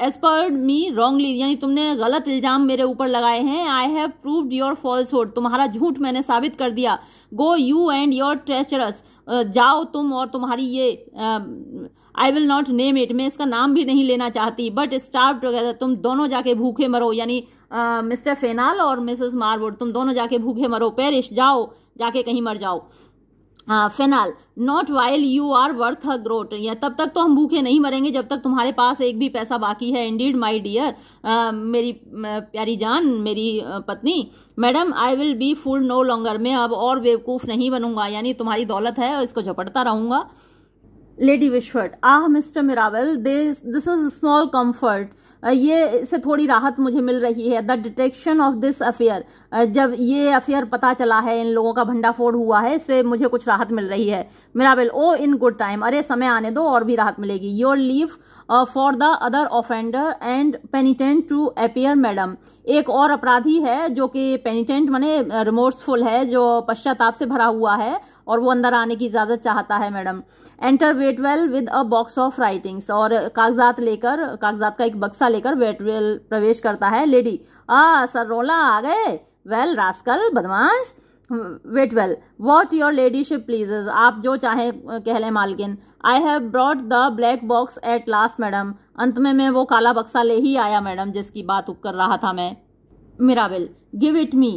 A: as per me wrongly यानी तुमने गलत इल्जाम मेरे ऊपर लगाए हैं I have proved your falsehood तुम्हारा झूठ मैंने साबित कर दिया go you and your treacherous जाओ तुम और तुम्हारी ये I will not name it मैं इसका नाम भी नहीं लेना चाहती बट स्टार्ट टुगेदर तुम दोनों जाके भूखे मरो यानी मिस्टर फेनाल और मिसेस मारवुड तुम दोनों जाके भूखे मरो पेरिश जाओ जाके कहीं मर जाओ Fainall not while you are worth a groat या तब तक तो हम भूखे नहीं मरेंगे जब तक तुम्हारे पास एक भी पैसा बाकी है इंडीड माई डियर मेरी प्यारी जान मेरी पत्नी madam I will be fool no longer मैं अब और बेवकूफ़ नहीं बनूंगा यानी तुम्हारी दौलत है और इसको झपटता रहूंगा Lady Wishfort ah Mr Mirabell this is small comfort ये से थोड़ी राहत मुझे मिल रही है the detection of this affair जब ये अफेयर पता चला है इन लोगों का भंडाफोड़ हुआ है इससे मुझे कुछ राहत मिल रही है Mirabell oh in good time अरे समय आने दो और भी राहत मिलेगी your leave for the other offender and penitent to appear madam एक और अपराधी है जो कि पेनिटेंट मैंने रिमोर्सफुल है जो पश्चाताप से भरा हुआ है और वो अंदर आने की इजाज़त चाहता है madam enter Waitwell with a box of writings और कागजात लेकर कागजात का एक बक्सा लेकर वेटवेल प्रवेश करता है लेडी आ सर रोला आ गए वेल रास्कल बदमाश Waitwell what your ladyship pleases आप जो चाहें कह लें मालकिन I have brought the black box at last madam अंत में मैं वो काला बक्सा ले ही आया मैडम जिसकी बात कर रहा था मैं मिराबेल गिव इट मी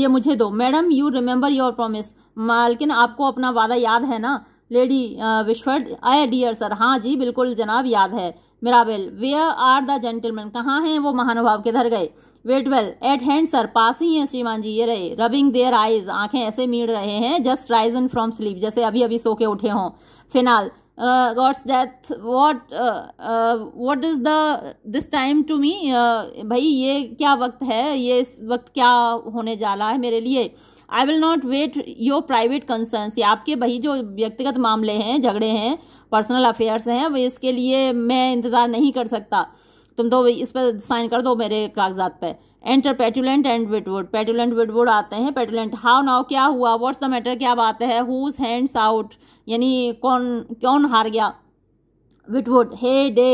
A: ये मुझे दो madam you remember your promise मालकिन आपको अपना वादा याद है ना Lady Wishfort ay dear sir हाँ जी बिल्कुल जनाब याद है Mirabell where are the gentleman कहाँ हैं वो महानुभाव किधर गए वेटवेल एट हैंड सर पास ही हैं श्रीमान जी ये रहे रबिंग देयर आइज आंखें ऐसे मीड़ रहे हैं जस्ट राइजन फ्रॉम स्लीप जैसे अभी अभी सो के उठे हों Fainall God's death what what is the this time to me भाई ये क्या वक्त है ये इस वक्त क्या होने जा रहा है मेरे लिए I will not wait your private concerns या आपके भाई जो व्यक्तिगत मामले हैं झगड़े हैं पर्सनल अफेयर्स हैं वो इसके लिए मैं इंतज़ार नहीं कर सकता तुम तो इस पर साइन कर दो मेरे कागजात पर एंटर पेटुलेंट एंड विटवुड पेटुलेंट विटवुड आते हैं पेटुलेंट हाउ नाउ क्या हुआ व्हाट्स द मैटर क्या बात है हुज हैंड्स आउट यानी कौन कौन हार गया Witwoud heyday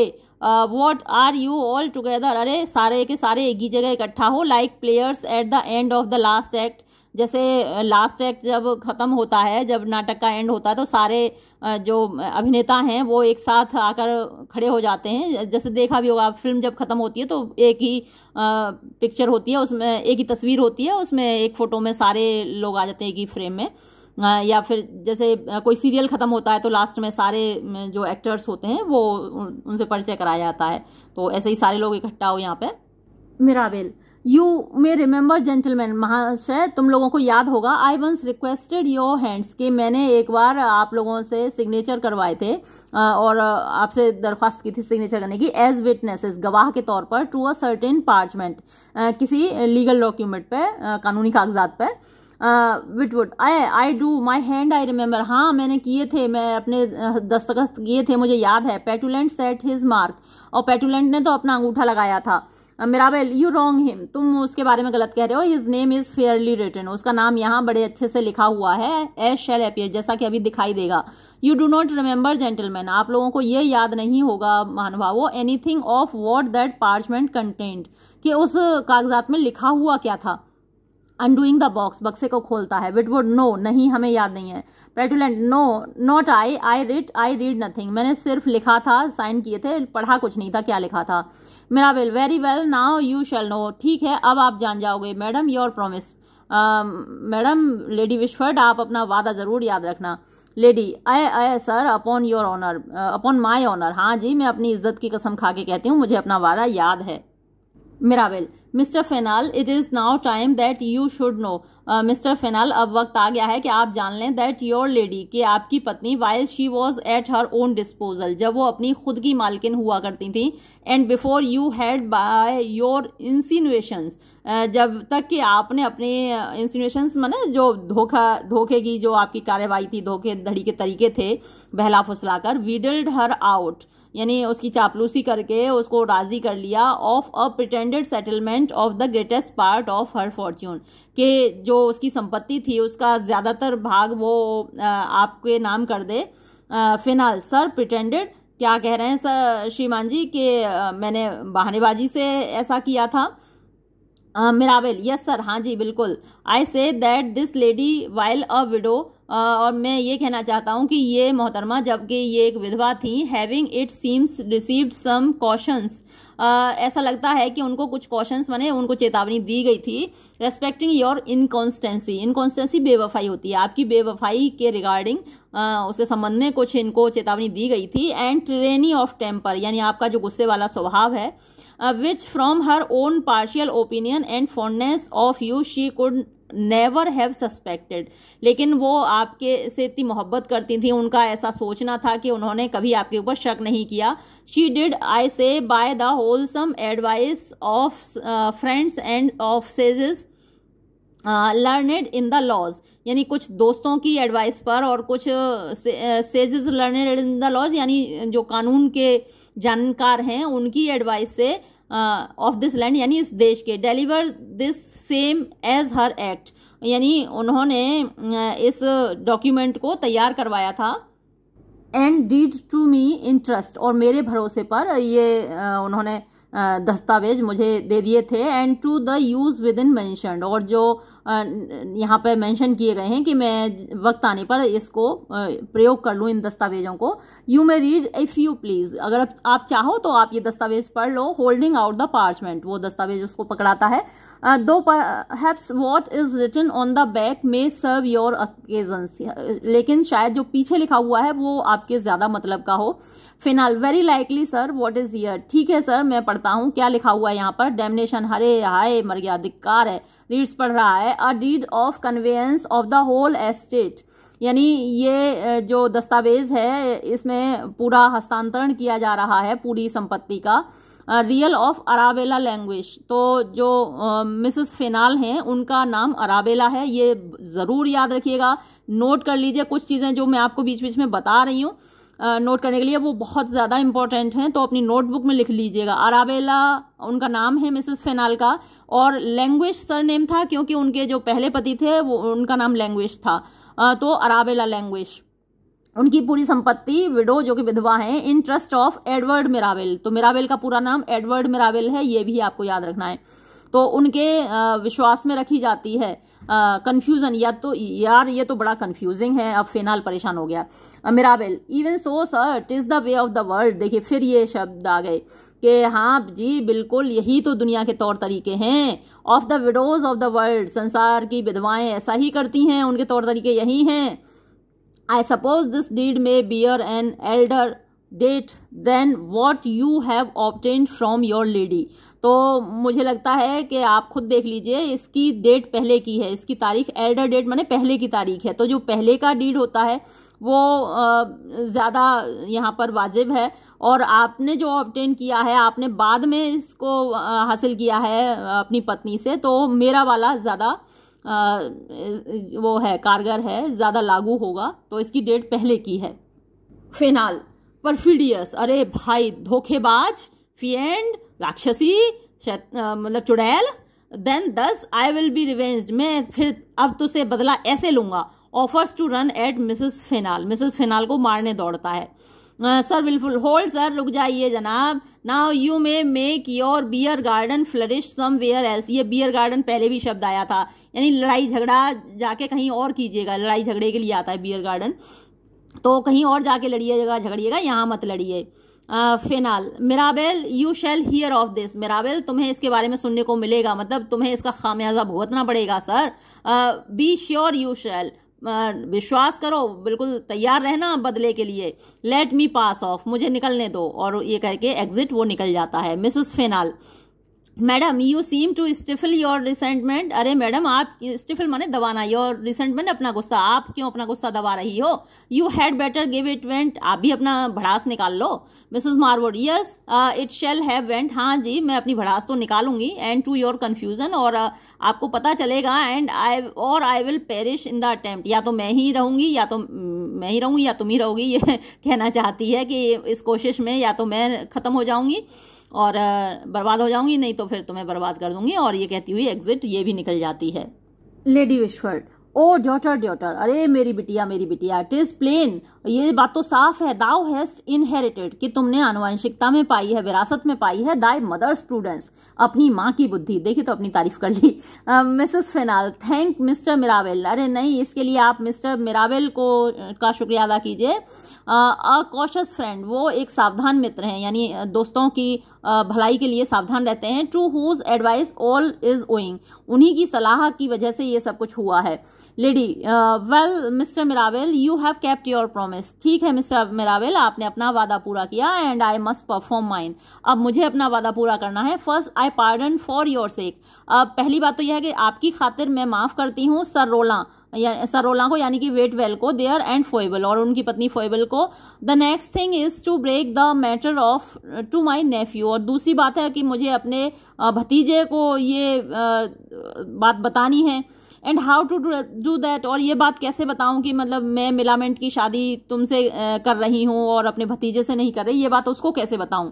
A: what are you all together अरे सारे के सारे एक ही जगह इकट्ठा हो like players at the end of the last act जैसे लास्ट एक्ट जब ख़त्म होता है जब नाटक का एंड होता है तो सारे जो अभिनेता हैं वो एक साथ आकर खड़े हो जाते हैं जैसे देखा भी होगा आप फिल्म जब ख़त्म होती है तो एक ही पिक्चर होती है उसमें एक ही तस्वीर होती है उसमें एक फ़ोटो में सारे लोग आ जाते हैं एक ही फ्रेम में या फिर जैसे कोई सीरियल ख़त्म होता है तो लास्ट में सारे जो एक्टर्स होते हैं वो उनसे परिचय कराया जाता है तो ऐसे ही सारे लोग इकट्ठा हो यहाँ पे Mirabell you may remember gentleman महाशय तुम लोगों को याद होगा I once requested your hands कि मैंने एक बार आप लोगों से सिग्नेचर करवाए थे और आपसे दरख्वास्त की थी सिग्नेचर करने की एज विटनेसेस गवाह के तौर पर टू अ सर्टेन पार्चमेंट किसी लीगल डॉक्यूमेंट पे कानूनी कागजात पे Witwoud ay I do my hand I remember हाँ मैंने किए थे मैं अपने दस्तखत किए थे मुझे याद है पेटुलेंट सेट हिज मार्क और पेटुलेंट ने तो अपना अंगूठा लगाया था मिराबेल यू रॉन्ग हिम तुम उसके बारे में गलत कह रहे हो his name is fairly written उसका नाम यहाँ बड़े अच्छे से लिखा हुआ है एस शेल एपियर जैसा कि अभी दिखाई देगा you do not remember gentleman आप लोगों को ये याद नहीं होगा महानुभावो anything of what that parchment contained कि उस कागजात में लिखा हुआ क्या था अनडूइंग द बॉक्स बक्से को खोलता है विट वुड नो नहीं हमें याद नहीं है Petulant no not I I writ I read nothing मैंने सिर्फ लिखा था साइन किए थे पढ़ा कुछ नहीं था क्या लिखा था Mirabell very well now you shall know ठीक है अब आप जान जाओगे madam your promise madam lady Wishfort आप अपना वादा ज़रूर याद रखना Lady ay ay sir upon your honour upon my honour हाँ जी मैं अपनी इज्जत की कसम खा के कहती हूँ मुझे अपना वादा याद है Mirabell Mr Fainall it is now time that you should know Mr Fainall अब वक्त आ गया है कि आप जान लें दैट योर लेडी कि आपकी पत्नी while she was at her own disposal जब वो अपनी खुद की मालकिन हुआ करती थी and before you had by your insinuations जब तक कि आपने अपने इंसिनुएशंस uh, माने जो धोखा धोखे की जो आपकी कार्रवाई थी धोखे धड़ी के तरीके थे बहला फुसला कर वीडल्ड हर आउट यानी उसकी चापलूसी करके उसको राज़ी कर लिया of a pretended settlement of the greatest part of her fortune के जो उसकी संपत्ति थी उसका ज़्यादातर भाग वो आपके नाम कर दे फिनाल सर प्रिटेंडेड क्या कह रहे हैं सर श्रीमान जी कि मैंने बहानेबाजी से ऐसा किया था मिरावेल यस सर हाँ जी बिल्कुल I say that this lady while a widow और मैं ये कहना चाहता हूँ कि ये मोहतरमा जबकि ये एक विधवा थी having it seems received some cautions ऐसा लगता है कि उनको कुछ कॉशंस मैंने उनको चेतावनी दी गई थी रेस्पेक्टिंग योर इनकॉन्स्टेंसी इनकॉन्स्टेंसी बेवफाई होती है आपकी बेवफाई के रिगार्डिंग उसके संबंध में कुछ इनको चेतावनी दी गई थी एंड ट्रेनी ऑफ टेम्पर यानी आपका जो गुस्से वाला स्वभाव है which from her own partial opinion and fondness of you she could never have suspected लेकिन वो आपके से इतनी मोहब्बत करती थी उनका ऐसा सोचना था कि उन्होंने कभी आपके ऊपर शक नहीं किया she did I say by the wholesome advice of friends and of sages learned in the laws यानी कुछ दोस्तों की एडवाइस पर और कुछ sages learned in the laws यानी जो कानून के जानकार हैं उनकी एडवाइस से ऑफ दिस लैंड यानी इस देश के deliver this same as her act यानी उन्होंने इस डॉक्यूमेंट को तैयार करवाया था and deed to me in trust और मेरे भरोसे पर ये उन्होंने दस्तावेज मुझे दे दिए थे and to the use within mentioned और जो यहाँ पर मेंशन किए गए हैं कि मैं वक्त आने पर इसको प्रयोग कर लूँ इन दस्तावेजों को you may read if you please अगर आप चाहो तो आप ये दस्तावेज पढ़ लो होल्डिंग आउट द पार्चमेंट वो दस्तावेज उसको पकड़ाता है though perhaps what is written on the back may serve your occasions लेकिन शायद जो पीछे लिखा हुआ है वो आपके ज़्यादा मतलब का हो Fainall very likely sir what is here ठीक है सर मैं पढ़ता हूँ क्या लिखा हुआ है यहाँ पर डेमनेशन हरे हाय मर गया धिक्कार है रीड्स पढ़ रहा है a deed of conveyance of the whole estate यानी ये जो दस्तावेज है इसमें पूरा हस्तांतरण किया जा रहा है पूरी संपत्ति का रियल ऑफ अराबेला लैंग्वेज तो जो मिसेस फिनाल हैं उनका नाम अराबेला है ये ज़रूर याद रखिएगा नोट कर लीजिए कुछ चीज़ें जो मैं आपको बीच बीच में बता रही हूँ नोट करने के लिए वो बहुत ज़्यादा इंपॉर्टेंट हैं तो अपनी नोटबुक में लिख लीजिएगा अराबेला उनका नाम है मिसेस फेनाल का और लैंग्वेज सरनेम था क्योंकि उनके जो पहले पति थे वो उनका नाम लैंग्वेज था तो अराबेला लैंग्वेज उनकी पूरी संपत्ति विडो जो कि विधवा हैं in trust of Edward Mirabell तो मिरावेल का पूरा नाम एडवर्ड मिरावेल है ये भी आपको याद रखना है तो उनके विश्वास में रखी जाती है कन्फ्यूज़न या तो यार ये तो बड़ा कन्फ्यूजिंग है अब फिलहाल परेशान हो गया Mirabell even so sir it is the way of the world देखिए फिर ये शब्द आ गए कि हाँ जी बिल्कुल यही तो दुनिया के तौर तरीके हैं of the widows of the world संसार की विधवाएं ऐसा ही करती हैं उनके तौर तरीके यही हैं I suppose this deed may bear an elder date than what you have obtained from your lady तो मुझे लगता है कि आप खुद देख लीजिए इसकी डेट पहले की है इसकी तारीख एल्डर डेट मैंने पहले की तारीख है तो जो पहले का डीड होता है वो ज़्यादा यहाँ पर वाजिब है और आपने जो ऑप्टेन किया है आपने बाद में इसको हासिल किया है अपनी पत्नी से तो मेरा वाला ज़्यादा वो है कारगर है ज़्यादा लागू होगा तो इसकी डेट पहले की है फिनाल परफिडियस अरे भाई धोखेबाज फी एंड राक्षसी मतलब चुड़ैल देन दस आई विल बी रिवेंज मैं फिर अब तुझसे तो बदला ऐसे लूंगा offers to run at Mrs Fainall Mrs Fainall को मारने दौड़ता है सर विलफुल होल्ड सर रुक जाइए जनाब now you may make your bear garden flourish somewhere else ये बियर गार्डन पहले भी शब्द आया था यानी लड़ाई झगड़ा जाके कहीं और कीजिएगा लड़ाई झगड़े के लिए आता है बियर गार्डन तो कहीं और जाके लड़िएगा झगड़िएगा यहाँ मत लड़िए Fainall Mirabell you shall hear of this Mirabell तुम्हें इसके बारे में सुनने को मिलेगा मतलब तुम्हें इसका खामियाजा भुगतना पड़ेगा sir be sure you shall विश्वास करो बिल्कुल तैयार रहना बदले के लिए लेट मी पास ऑफ मुझे निकलने दो और ये कह के एग्जिट वो निकल जाता है Mrs Fainall madam you seem to stifle your resentment अरे मैडम आप स्टिफिल माने दबाना योर रिसेंटमेंट अपना गुस्सा आप क्यों अपना गुस्सा दबा रही हो you had better give it vent आप भी अपना भड़ास निकाल लो Mrs Marwood yes it shall have vent हाँ जी मैं अपनी भड़ास तो निकालूंगी एंड टू योर कन्फ्यूजन और uh, आपको पता चलेगा एंड आई और I will perish in the attempt या तो मैं ही रहूंगी या तो मैं ही रहूँगी या तुम ही रहोगी ये कहना चाहती है कि इस कोशिश में या तो मैं ख़त्म हो जाऊँगी और बर्बाद हो जाऊंगी नहीं तो फिर तुम्हें बर्बाद कर दूंगी और ये कहती हुई एग्जिट ये भी निकल जाती है lady Wishfort O daughter daughter अरे मेरी बिटिया मेरी बिटिया इट इज प्लेन ये बात तो साफ है दाउ हैज इनहेरिटेड कि तुमने आनुवंशिकता में पाई है विरासत में पाई है दाई मदर्स प्रूडेंस अपनी माँ की बुद्धि देखिए तो अपनी तारीफ कर ली Mrs Fainall thank Mr Mirabell अरे नहीं इसके लिए आप मिस्टर मिरावेल को का शुक्रिया अदा कीजिए अ कॉशस फ्रेंड वो एक सावधान मित्र हैं यानी दोस्तों की भलाई के लिए सावधान रहते हैं to whose advice all is owing उन्हीं की सलाह की वजह से ये सब कुछ हुआ है Lady well Mr Mirabell you have kept your promise ठीक है मिस्टर मिरावेल आपने अपना वादा पूरा किया and I must perform mine अब मुझे अपना वादा पूरा करना है first I pardon for your sake अब पहली बात तो यह है कि आपकी खातिर मैं माफ़ करती हूँ सर रोला सरोला को यानी कि वेट वेल को देयर एंड फोएबल और उनकी पत्नी फोएबल को the next thing is to break the matter of to my nephew और दूसरी बात है कि मुझे अपने भतीजे को ये बात बतानी है and how to do that और ये बात कैसे बताऊं कि मतलब मैं मिलामेंट की शादी तुमसे कर रही हूँ और अपने भतीजे से नहीं कर रही ये बात उसको कैसे बताऊं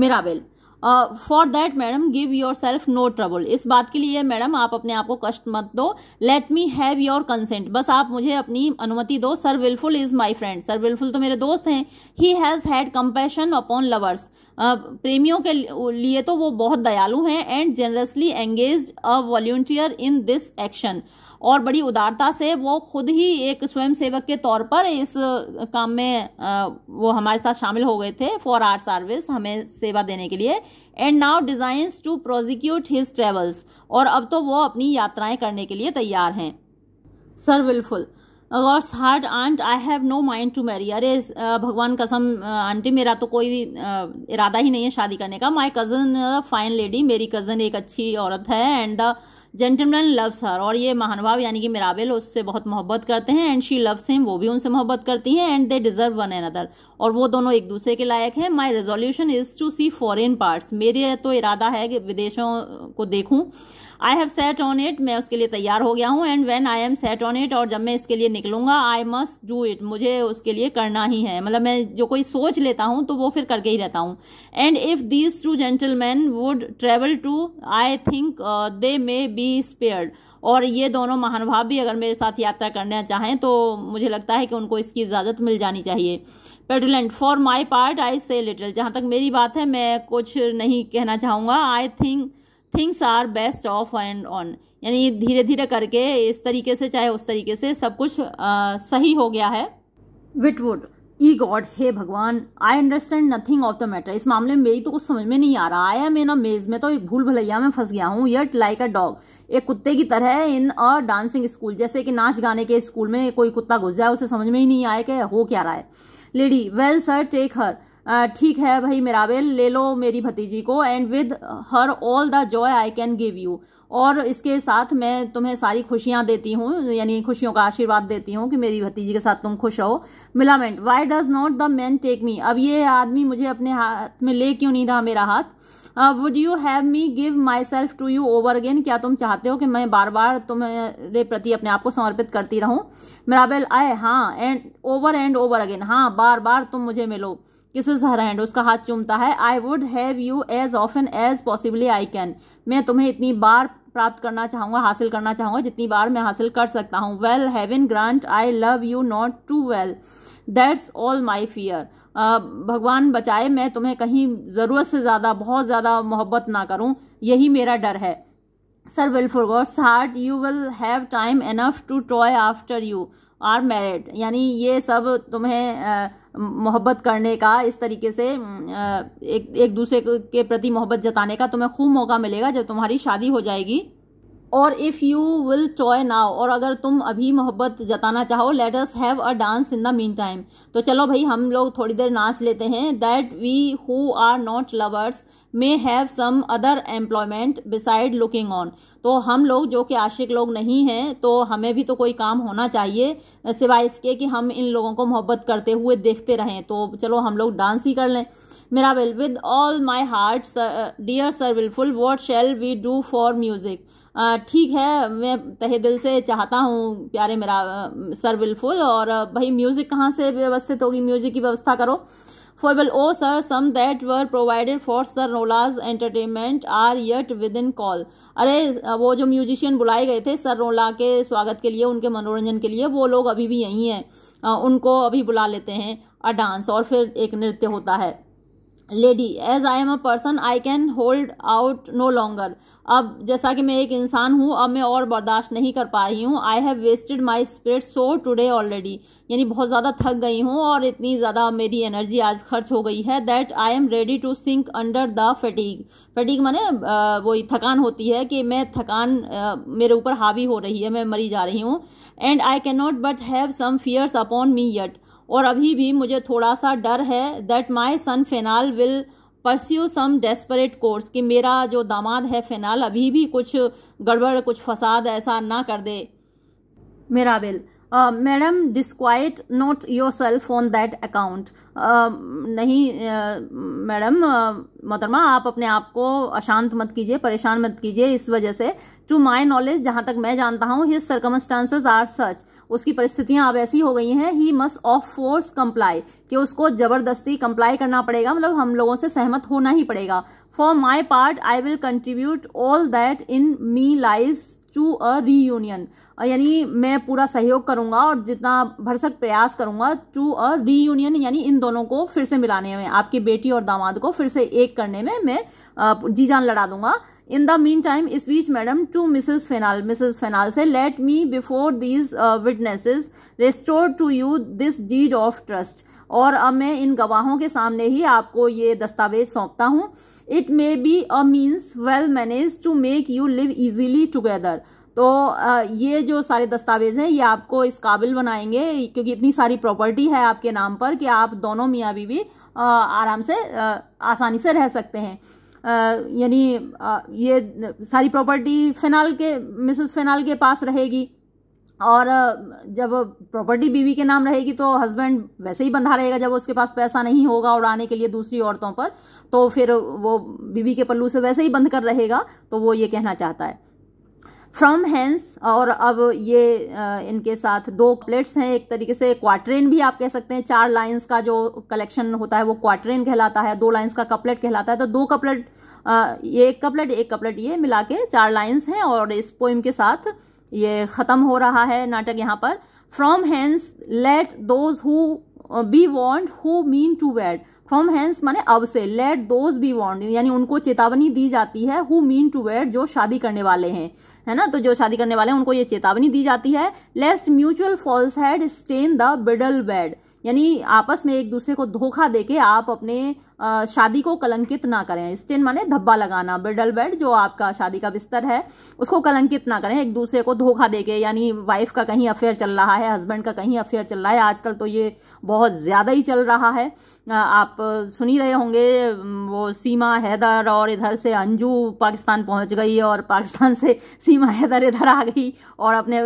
A: Mirabell for that madam give yourself no trouble इस बात के लिए मैडम आप अपने आप को कष्ट मत दो let me have your consent बस आप मुझे अपनी अनुमति दो sir Wilfull is my friend sir Wilfull तो मेरे दोस्त हैं he has had compassion upon lovers प्रेमियों के लिए तो वो बहुत दयालु हैं and generously engage a volunteer in this action और बड़ी उदारता से वो खुद ही एक स्वयं सेवक के तौर पर इस काम में वो हमारे साथ शामिल हो गए थे फॉर आर सर्विस हमें सेवा देने के लिए and now designs to prosecute his travels और अब तो वो अपनी यात्राएं करने के लिए तैयार हैं sir Wilfull God's heart aunt I have no mind to marry अरे भगवान कसम आंटी मेरा तो कोई इरादा ही नहीं है शादी करने का माई कज़न फाइन लेडी मेरी कज़न एक अच्छी औरत है and the gentleman loves her और ये महानुभाव यानी कि मिराबेल उससे बहुत मोहब्बत करते हैं एंड शी लव्स हिम वो भी उनसे मोहब्बत करती हैं and they deserve one another और वो दोनों एक दूसरे के लायक हैं my resolution is to see foreign parts मेरे तो इरादा है कि विदेशों को देखूँ I have set on it मैं उसके लिए तैयार हो गया हूँ and when I am set on it और जब मैं इसके लिए निकलूंगा आई मस्ट डू इट मुझे उसके लिए करना ही है मतलब मैं जो कोई सोच लेता हूँ तो वो फिर करके ही रहता हूँ and if these two gentlemen would travel too I think they may be spared और ये दोनों महानुभाव भी अगर मेरे साथ यात्रा करना चाहें तो मुझे लगता है कि उनको इसकी इजाज़त मिल जानी चाहिए पेटुलेंट फॉर माई पार्ट आई से लिटल जहाँ तक मेरी बात है मैं कुछ नहीं कहना चाहूँगा I think things are best off and on यानी धीरे धीरे करके इस तरीके से चाहे उस तरीके से सब कुछ आ, सही हो गया है विटवुड ई गॉड हे भगवान I understand nothing of the matter इस मामले में मेरी तो कुछ समझ में नहीं आ रहा आया मैं ना मेज में तो एक भूल भलैया में फंस गया हूँ यट लाइक अ डॉग एक कुत्ते की तरह इन अ डांसिंग स्कूल जैसे कि नाच गाने के स्कूल में कोई कुत्ता घुस जाए उसे समझ में ही नहीं आया कि हो क्या रहा है Lady well sir take her ठीक है भाई मेराबेल ले लो मेरी भतीजी को and with her all the joy I can give you और इसके साथ मैं तुम्हें सारी खुशियां देती हूँ यानी खुशियों का आशीर्वाद देती हूँ कि मेरी भतीजी के साथ तुम खुश रहो Millamant why does not the man take me अब ये आदमी मुझे अपने हाथ में ले क्यों नहीं रहा मेरा हाथ would you have me give myself to you over again क्या तुम चाहते हो कि मैं बार बार तुम्हारे प्रति अपने आप को समर्पित करती रहूँ मेराबेल आए हाँ and over and over again हाँ बार बार तुम मुझे मिलो किसेज हर हैंड उसका हाथ चूमता है I would have you as often as possibly I can मैं तुम्हें इतनी बार प्राप्त करना चाहूँगा हासिल करना चाहूँगा जितनी बार मैं हासिल कर सकता हूँ well heaven grant I love you not too well that's all my fear भगवान बचाए मैं तुम्हें कहीं ज़रूरत से ज़्यादा बहुत ज़्यादा मोहब्बत ना करूँ यही मेरा डर है sir Wilfull God's heart you will have time enough to toy after you are married यानी ये सब तुम्हें मोहब्बत करने का इस तरीके से एक एक दूसरे के प्रति मोहब्बत जताने का तुम्हें खूब मौका मिलेगा जब तुम्हारी शादी हो जाएगी और if you will toy now और अगर तुम अभी मोहब्बत जताना चाहो let us have a dance in the mean time तो चलो भाई हम लोग थोड़ी देर नाच लेते हैं that we who are not lovers may have some other employment beside looking on तो हम लोग जो कि आशिक लोग नहीं हैं तो हमें भी तो कोई काम होना चाहिए सिवाय इसके कि हम इन लोगों को मोहब्बत करते हुए देखते रहें तो चलो हम लोग डांस ही कर लें Mirabell with all my heart dear sir Wilfull what shall we do for music ठीक है मैं तहे दिल से चाहता हूँ प्यारे मेरा सर विलफुल और भाई म्यूज़िक कहाँ से व्यवस्थित होगी म्यूज़िक की व्यवस्था करो Foible O sir some that were provided for sir Rowland's entertainment are yet within call अरे वो जो म्यूजिशियन बुलाए गए थे सर रोला के स्वागत के लिए उनके मनोरंजन के लिए वो लोग अभी भी यहीं हैं उनको अभी बुला लेते हैं अ डांस और फिर एक नृत्य होता है Lady as I am a person I can hold out no longer अब जैसा कि मैं एक इंसान हूँ अब मैं और बर्दाश्त नहीं कर पा रही हूँ I have wasted my spirit so today already यानी बहुत ज़्यादा थक गई हूँ और इतनी ज़्यादा मेरी एनर्जी आज खर्च हो गई है that I am ready to sink under the fatigue fatigue माने वही थकान होती है कि मैं थकान आ, मेरे ऊपर हावी हो रही है मैं मरी जा रही हूँ and I can cannot but have some fears upon me yet और अभी भी मुझे थोड़ा सा डर है that my son Fainall will pursue some desperate course कि मेरा जो दामाद है फेनाल अभी भी कुछ गड़बड़ कुछ फसाद ऐसा ना कर दे Mirabell madam disquiet not yourself on that account नहीं मैडम uh, uh, मोहतरमा आप अपने आप को अशांत मत कीजिए परेशान मत कीजिए इस वजह से टू माई नॉलेज जहां तक मैं जानता हूं हिज सर्कमस्टांसेज आर सच उसकी परिस्थितियां अब ऐसी हो गई हैं he must of force comply कि उसको जबरदस्ती कंप्लाई करना पड़ेगा मतलब हम लोगों से सहमत होना ही पड़ेगा my part I will contribute all that in me me to a reunion यानी मैं पूरा सहयोग करूंगा और जितना भरसक प्रयास करूंगा टू अ रीयूनियन यानी इन दोनों को फिर से मिलाने में आपकी बेटी और दामाद को फिर से एक करने में मैं जी जान लड़ा दूंगा इन द मीन टाइम इस बीच madam to Mrs Fainall Mrs Fainall से let me before these witnesses restore to you this deed of trust और अब मैं इन गवाहों के सामने ही आपको ये दस्तावेज सौंपता हूँ it may be a means well manage to make you live easily together तो ये जो सारे दस्तावेज़ हैं ये आपको इस काबिल बनाएंगे क्योंकि इतनी सारी प्रॉपर्टी है आपके नाम पर कि आप दोनों मियाँ बीवी आराम से आसानी से रह सकते हैं यानी ये सारी प्रॉपर्टी फिनाल के मिसेस फिनाल के पास रहेगी और जब प्रॉपर्टी बीवी के नाम रहेगी तो हस्बैंड वैसे ही बंधा रहेगा जब उसके पास पैसा नहीं होगा उड़ाने के लिए दूसरी औरतों पर तो फिर वो बीवी के पल्लू से वैसे ही बंध कर रहेगा तो वो ये कहना चाहता है फ्रॉम हैंस और अब ये इनके साथ दो प्लेट्स हैं एक तरीके से क्वाट्रेन भी आप कह सकते हैं चार लाइंस का जो कलेक्शन होता है वो क्वाट्रेन कहलाता है दो लाइंस का कपलेट कहलाता है तो दो कपलेट ये एक कपलेट एक कपलेट ये मिला के चार लाइंस हैं और इस पोइम के साथ ये ख़त्म हो रहा है नाटक यहाँ पर from hence let those who be warned who mean to wed from hence माने अब से लेट दोज बी वॉन्ट यानी उनको चेतावनी दी जाती है हु मीन टू वेड जो शादी करने वाले हैं है ना तो जो शादी करने वाले हैं उनको ये चेतावनी दी जाती है lest mutual falsehood stain the bridal bed यानी आपस में एक दूसरे को धोखा देके आप अपने शादी को कलंकित ना करें स्टेन माने धब्बा लगाना बिडल बेड जो आपका शादी का बिस्तर है उसको कलंकित ना करें एक दूसरे को धोखा देके यानी वाइफ का कहीं अफेयर चल रहा है हस्बैंड का कहीं अफेयर चल रहा है आजकल तो ये बहुत ज़्यादा ही चल रहा है आप सुन ही रहे होंगे वो सीमा हैदर और इधर से अंजू पाकिस्तान पहुंच गई और पाकिस्तान से सीमा हैदर इधर आ गई और अपने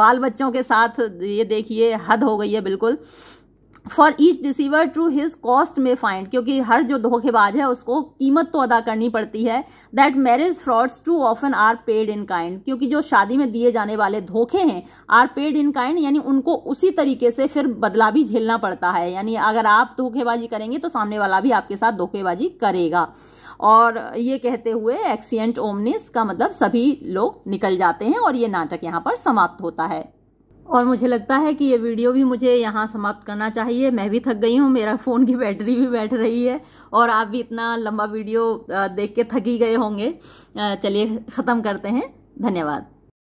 A: बाल बच्चों के साथ ये देखिए हद हो गई है बिल्कुल for each deceiver to his cost may find क्योंकि हर जो धोखेबाज है उसको कीमत तो अदा करनी पड़ती है that marriage frauds too often are paid in kind क्योंकि जो शादी में दिए जाने वाले धोखे हैं आर पेड इन काइंड यानी उनको उसी तरीके से फिर बदला भी झेलना पड़ता है यानी अगर आप धोखेबाजी करेंगे तो सामने वाला भी आपके साथ धोखेबाजी करेगा और ये कहते हुए एक्सीडेंट ओमनिस का मतलब सभी लोग निकल जाते हैं और ये नाटक यहाँ पर समाप्त होता है और मुझे लगता है कि ये वीडियो भी मुझे यहाँ समाप्त करना चाहिए मैं भी थक गई हूँ मेरा फ़ोन की बैटरी भी बैठ रही है और आप भी इतना लंबा वीडियो देख के थक ही गए होंगे चलिए ख़त्म करते हैं धन्यवाद